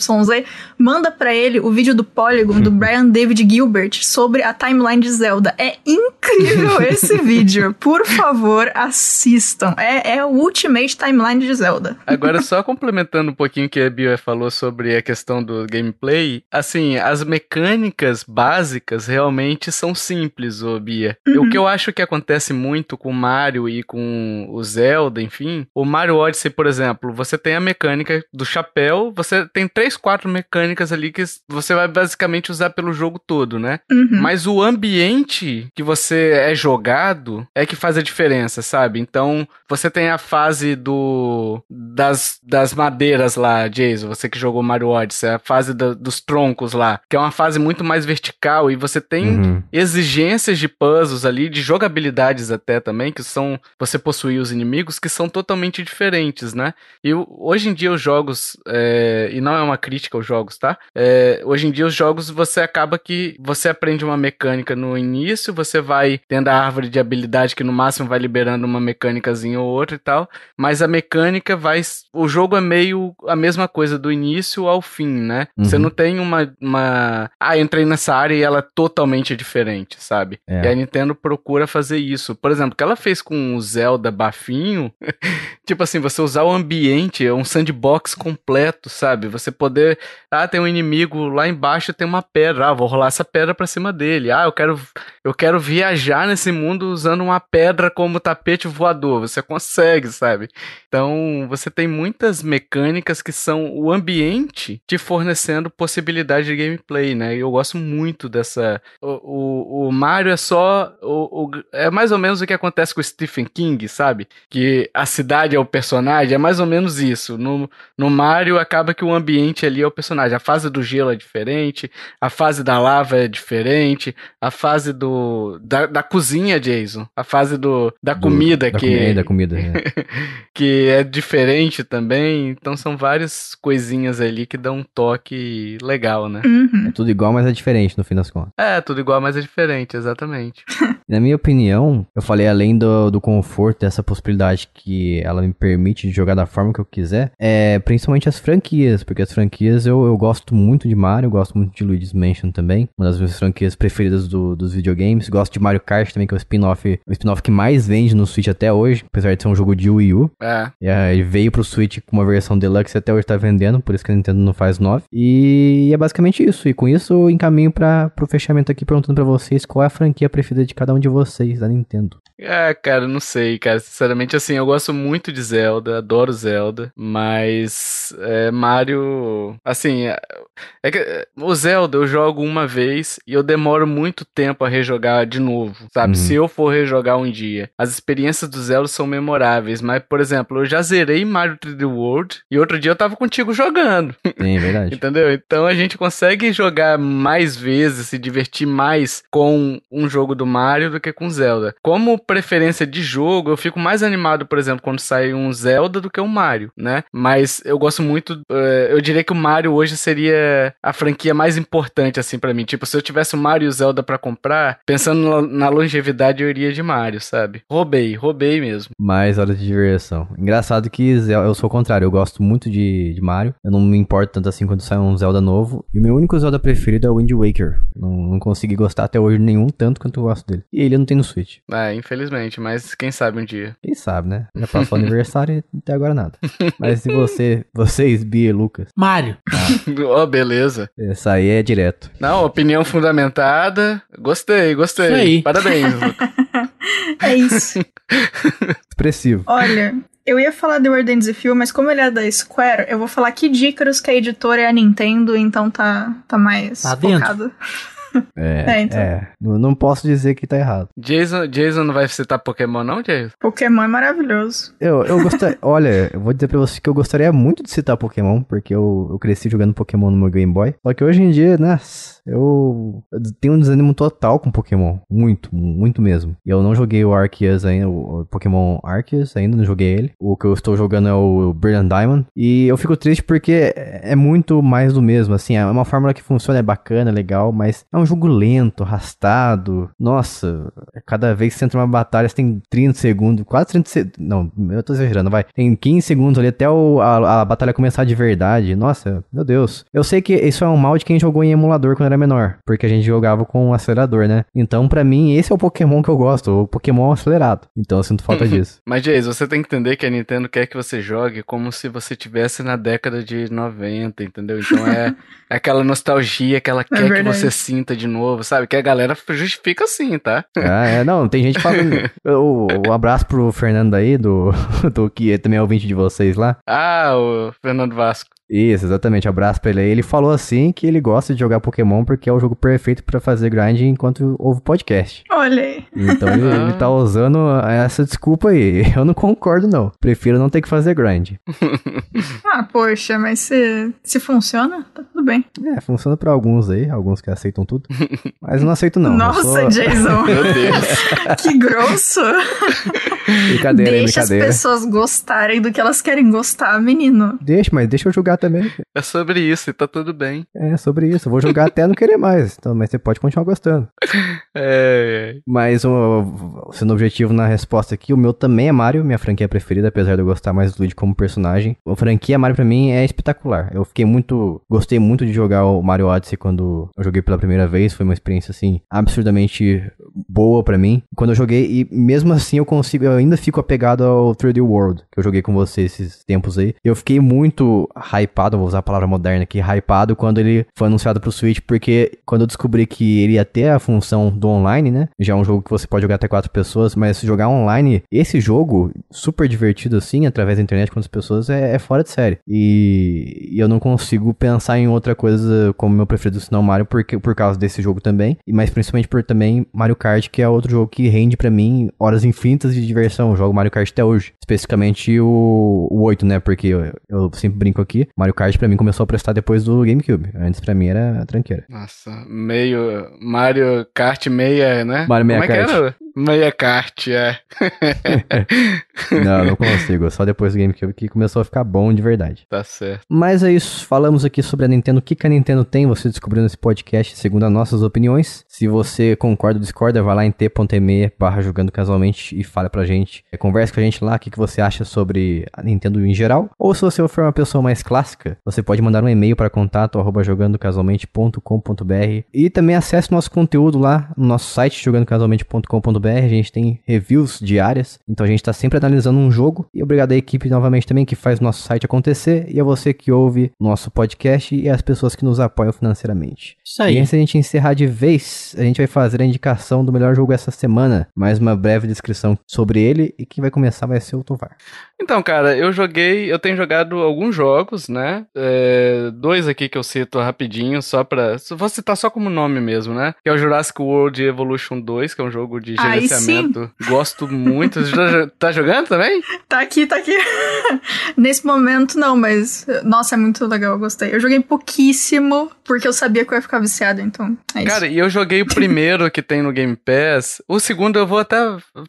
[SPEAKER 3] manda para ele o vídeo do Polygon do Brian David Gilbert sobre a timeline de Zelda. É incrível esse vídeo. Por favor, assistam. É, é o Ultimate Timeline de Zelda. Agora,
[SPEAKER 4] só complementando um pouquinho que a Bia falou sobre a questão do gameplay, assim, às as mecânicas básicas realmente são simples, ô Bia. Uhum. O que eu acho que acontece muito com o Mario e com o Zelda, enfim, o Mario Odyssey, por exemplo, você tem a mecânica do chapéu, você tem três, quatro mecânicas ali que você vai basicamente usar pelo jogo todo, né? Uhum. Mas o ambiente que você é jogado é que faz a diferença, sabe? Então, você tem a fase do das, das madeiras lá, Jason, você que jogou Mario Odyssey, a fase do, dos troncos lá, que é uma fase muito mais vertical e você tem uhum. exigências de puzzles ali, de jogabilidades até também, que são você possuir os inimigos que são totalmente diferentes, né? E hoje em dia os jogos, é, e não é uma crítica aos jogos, tá? É, hoje em dia os jogos você acaba que você aprende uma mecânica no início, você vai tendo a árvore de habilidade que no máximo vai liberando uma mecânicazinha ou outra e tal, mas a mecânica vai. O jogo é meio a mesma coisa do início ao fim, né? Uhum. Você não tem uma, uma ah, entrei nessa área e ela é totalmente diferente, sabe? É. E a Nintendo procura fazer isso. Por exemplo, o que ela fez com o Zelda Bafinho, tipo assim, você usar o ambiente, é um sandbox completo, sabe? Você poder. Ah, tem um inimigo lá embaixo, tem uma pedra. Ah, vou rolar essa pedra pra cima dele. Ah, eu quero, eu quero viajar nesse mundo usando uma pedra como tapete voador. Você consegue, sabe? Então, você tem muitas mecânicas que são o ambiente te fornecendo possibilidade de gameplay gameplay, né? Eu gosto muito dessa. O, o, o Mario é só. O, o, é mais ou menos o que acontece com o Stephen King, sabe? Que a cidade é o personagem, é mais ou menos isso. No, no Mario acaba que o ambiente ali é o personagem. A fase do gelo é diferente, a fase da lava é diferente, a fase do. da, da cozinha, Jason. A fase do, da do, comida da que. Comida, da comida, é. que é diferente também. Então são várias coisinhas ali que dão um toque legal, né? Uhum. Uhum. É
[SPEAKER 1] tudo igual, mas é diferente no fim das contas.
[SPEAKER 4] É, tudo igual, mas é diferente, exatamente.
[SPEAKER 1] Na minha opinião, eu falei além do, do conforto, dessa possibilidade que ela me permite de jogar da forma que eu quiser, é principalmente as franquias, porque as franquias eu, eu gosto muito de Mario, gosto muito de Luigi's Mansion também, uma das minhas franquias preferidas do, dos videogames. Gosto de Mario Kart também, que é o spin-off, o spin-off que mais vende no Switch até hoje, apesar de ser um jogo de Wii U. É. é ele veio pro Switch com uma versão deluxe e até hoje tá vendendo, por isso que a Nintendo não faz 9. E é basicamente isso isso e com isso eu encaminho para o fechamento aqui perguntando para vocês qual é a franquia preferida de cada um de vocês da Nintendo.
[SPEAKER 4] Ah, cara, não sei, cara. Sinceramente, assim, eu gosto muito de Zelda, adoro Zelda, mas é, Mario, assim, é, é que o Zelda eu jogo uma vez e eu demoro muito tempo a rejogar de novo, sabe? Uhum. Se eu for rejogar um dia, as experiências do Zelda são memoráveis, mas por exemplo, eu já zerei Mario 3D World e outro dia eu tava contigo jogando. Sim, é verdade. Entendeu? Então a gente consegue jogar mais vezes, se divertir mais com um jogo do Mario do que com Zelda. Como preferência de jogo, eu fico mais animado, por exemplo, quando sai um Zelda do que um Mario, né? Mas eu gosto muito. Uh, eu diria que o Mario hoje seria a franquia mais importante, assim, para mim. Tipo, se eu tivesse o Mario e o Zelda para comprar, pensando na longevidade, eu iria de Mario, sabe? Roubei, roubei
[SPEAKER 1] mesmo. Mais horas de diversão. Engraçado que eu sou o contrário. Eu gosto muito de, de Mario. Eu não me importo tanto assim quando sai um Zelda novo. E o meu único Zelda preferido é o Wind Waker. Não, não consegui gostar até hoje nenhum tanto quanto eu gosto dele. E ele não tem no Switch.
[SPEAKER 4] É, infelizmente, mas quem sabe um dia.
[SPEAKER 1] Quem sabe, né? Já passou aniversário e até agora nada. Mas se você, vocês, Bia e Lucas. Mario. ah,
[SPEAKER 4] oh, beleza.
[SPEAKER 1] Essa aí é direto.
[SPEAKER 4] Não, opinião fundamentada. Gostei, gostei. Isso aí. Parabéns, Lucas.
[SPEAKER 3] É isso. Expressivo. Olha, eu ia falar de Warden's Feel, mas como ele é da Square, eu vou falar que Dícaros, que a é editora é a Nintendo, então tá, tá mais tá focado.
[SPEAKER 1] É, é, então. É. Não posso dizer que tá errado.
[SPEAKER 4] Jason, Jason não vai citar Pokémon, não, Jason?
[SPEAKER 1] Pokémon
[SPEAKER 3] é maravilhoso.
[SPEAKER 1] Eu, eu gostaria. olha, eu vou dizer pra você que eu gostaria muito de citar Pokémon, porque eu, eu cresci jogando Pokémon no meu Game Boy. Só que hoje em dia, né? eu, tenho um desânimo total com Pokémon. Muito, muito mesmo. E eu não joguei o Arceus ainda, o Pokémon Arceus, ainda não joguei ele. O que eu estou jogando é o Brilliant Diamond. E eu fico triste porque é, é muito mais do mesmo, assim. É uma fórmula que funciona, é bacana, é legal, mas é um jogo lento, arrastado. Nossa, cada vez que você entra numa batalha, você tem 30 segundos, quase 30 segundos. Não, eu tô exagerando, vai. Tem 15 segundos ali até o, a, a batalha começar de verdade. Nossa, meu Deus. Eu sei que isso é um mal de quem jogou em emulador quando era era menor, porque a gente jogava com um acelerador, né? Então, para mim, esse é o Pokémon que eu gosto, o Pokémon acelerado. Então eu sinto falta disso.
[SPEAKER 4] Mas, Jace, você tem que entender que a Nintendo quer que você jogue como se você tivesse na década de 90, entendeu? Então é, é aquela nostalgia que ela é quer que você sinta de novo, sabe? Que a galera justifica assim, tá?
[SPEAKER 1] Ah, é, não, tem gente falando. o, o abraço pro Fernando aí, do, do que é também é ouvinte de vocês lá. Ah, o Fernando Vasco. Isso, exatamente. Abraço pra ele aí. Ele falou assim que ele gosta de jogar Pokémon porque é o jogo perfeito para fazer grind enquanto ouve podcast.
[SPEAKER 3] Olha Então ele, ah. ele tá
[SPEAKER 1] usando essa desculpa aí. Eu não concordo, não. Prefiro não ter que fazer grind.
[SPEAKER 3] ah, poxa, mas se, se funciona, tá tudo bem. É,
[SPEAKER 1] funciona para alguns aí, alguns que aceitam tudo. Mas não aceito, não. Nossa, sou... Jason. Meu Deus.
[SPEAKER 3] que grosso.
[SPEAKER 1] Brincadeira, Deixa brincadeira. as pessoas
[SPEAKER 3] gostarem do que elas querem gostar, menino.
[SPEAKER 1] Deixa, mas deixa eu jogar jogar também.
[SPEAKER 4] É sobre isso, e tá tudo
[SPEAKER 1] bem. É, sobre isso. vou jogar até não querer mais. Então, mas você pode continuar gostando. É, é, é, Mas, um, sendo objetivo na resposta aqui, o meu também é Mario, minha franquia preferida, apesar de eu gostar mais do Luigi como personagem. A franquia Mario pra mim é espetacular. Eu fiquei muito. Gostei muito de jogar o Mario Odyssey quando eu joguei pela primeira vez. Foi uma experiência, assim, absurdamente boa para mim. Quando eu joguei, e mesmo assim eu consigo. Eu ainda fico apegado ao 3D World, que eu joguei com você esses tempos aí. Eu fiquei muito high hypado, vou usar a palavra moderna aqui, hypado quando ele foi anunciado pro Switch, porque quando eu descobri que ele ia ter a função do online, né? Já é um jogo que você pode jogar até quatro pessoas, mas jogar online, esse jogo, super divertido assim, através da internet com as pessoas, é, é fora de série. E, e, eu não consigo pensar em outra coisa como meu preferido, senão Mario, porque, por causa desse jogo também, mas principalmente por também Mario Kart, que é outro jogo que rende para mim horas infinitas de diversão. Eu jogo Mario Kart até hoje, especificamente o, o 8, né? Porque eu, eu sempre brinco aqui, Mario Kart pra mim começou a prestar depois do GameCube. Antes pra mim era tranqueira.
[SPEAKER 4] Nossa, meio. Mario Kart meia, né? Mario meia Como Kart. É que era? Meia kart, é.
[SPEAKER 1] não, não consigo. Só depois do GameCube que começou a ficar bom de verdade. Tá certo. Mas é isso. Falamos aqui sobre a Nintendo. O que, que a Nintendo tem? Você descobriu nesse podcast, segundo as nossas opiniões. Se você concorda ou discorda, vai lá em t.me barra jogando casualmente e fala pra gente. Converse com a gente lá o que, que você acha sobre a Nintendo em geral. Ou se você for uma pessoa mais clássica, clássica, você pode mandar um e-mail para contato arroba jogandocasualmente.com.br e também acesse nosso conteúdo lá no nosso site jogandocasualmente.com.br. A gente tem reviews diárias, então a gente está sempre analisando um jogo. E obrigado à equipe novamente também que faz nosso site acontecer e a você que ouve nosso podcast e as pessoas que nos apoiam financeiramente. Isso aí. E antes a gente encerrar de vez, a gente vai fazer a indicação do melhor jogo essa semana, mais uma breve descrição sobre ele e quem vai começar vai ser o Tovar.
[SPEAKER 4] Então, cara, eu joguei, eu tenho jogado alguns jogos, né? É, dois aqui que eu cito rapidinho, só pra. Vou citar só como nome mesmo, né? Que é o Jurassic World Evolution 2, que é um jogo de gerenciamento. Gosto muito. tá jogando também?
[SPEAKER 3] Tá aqui, tá aqui. Nesse momento não, mas. Nossa, é muito legal, eu gostei. Eu joguei pouquíssimo, porque eu sabia que eu ia ficar viciado, então. É Cara,
[SPEAKER 4] e eu joguei o primeiro que tem no Game Pass. O segundo eu vou até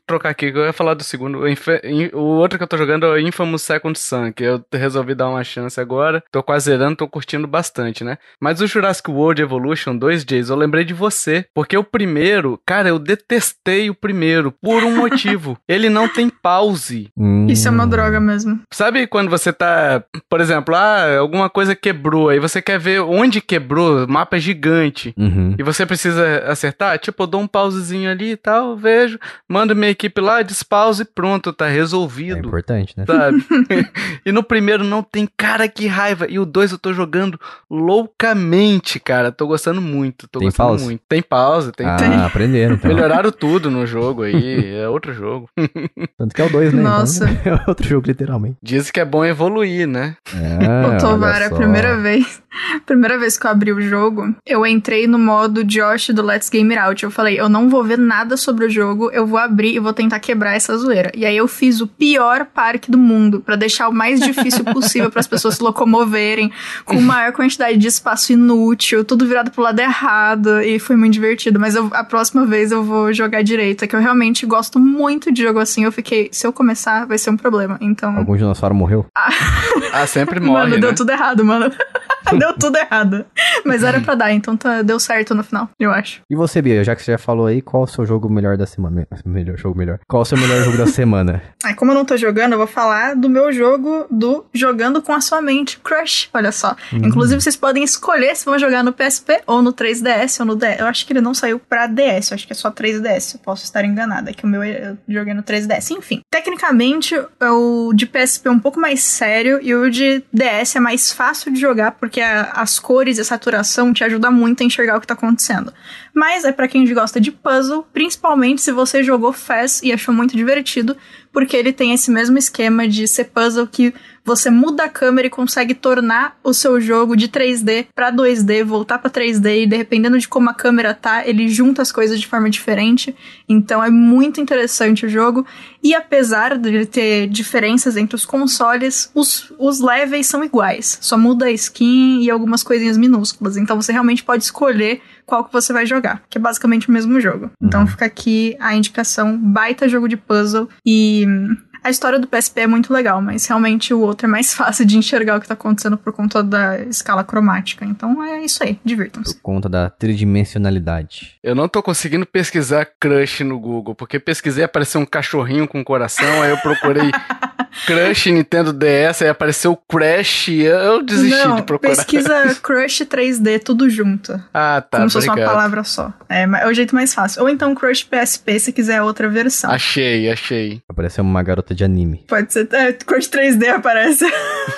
[SPEAKER 4] trocar aqui, eu ia falar do segundo. O, o outro que eu tô jogando é o Infamous Second Sun, que eu resolvi dar uma chance agora agora, tô quase zerando, tô curtindo bastante, né? Mas o Jurassic World Evolution 2, Jason, eu lembrei de você, porque o primeiro, cara, eu detestei o primeiro por um motivo. Ele não tem pause. Hum. Isso é uma
[SPEAKER 3] droga mesmo.
[SPEAKER 4] Sabe quando você tá, por exemplo, ah, alguma coisa quebrou, aí você quer ver onde quebrou, mapa é gigante, uhum. e você precisa acertar? Tipo, eu dou um pausezinho ali e tal, vejo, mando minha equipe lá, despause e pronto, tá resolvido.
[SPEAKER 1] É importante, né? Sabe?
[SPEAKER 4] e no primeiro não tem cara que que raiva. E o 2 eu tô jogando loucamente, cara. Tô gostando muito. Tô tem gostando pausa? muito. Tem pausa, tem. Ah,
[SPEAKER 1] aprenderam. Então. Melhoraram
[SPEAKER 4] tudo no jogo aí. É outro jogo.
[SPEAKER 1] Tanto que é o 2, né? Então, Nossa. Então, é outro jogo, literalmente.
[SPEAKER 4] Diz que é bom evoluir, né? É,
[SPEAKER 1] o Tomara, é a primeira
[SPEAKER 3] vez. Primeira vez que eu abri o jogo, eu entrei no modo Josh do Let's Game Out. Eu falei, eu não vou ver nada sobre o jogo, eu vou abrir e vou tentar quebrar essa zoeira. E aí eu fiz o pior parque do mundo para deixar o mais difícil possível para as pessoas se locomoverem, com maior quantidade de espaço inútil, tudo virado pro lado errado, e foi muito divertido. Mas eu, a próxima vez eu vou jogar direito, é que eu realmente gosto muito de jogo assim. Eu fiquei, se eu começar, vai ser um problema. Então. Algum
[SPEAKER 1] dinossauro morreu? Ah, ah sempre morre. Mano, né? deu tudo
[SPEAKER 3] errado, mano. deu tudo errado. Mas era pra dar, então tá, deu certo no final, eu acho.
[SPEAKER 1] E você, Bia, já que você já falou aí, qual o seu jogo melhor da semana? Melhor jogo melhor. Qual o seu melhor jogo da semana?
[SPEAKER 3] Ah, como eu não tô jogando, eu vou falar do meu jogo do Jogando com a Sua Mente Crush, olha só. Hum. Inclusive, vocês podem escolher se vão jogar no PSP ou no 3DS ou no DS. Eu acho que ele não saiu pra DS, eu acho que é só 3DS, eu posso estar enganada, que o meu eu joguei no 3DS. Enfim, tecnicamente, é o de PSP é um pouco mais sério e o de DS é mais fácil de jogar porque a, as cores e a saturação te ajudam muito a enxergar o que tá acontecendo. Mas é para quem gosta de puzzle, principalmente se você jogou Fast e achou muito divertido, porque ele tem esse mesmo esquema de ser puzzle que você muda a câmera e consegue tornar o seu jogo de 3D para 2D, voltar para 3D e dependendo de como a câmera tá, ele junta as coisas de forma diferente. Então é muito interessante o jogo. E apesar de ter diferenças entre os consoles, os, os levels são iguais. Só muda a skin e algumas coisinhas minúsculas. Então você realmente pode escolher qual que você vai jogar, que é basicamente o mesmo jogo. Então uhum. fica aqui a indicação, baita jogo de puzzle e hum, a história do PSP é muito legal, mas realmente o outro é mais fácil de enxergar o que tá acontecendo por conta da escala cromática. Então é isso aí, divirtam-se. Por
[SPEAKER 1] conta da tridimensionalidade. Eu não
[SPEAKER 4] tô conseguindo pesquisar crush no Google, porque pesquisei apareceu um cachorrinho com coração, aí eu procurei Crush Nintendo DS, aí apareceu Crash, eu desisti Não, de procurar. pesquisa
[SPEAKER 3] Crush 3D tudo junto.
[SPEAKER 1] Ah,
[SPEAKER 4] tá, Como obrigado. se fosse uma palavra
[SPEAKER 3] só. É, é, o jeito mais fácil. Ou então Crush PSP, se quiser outra versão.
[SPEAKER 1] Achei,
[SPEAKER 3] achei. Apareceu uma garota de anime. Pode ser, é, Crush 3D aparece.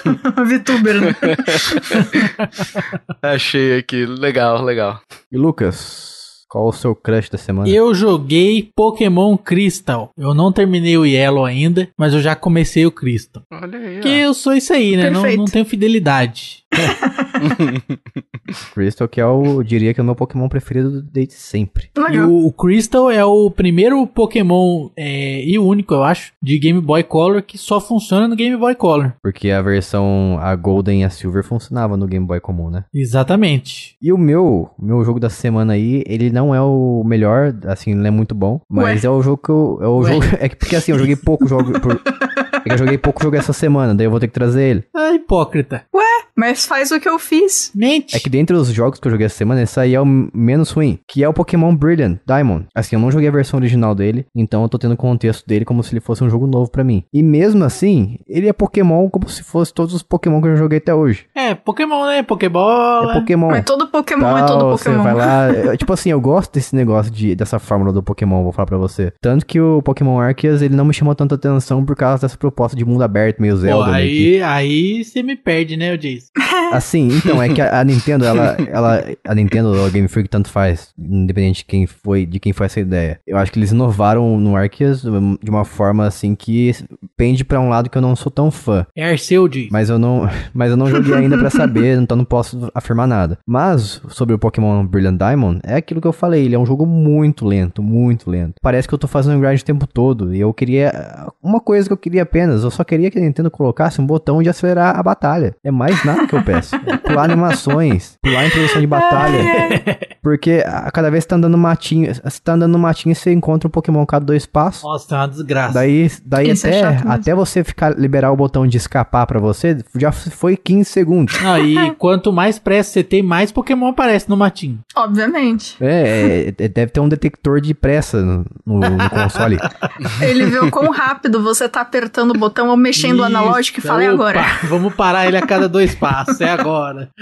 [SPEAKER 3] uma VTuber, né?
[SPEAKER 1] achei aqui, legal, legal. E Lucas... Qual o seu crush da semana?
[SPEAKER 2] Eu joguei Pokémon Crystal. Eu não terminei o Yellow ainda, mas eu já comecei o Crystal. Olha aí. Porque eu sou isso aí, né? Não, não, tenho fidelidade. Crystal,
[SPEAKER 1] que é o, eu diria que é o meu Pokémon preferido desde sempre.
[SPEAKER 2] E o, o Crystal é o primeiro Pokémon é, e o único, eu acho, de Game Boy Color que só funciona no Game Boy Color. Porque a versão, a Golden e a Silver funcionava
[SPEAKER 1] no Game Boy comum, né? Exatamente. E o meu, meu jogo da semana aí, ele não é o melhor, assim, não é muito bom, mas Ué. é o jogo que eu, é o jogo, é que, porque assim, eu joguei pouco jogo por, é que eu joguei pouco jogo essa semana, daí eu vou ter que trazer ele.
[SPEAKER 3] Ah, hipócrita. Ué, mas faz o que eu fiz. Mente. É que
[SPEAKER 1] dentre os jogos que eu joguei essa semana, esse aí é o menos ruim, que é o Pokémon Brilliant Diamond. Assim, eu não joguei a versão original dele, então eu tô tendo o contexto dele como se ele fosse um jogo novo para mim. E mesmo assim, ele é Pokémon como se fosse todos os Pokémon que eu joguei até hoje.
[SPEAKER 2] É, Pokémon, né? Pokébola. É Pokémon. É todo Pokémon, é Tal, é todo Pokémon. Você vai lá, eu, é,
[SPEAKER 1] tipo assim, eu gosto desse negócio de, dessa fórmula do Pokémon, vou falar pra você. Tanto que o Pokémon Arceus, ele não me chamou tanta atenção por causa dessa proposta de mundo aberto, meio Zelda. Pô, aí,
[SPEAKER 2] que... aí você me perde, né? Eu
[SPEAKER 1] Assim, então, é que a, a Nintendo, ela, ela. A Nintendo, o Game Freak, tanto faz. Independente de quem foi, de quem foi essa ideia. Eu acho que eles inovaram no Arceus de uma forma assim que pende para um lado que eu não sou tão fã. É Arceus. Mas eu não. Mas eu não joguei ainda para saber, então não posso afirmar nada. Mas, sobre o Pokémon Brilliant Diamond, é aquilo que eu falei, ele é um jogo muito lento, muito lento. Parece que eu tô fazendo grind o tempo todo. E eu queria. Uma coisa que eu queria apenas, eu só queria que a Nintendo colocasse um botão de acelerar a batalha. É mais mais nada que eu peço. Pular animações, pular introdução de batalha. Porque a cada vez que tá andando matinho, você tá andando matinho, você encontra um Pokémon cada dois passos. Nossa, tá uma desgraça. Daí, daí é até, é até você ficar liberar o botão de escapar para você, já foi 15 segundos. Ah, e
[SPEAKER 2] quanto mais pressa você tem, mais Pokémon aparece no matinho.
[SPEAKER 3] Obviamente.
[SPEAKER 1] É, é, é deve ter um detector de pressa no, no, no console.
[SPEAKER 3] Ele viu quão rápido você tá apertando o botão ou mexendo Isso, o analógico e fala, agora?
[SPEAKER 2] Vamos parar ele a cada dois espaço, é agora.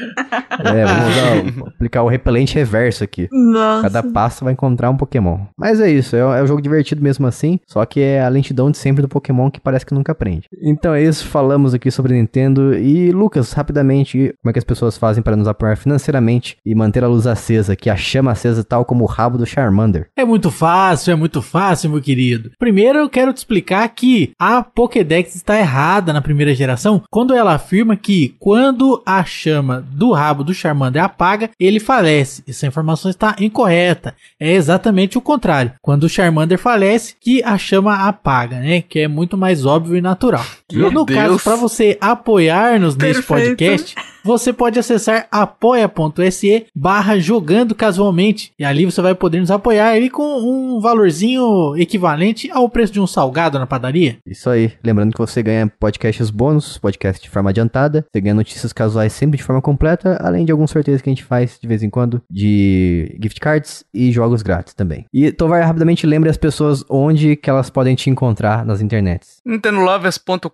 [SPEAKER 1] É, vamos aplicar o repelente reverso aqui. Nossa. Cada passo vai encontrar um Pokémon. Mas é isso, é, é um jogo divertido mesmo assim, só que é a lentidão de sempre do Pokémon que parece que nunca aprende. Então é isso, falamos aqui sobre Nintendo. E Lucas, rapidamente, como é que as pessoas fazem para nos apoiar financeiramente e manter a luz acesa, que a chama acesa tal como o rabo do Charmander?
[SPEAKER 2] É muito fácil, é muito fácil, meu querido. Primeiro eu quero te explicar que a Pokédex está errada na primeira geração quando ela afirma que quando quando a chama do rabo do Charmander apaga, ele falece. Essa informação está incorreta. É exatamente o contrário. Quando o Charmander falece, que a chama apaga, né? Que é muito mais óbvio e natural. Meu no Deus. caso, para você apoiar-nos nesse podcast, você pode acessar apoia.se barra jogando casualmente. E ali você vai poder nos apoiar aí com um valorzinho equivalente ao preço de um salgado na padaria. Isso aí.
[SPEAKER 1] Lembrando que você ganha podcasts bônus, podcast de forma adiantada, você ganha notícias casuais sempre de forma completa, além de alguns sorteios que a gente faz de vez em quando de gift cards e jogos grátis também. E Tovar rapidamente lembrar as pessoas onde que elas podem te encontrar nas internets.
[SPEAKER 4] nintendolovers.com.br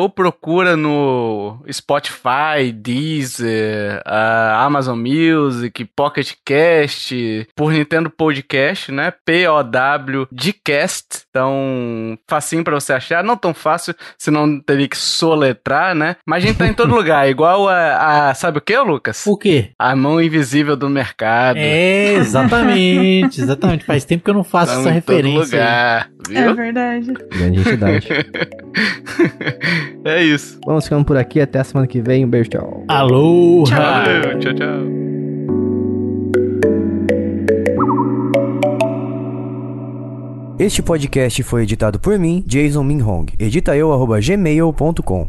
[SPEAKER 4] ou procura no Spotify, Spotify, Deezer, a Amazon Music, Pocket Cast, por Nintendo Podcast, né? P-O-W de Cast. Então, facinho para você achar. Não tão fácil, senão teria que soletrar, né? Mas a gente tá em todo lugar. Igual a, a, Sabe o que, Lucas? O quê? A mão invisível do mercado. É, exatamente.
[SPEAKER 1] Exatamente. Faz tempo que eu não
[SPEAKER 3] faço
[SPEAKER 4] essa referência. lugar. É viu? É
[SPEAKER 3] verdade.
[SPEAKER 2] Grande entidade.
[SPEAKER 1] é isso. Vamos ficando por aqui. Até a semana que vem. Um beijo. Tchau. Alô. Tchau,
[SPEAKER 4] tchau, tchau.
[SPEAKER 1] Este podcast foi editado por mim, Jason Minhong. Edita eu, arroba gmail.com.